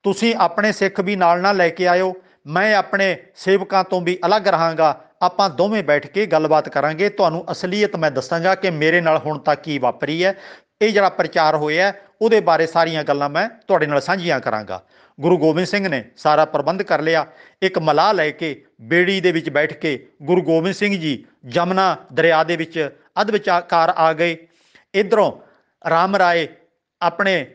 ਤੁਸੀਂ ਆਪਣੇ ਸਿੱਖ ਵੀ ਨਾਲ ਨਾਲ ਲੈ ਕੇ ਆਇਓ ਮੈਂ ਆਪਣੇ ਸੇਵਕਾਂ ਤੋਂ ਵੀ ਅਲੱਗ ਰਹਾਂਗਾ ਆਪਾਂ ਦੋਵੇਂ ਬੈਠ ਕੇ ਗੱਲਬਾਤ ਕਰਾਂਗੇ ਤੁਹਾਨੂੰ ਅਸਲੀਅਤ ਮੈਂ ਦੱਸਾਂਗਾ ਕਿ ਮੇਰੇ ਨਾਲ ਹੁਣ ਤੱਕ ਕੀ ਵਾਪਰੀ ਹੈ ਇਹ ਜਿਹੜਾ ਪ੍ਰਚਾਰ ਹੋਇਆ ਉਹਦੇ ਬਾਰੇ ਸਾਰੀਆਂ ਗੱਲਾਂ ਮੈਂ ਤੁਹਾਡੇ ਨਾਲ ਸਾਂਝੀਆਂ ਕਰਾਂਗਾ ਗੁਰੂ ਗੋਬਿੰਦ ਸਿੰਘ ਨੇ ਸਾਰਾ ਪ੍ਰਬੰਧ ਕਰ ਲਿਆ ਇੱਕ ਮਲਾਹ ਲੈ ਕੇ ਬੇੜੀ ਦੇ ਵਿੱਚ ਬੈਠ ਕੇ ਗੁਰੂ ਗੋਬਿੰਦ ਸਿੰਘ ਜੀ ਜਮਨਾ ਦਰਿਆ ਦੇ ਵਿੱਚ ਅਧ ਵਿਚਾਰ ਆ ਗਏ ਇਧਰੋਂ ਰਾਮ ਰਾਏ ਆਪਣੇ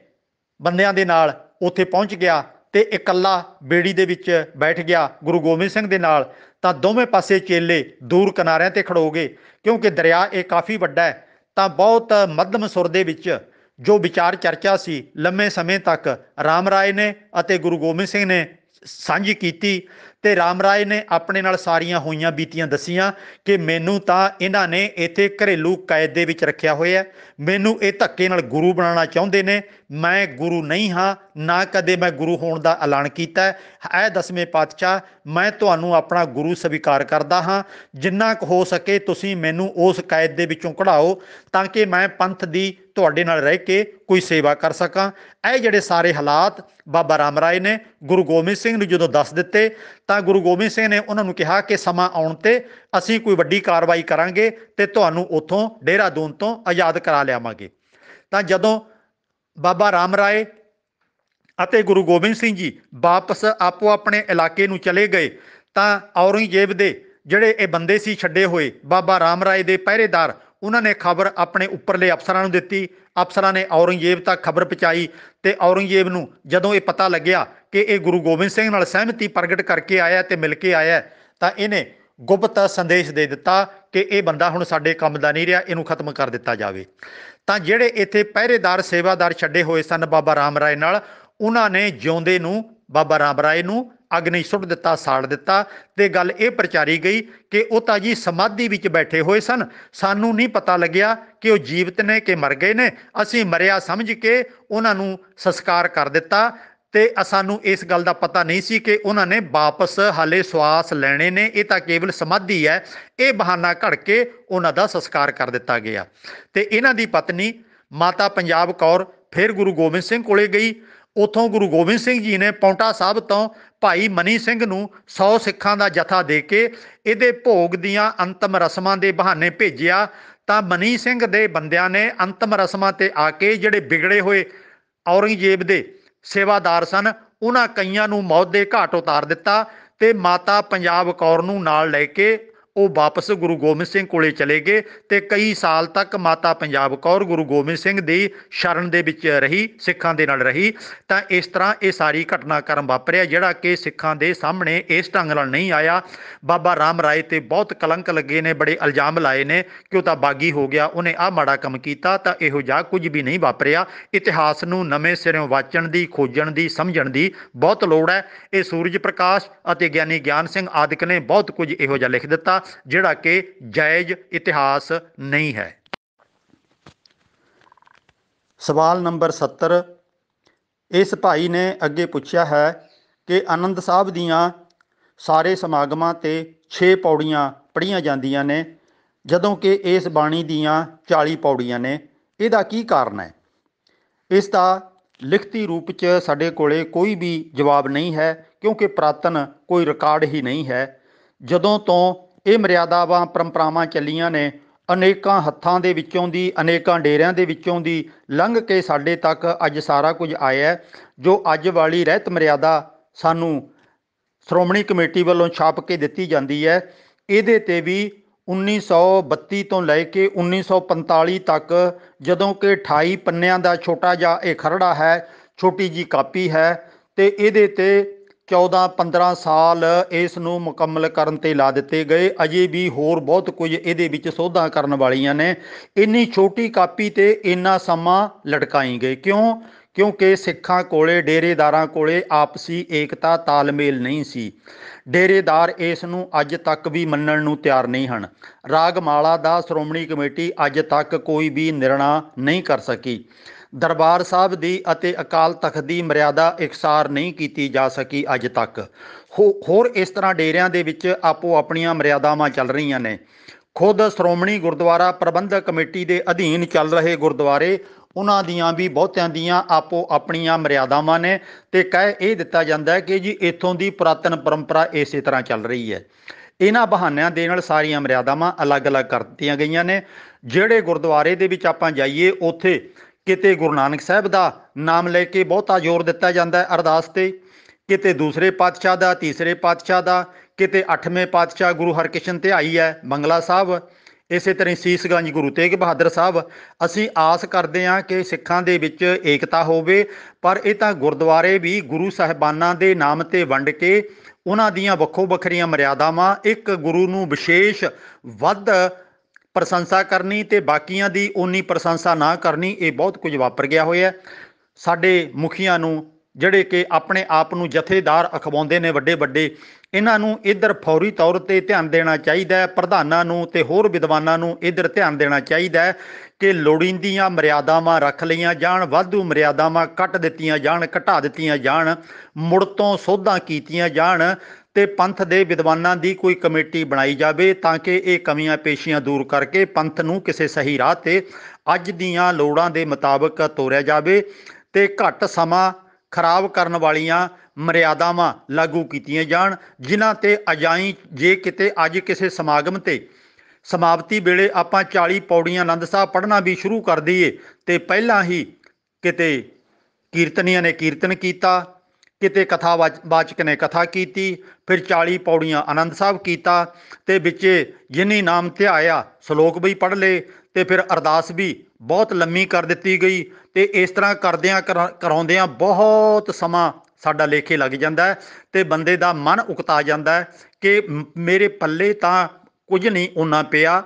ਬੰਦਿਆਂ ਦੇ ਨਾਲ ਉੱਥੇ ਪਹੁੰਚ ਗਿਆ ਤੇ ਇਕੱਲਾ ਬੇੜੀ ਦੇ ਵਿੱਚ ਬੈਠ ਗਿਆ ਗੁਰੂ ਗੋਬਿੰਦ ਸਿੰਘ ਦੇ ਨਾਲ ਤਾਂ ਦੋਵੇਂ ਪਾਸੇ ਚੇਲੇ ਦੂਰ ਕਿਨਾਰਿਆਂ ਤੇ ਖੜੋ ਗਏ ਕਿਉਂਕਿ ਦਰਿਆ ਇਹ ਕਾਫੀ ਵੱਡਾ ਹੈ ਤਾਂ ਬਹੁਤ ਮੱਧਮ ਸੁਰ ਦੇ ਵਿੱਚ ਜੋ ਵਿਚਾਰ ਚਰਚਾ ਸੀ ਲੰਮੇ ਸਮੇਂ ਤੱਕ ਰਾਮ ਰਾਏ ਨੇ ਅਤੇ ਗੁਰੂ ਗੋਬਿੰਦ ਸਿੰਘ ਨੇ ਸਾਂਝੀ ਕੀਤੀ ਤੇ ਰਾਮ ਰਾਏ ਨੇ ਆਪਣੇ ਨਾਲ ਸਾਰੀਆਂ ਹੋਈਆਂ ਬੀਤੀਆਂ ਦਸੀਆਂ ਕਿ ਮੈਨੂੰ ਤਾਂ ਇਹਨਾਂ ਨੇ ਇੱਥੇ ਘਰੇਲੂ ਕੈਦ ਦੇ ਵਿੱਚ ਰੱਖਿਆ ਹੋਇਆ ਮੈਨੂੰ ਇਹ ਧੱਕੇ ਨਾਲ ਗੁਰੂ ਬਣਾਉਣਾ ਚਾਹੁੰਦੇ ਨੇ ਮੈਂ ਗੁਰੂ ਨਹੀਂ ਹਾਂ ਨਾ ਕਦੇ ਮੈਂ ਗੁਰੂ ਹੋਣ ਦਾ ਐਲਾਨ ਕੀਤਾ ਹੈ ਐ ਦਸਵੇਂ ਪਾਤਸ਼ਾਹ ਮੈਂ ਤੁਹਾਨੂੰ ਆਪਣਾ ਗੁਰੂ ਸਵੀਕਾਰ ਕਰਦਾ ਹਾਂ ਜਿੰਨਾ ਕੁ ਹੋ ਸਕੇ ਤੁਸੀਂ ਮੈਨੂੰ ਉਸ ਕੈਦ ਦੇ ਵਿੱਚੋਂ ਕਢਾਓ ਤਾਂ ਕਿ ਮੈਂ ਪੰਥ ਦੀ ਤੁਹਾਡੇ ਨਾਲ ਰਹਿ ਕੇ ਕੋਈ ਸੇਵਾ ਕਰ ਸਕਾਂ ਇਹ ਜਿਹੜੇ ਸਾਰੇ ਹਾਲਾਤ ਬਾਬਾ ਰਾਮ ਰਾਏ ਨੇ ਗੁਰੂ ਗੋਬਿੰਦ ਸਿੰਘ ਨੂੰ ਜਦੋਂ ਦੱਸ ਦਿੱਤੇ ਤਾਂ ਗੁਰੂ ਗੋਬਿੰਦ ਸਿੰਘ ਨੇ ਉਹਨਾਂ ਨੂੰ ਕਿਹਾ ਕਿ ਸਮਾਂ ਆਉਣ ਤੇ ਅਸੀਂ ਕੋਈ ਵੱਡੀ ਕਾਰਵਾਈ ਕਰਾਂਗੇ ਤੇ ਤੁਹਾਨੂੰ ਉੱਥੋਂ ਦੂਨ ਤੋਂ ਆਜ਼ਾਦ ਕਰਾ ਲਿਆਵਾਂਗੇ ਤਾਂ ਜਦੋਂ ਬਾਬਾ ਰਾਮ ਰਾਏ ਅਤੇ ਗੁਰੂ ਗੋਬਿੰਦ ਸਿੰਘ ਜੀ ਵਾਪਸ ਆਪੋ ਆਪਣੇ ਇਲਾਕੇ ਨੂੰ ਚਲੇ ਗਏ ਤਾਂ ਔਰੰਗਜ਼ੇਬ ਦੇ ਜਿਹੜੇ ਇਹ ਬੰਦੇ ਸੀ ਛੱਡੇ ਹੋਏ ਬਾਬਾ ਰਾਮ ਰਾਏ ਦੇ ਪਹਿਰੇਦਾਰ ਉਹਨਾਂ ਨੇ ਖਬਰ ਆਪਣੇ ਉੱਪਰਲੇ ਅਫਸਰਾਂ ਨੂੰ ਦਿੱਤੀ ਅਫਸਰਾਂ ਨੇ ਔਰੰਗਜ਼ੇਬ ਤੱਕ ਖਬਰ ਪਹੁੰਚਾਈ ਤੇ ਔਰੰਗਜ਼ੇਬ ਨੂੰ ਜਦੋਂ ਇਹ ਪਤਾ ਲੱਗਿਆ ਕਿ ਇਹ ਗੁਰੂ ਗੋਬਿੰਦ ਸਿੰਘ ਨਾਲ ਸਹਿਮਤੀ ਪ੍ਰਗਟ ਕਰਕੇ ਆਇਆ ਤੇ ਮਿਲ ਕੇ ਆਇਆ ਤਾਂ ਇਹਨੇ ਗੁਪਤ ਸੰਦੇਸ਼ ਦੇ ਦਿੱਤਾ ਕਿ ਇਹ ਬੰਦਾ ਹੁਣ ਸਾਡੇ ਕੰਮ ਦਾ ਨਹੀਂ ਰਿਹਾ ਇਹਨੂੰ ਖਤਮ ਕਰ ਦਿੱਤਾ ਜਾਵੇ ਤਾਂ ਜਿਹੜੇ ਇੱਥੇ ਪਹਿਰੇਦਾਰ ਸੇਵਾਦਾਰ ਛੱਡੇ ਹੋਏ ਸਨ ਬਾਬਾ ਰਾਮ ਰਾਏ ਨਾਲ ਉਹਨਾਂ ਨੇ ਜਿਉਂਦੇ ਨੂੰ ਬਾਬਾ ਰਾਮ ਰਾਏ ਨੂੰ ਅੱਗ ਨਹੀਂ ਸੁੱਟ ਦਿੱਤਾ ਸਾੜ ਦਿੱਤਾ ਤੇ ਗੱਲ ਇਹ ਪ੍ਰਚਾਰੀ ਗਈ ਕਿ ਉਹ ਤਾਂ ਜੀ ਸਮਾਧੀ ਵਿੱਚ ਬੈਠੇ ਹੋਏ ਸਨ ਸਾਨੂੰ ਨਹੀਂ ਪਤਾ ਲੱਗਿਆ ਕਿ ਉਹ ਜੀਵਤ ਨੇ ਕਿ ਮਰ ਗਏ ਨੇ ਅਸੀਂ ਮਰਿਆ ਸਮਝ ਕੇ ਉਹਨਾਂ ਨੂੰ ਸੰਸਕਾਰ ਕਰ ਦਿੱਤਾ ਤੇ ਸਾਨੂੰ ਇਸ ਗੱਲ ਦਾ ਪਤਾ ਨਹੀਂ ਸੀ ਕਿ ਉਹਨਾਂ ਨੇ ਵਾਪਸ ਹਾਲੇ ਸਵਾਸ ਲੈਣੇ ਨੇ ਇਹ ਤਾਂ ਕੇਵਲ ਸਮਾਧੀ ਹੈ ਇਹ ਬਹਾਨਾ ਘੜ ਕੇ ਉਹਨਾਂ ਦਾ ਸੰਸਕਾਰ ਕਰ ਦਿੱਤਾ ਗਿਆ ਤੇ ਇਹਨਾਂ ਦੀ ਪਤਨੀ ਮਾਤਾ ਪੰਜਾਬ ਕੌਰ ਫਿਰ ਗੁਰੂ ਗੋਬਿੰਦ ਸਿੰਘ ਕੋਲੇ ਗਈ ਉਥੋਂ ਗੁਰੂ ਗੋਬਿੰਦ ਸਿੰਘ ਜੀ ਨੇ ਪੌਂਟਾ ਸਾਹਿਬ ਤੋਂ ਭਾਈ ਮਨੀ ਸਿੰਘ ਨੂੰ 100 ਸਿੱਖਾਂ ਦਾ ਜਥਾ ਦੇ ਕੇ ਇਹਦੇ ਭੋਗ ਦੀਆਂ ਅੰਤਮ ਰਸਮਾਂ ਦੇ ਬਹਾਨੇ ਭੇਜਿਆ ਤਾਂ ਮਨੀ ਸਿੰਘ ਦੇ ਬੰਦਿਆਂ ਨੇ ਅੰਤਮ ਰਸਮਾਂ ਤੇ ਆ ਕੇ ਜਿਹੜੇ ਵਿਗੜੇ ਹੋਏ ਔਰੰਗਜ਼ੇਬ ਦੇ ਸੇਵਾਦਾਰ ਸਨ ਉਹਨਾਂ ਕਈਆਂ ਨੂੰ ਮੌਤ ਦੇ ਘਾਟ ਉਤਾਰ ਦਿੱਤਾ ਤੇ ਮਾਤਾ ਪੰਜਾਬ ਕੌਰ ਨੂੰ ਨਾਲ ਲੈ ਕੇ ਉਹ ਵਾਪਸ ਗੁਰੂ ਗੋਬਿੰਦ ਸਿੰਘ ਕੋਲੇ ਚਲੇ ਗਏ ਤੇ ਕਈ ਸਾਲ ਤੱਕ ਮਾਤਾ ਪੰਜਾਬ ਕੌਰ ਗੁਰੂ ਗੋਬਿੰਦ ਸਿੰਘ ਦੀ ਸ਼ਰਨ ਦੇ ਵਿੱਚ ਰਹੀ ਸਿੱਖਾਂ ਦੇ ਨਾਲ ਰਹੀ ਤਾਂ ਇਸ ਤਰ੍ਹਾਂ ਇਹ ਸਾਰੀ ਘਟਨਾਕ੍ਰਮ ਵਾਪਰਿਆ ਜਿਹੜਾ ਕਿ ਸਿੱਖਾਂ ਦੇ ਸਾਹਮਣੇ ਇਸ ਢੰਗ ਨਾਲ ਨਹੀਂ ਆਇਆ ਬਾਬਾ ਰਾਮ ਰਾਏ ਤੇ ਬਹੁਤ ਕਲੰਕ ਲੱਗੇ ਨੇ ਬੜੇ ਇਲਜ਼ਾਮ ਲਾਏ ਨੇ ਕਿ ਉਹ ਤਾਂ ਬਾਗੀ ਹੋ ਗਿਆ ਉਹਨੇ ਆ ਮਾੜਾ ਕੰਮ ਕੀਤਾ ਤਾਂ ਇਹੋ ਜਿਹਾ ਕੁਝ ਵੀ ਨਹੀਂ ਵਾਪਰਿਆ ਇਤਿਹਾਸ ਨੂੰ ਨਵੇਂ ਸਿਰਿਓਂ ਵਾਚਣ ਦੀ ਖੋਜਣ ਦੀ ਸਮਝਣ ਦੀ ਬਹੁਤ ਲੋੜ ਹੈ ਇਹ ਸੂਰਜ ਪ੍ਰਕਾਸ਼ ਅਤੇ ਗਿਆਨੀ ਗਿਆਨ ਸਿੰਘ ਆਦਿਕ ਨੇ ਬਹੁਤ ਕੁਝ ਇਹੋ ਜਿਹਾ ਲਿਖ ਦਿੱਤਾ ਜਿਹੜਾ ਕਿ ਜਾਇਜ਼ ਇਤਿਹਾਸ ਨਹੀਂ ਹੈ ਸਵਾਲ ਨੰਬਰ 70 ਇਸ ਭਾਈ ਨੇ ਅੱਗੇ ਪੁੱਛਿਆ ਹੈ ਕਿ ਆਨੰਦ ਸਾਹਿਬ ਦੀਆਂ ਸਾਰੇ ਸਮਾਗਮਾਂ ਤੇ 6 ਪੌੜੀਆਂ ਪੜੀਆਂ ਜਾਂਦੀਆਂ ਨੇ ਜਦੋਂ ਕਿ ਇਸ ਬਾਣੀ ਦੀਆਂ 40 ਪੌੜੀਆਂ ਨੇ ਇਹਦਾ ਕੀ ਕਾਰਨ ਹੈ ਇਸ ਦਾ ਲਿਖਤੀ ਰੂਪ 'ਚ ਸਾਡੇ ਕੋਲੇ ਕੋਈ ਵੀ ਜਵਾਬ ਨਹੀਂ ਹੈ ਕਿਉਂਕਿ ਪ੍ਰਾਤਨ ਕੋਈ ਰਿਕਾਰਡ ਹੀ ਨਹੀਂ ਹੈ ਜਦੋਂ ਤੋਂ ਇਹ ਮਰਿਆਦਾਵਾਂ ਪਰੰਪਰਾਵਾਂ ਚੱਲੀਆਂ ਨੇ ਅਨੇਕਾਂ ਹੱਥਾਂ ਦੇ ਵਿੱਚੋਂ ਦੀ ਅਨੇਕਾਂ ਡੇਰਿਆਂ ਦੇ ਵਿੱਚੋਂ ਦੀ ਲੰਘ ਕੇ ਸਾਡੇ ਤੱਕ ਅੱਜ ਸਾਰਾ ਕੁਝ ਆਇਆ ਜੋ ਅੱਜ ਵਾਲੀ ਰਹਿਤ ਮਰਿਆਦਾ ਸਾਨੂੰ ਸ਼੍ਰੋਮਣੀ ਕਮੇਟੀ ਵੱਲੋਂ ਛਾਪ ਕੇ ਦਿੱਤੀ ਜਾਂਦੀ ਹੈ ਇਹਦੇ ਤੇ ਵੀ 1932 ਤੋਂ ਲੈ ਕੇ 1945 ਤੱਕ ਜਦੋਂ ਕਿ 28 ਪੰਨਿਆਂ ਦਾ ਛੋਟਾ ਜਿਹਾ ਇਹ ਖਰੜਾ ਹੈ ਛੋਟੀ ਜੀ ਕਾਪੀ ਹੈ ਤੇ ਇਹਦੇ ਤੇ 14-15 ਸਾਲ ਇਸ ਨੂੰ ਮੁਕੰਮਲ ਕਰਨ ਤੇ ਲਾ ਦਿੱਤੇ ਗਏ ਅਜੇ ਵੀ ਹੋਰ ਬਹੁਤ ਕੁਝ ਇਹਦੇ ਵਿੱਚ ਸੋਧਾਂ ਕਰਨ ਵਾਲੀਆਂ ਨੇ ਇੰਨੀ ਛੋਟੀ ਕਾਪੀ ਤੇ ਇੰਨਾ ਸਮਾਂ ਲਟਕਾਈ ਗਏ ਕਿਉਂ ਕਿਉਂਕਿ ਸਿੱਖਾਂ ਕੋਲੇ ਡੇਰੇਦਾਰਾਂ ਕੋਲੇ ਆਪਸੀ ਏਕਤਾ ਤਾਲਮੇਲ ਨਹੀਂ ਸੀ ਡੇਰੇਦਾਰ ਇਸ ਨੂੰ ਅੱਜ ਤੱਕ ਵੀ ਮੰਨਣ ਨੂੰ ਤਿਆਰ ਨਹੀਂ ਹਨ ਰਾਗਮਾਲਾ ਦਾ ਸ਼੍ਰੋਮਣੀ ਕਮੇਟੀ ਅੱਜ ਤੱਕ ਕੋਈ ਵੀ ਨਿਰਣਾ ਨਹੀਂ ਕਰ ਸਕੀ ਦਰਬਾਰ ਸਾਹਿਬ ਦੀ ਅਤੇ ਅਕਾਲ ਤਖਤ ਦੀ ਮਰਿਆਦਾ ਇਕਸਾਰ ਨਹੀਂ ਕੀਤੀ ਜਾ ਸਕੀ ਅੱਜ ਤੱਕ ਹੋਰ ਇਸ ਤਰ੍ਹਾਂ ਡੇਰਿਆਂ ਦੇ ਵਿੱਚ ਆਪੋ ਆਪਣੀਆਂ ਮਰਿਆਦਾਵਾਂ ਚੱਲ ਰਹੀਆਂ ਨੇ ਖੁਦ ਸ਼੍ਰੋਮਣੀ ਗੁਰਦੁਆਰਾ ਪ੍ਰਬੰਧਕ ਕਮੇਟੀ ਦੇ ਅਧੀਨ ਚੱਲ ਰਹੇ ਗੁਰਦੁਆਰੇ ਉਹਨਾਂ ਦੀਆਂ ਵੀ ਬਹੁਤਿਆਂ ਦੀਆਂ ਆਪੋ ਆਪਣੀਆਂ ਮਰਿਆਦਾਵਾਂ ਨੇ ਤੇ ਕਹਿ ਇਹ ਦਿੱਤਾ ਜਾਂਦਾ ਹੈ ਕਿ ਜੀ ਇਥੋਂ ਦੀ ਪ੍ਰਾਤਨ ਪਰੰਪਰਾ ਇਸੇ ਤਰ੍ਹਾਂ ਚੱਲ ਰਹੀ ਹੈ ਇਹਨਾਂ ਬਹਾਨਿਆਂ ਦੇ ਨਾਲ ਸਾਰੀਆਂ ਮਰਿਆਦਾਵਾਂ ਅਲੱਗ-ਅਲੱਗ ਕਰ ਦਿੱਤੀਆਂ ਗਈਆਂ ਨੇ ਜਿਹੜੇ ਗੁਰਦੁਆਰੇ ਦੇ ਵਿੱਚ ਆਪਾਂ ਜਾਈਏ ਉੱਥੇ ਕਿਤੇ ਗੁਰੂ ਨਾਨਕ ਸਾਹਿਬ ਦਾ ਨਾਮ ਲੈ ਕੇ ਬਹੁਤਾ ਜ਼ੋਰ ਦਿੱਤਾ ਜਾਂਦਾ ਹੈ ਅਰਦਾਸ ਤੇ ਕਿਤੇ ਦੂਸਰੇ ਪਾਤਸ਼ਾਹ ਦਾ ਤੀਸਰੇ ਪਾਤਸ਼ਾਹ ਦਾ ਕਿਤੇ ਅੱਠਵੇਂ ਪਾਤਸ਼ਾਹ ਗੁਰੂ ਹਰਕ੍ਰਿਸ਼ਨ ਧਿਆਈ ਹੈ ਬੰਗਲਾ ਸਾਹਿਬ ਇਸੇ ਤਰ੍ਹਾਂ ਸੀਸਗੰਜ ਗੁਰੂ ਤੇਗ ਬਹਾਦਰ ਸਾਹਿਬ ਅਸੀਂ ਆਸ ਕਰਦੇ ਹਾਂ ਕਿ ਸਿੱਖਾਂ ਦੇ ਵਿੱਚ ਏਕਤਾ ਹੋਵੇ ਪਰ ਇਹ ਤਾਂ ਗੁਰਦੁਆਰੇ ਵੀ ਗੁਰੂ ਸਾਹਿਬਾਨਾਂ ਦੇ ਨਾਮ ਤੇ ਵੰਡ ਕੇ ਉਹਨਾਂ ਦੀਆਂ ਵੱਖੋ ਵੱਖਰੀਆਂ ਮਰਿਆਦਾਵਾਂ ਇੱਕ ਗੁਰੂ ਨੂੰ ਵਿਸ਼ੇਸ਼ ਵੱਧ ਪ੍ਰਸ਼ੰਸਾ ਕਰਨੀ ਤੇ ਬਾਕੀਆਂ ਦੀ ਓਨੀ ਪ੍ਰਸ਼ੰਸਾ ਨਾ ਕਰਨੀ ਇਹ ਬਹੁਤ ਕੁਝ ਵਾਪਰ ਗਿਆ ਹੋਇਆ ਸਾਡੇ ਮੁਖੀਆਂ ਨੂੰ ਜਿਹੜੇ ਕਿ ਆਪਣੇ ਆਪ ਨੂੰ ਜਥੇਦਾਰ ਅਖਵਾਉਂਦੇ ਨੇ ਵੱਡੇ ਵੱਡੇ ਇਹਨਾਂ ਨੂੰ ਇਧਰ ਫੌਰੀ ਤੌਰ ਤੇ ਧਿਆਨ ਦੇਣਾ ਚਾਹੀਦਾ ਹੈ ਪ੍ਰਧਾਨਾਂ ਨੂੰ ਤੇ ਹੋਰ ਵਿਦਵਾਨਾਂ ਨੂੰ ਇਧਰ ਧਿਆਨ ਦੇਣਾ ਚਾਹੀਦਾ ਹੈ ਕਿ ਲੋੜੀਂਦੀਆਂ ਮਰਿਆਦਾਵਾਂ ਰੱਖ ਲਈਆਂ ਜਾਣ ਵਾਧੂ ਮਰਿਆਦਾਵਾਂ ਕੱਟ ਦਿੱਤੀਆਂ ਜਾਣ ਘਟਾ ਦਿੱਤੀਆਂ ਜਾਣ ਮੁੜ ਤੋਂ ਸੋਧਾਂ ਕੀਤੀਆਂ ਜਾਣ ਤੇ ਪੰਥ ਦੇ ਵਿਦਵਾਨਾਂ ਦੀ ਕੋਈ ਕਮੇਟੀ ਬਣਾਈ ਜਾਵੇ ਤਾਂ ਕਿ ਇਹ ਕਮੀਆਂ ਪੇਸ਼ੀਆਂ ਦੂਰ ਕਰਕੇ ਪੰਥ ਨੂੰ ਕਿਸੇ ਸਹੀ ਰਾਹ ਤੇ ਅੱਜ ਦੀਆਂ ਲੋੜਾਂ ਦੇ ਮੁਤਾਬਕ ਤੋਰਿਆ ਜਾਵੇ ਤੇ ਘੱਟ ਸਮਾਂ ਖਰਾਬ ਕਰਨ ਵਾਲੀਆਂ ਮਰਿਆਦਾਵਾਂ ਲਾਗੂ ਕੀਤੀਆਂ ਜਾਣ ਜਿਨ੍ਹਾਂ ਤੇ ਅਜਾਈ ਜੇ ਕਿਤੇ ਅੱਜ ਕਿਸੇ ਸਮਾਗਮ ਤੇ ਸਮਾਪਤੀ ਵੇਲੇ ਆਪਾਂ 40 ਪੌੜੀਆਂ ਆਨੰਦ ਸਾਹਿਬ ਪੜ੍ਹਨਾ ਵੀ ਸ਼ੁਰੂ ਕਰ ਦਈਏ ਤੇ ਪਹਿਲਾਂ ਹੀ ਕਿਤੇ ਕੀਰਤਨੀਆਂ ਨੇ ਕੀਰਤਨ ਕੀਤਾ ਕਿਤੇ ਕਥਾ ਵਾਚਕ ਨੇ ਕਥਾ ਕੀਤੀ ਫਿਰ 40 ਪੌੜੀਆਂ ਆਨੰਦ ਸਾਹਿਬ ਕੀਤਾ ਤੇ ਵਿੱਚ ਜਿਨੀ ਨਾਮ ਧਿਆਇਆ ਸ਼ਲੋਕ ਵੀ ਪੜ ਲਏ ਤੇ ਫਿਰ ਅਰਦਾਸ ਵੀ ਬਹੁਤ ਲੰਮੀ ਕਰ ਦਿੱਤੀ ਗਈ ਤੇ ਇਸ ਤਰ੍ਹਾਂ ਕਰਦਿਆਂ ਕਰਾਉਂਦਿਆਂ ਬਹੁਤ ਸਮਾਂ ਸਾਡਾ ਲੇਖੇ ਲੱਗ ਜਾਂਦਾ ਤੇ ਬੰਦੇ ਦਾ ਮਨ ਉਕਤਾ ਜਾਂਦਾ ਕਿ ਮੇਰੇ ਪੱਲੇ ਤਾਂ ਕੁਝ ਨਹੀਂ ਉਹਨਾਂ ਪਿਆ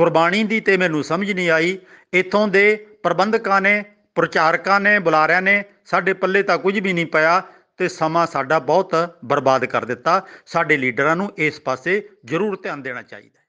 ਗੁਰਬਾਣੀ ਦੀ ਤੇ ਮੈਨੂੰ ਸਮਝ ਨਹੀਂ ਆਈ ਇਥੋਂ ਦੇ ਪ੍ਰਬੰਧਕਾਂ ਨੇ ਪ੍ਰਚਾਰਕਾਂ ਨੇ ਬੁਲਾਰਿਆਂ ਨੇ ਸਾਡੇ ਪੱਲੇ ਤਾਂ ਕੁਝ ਵੀ ਨਹੀਂ ਪਿਆ ਤੇ ਸਮਾਂ ਸਾਡਾ ਬਹੁਤ ਬਰਬਾਦ ਕਰ ਦਿੱਤਾ ਸਾਡੇ ਲੀਡਰਾਂ ਨੂੰ ਇਸ ਪਾਸੇ ਜ਼ਰੂਰ ਧਿਆਨ ਦੇਣਾ ਚਾਹੀਦਾ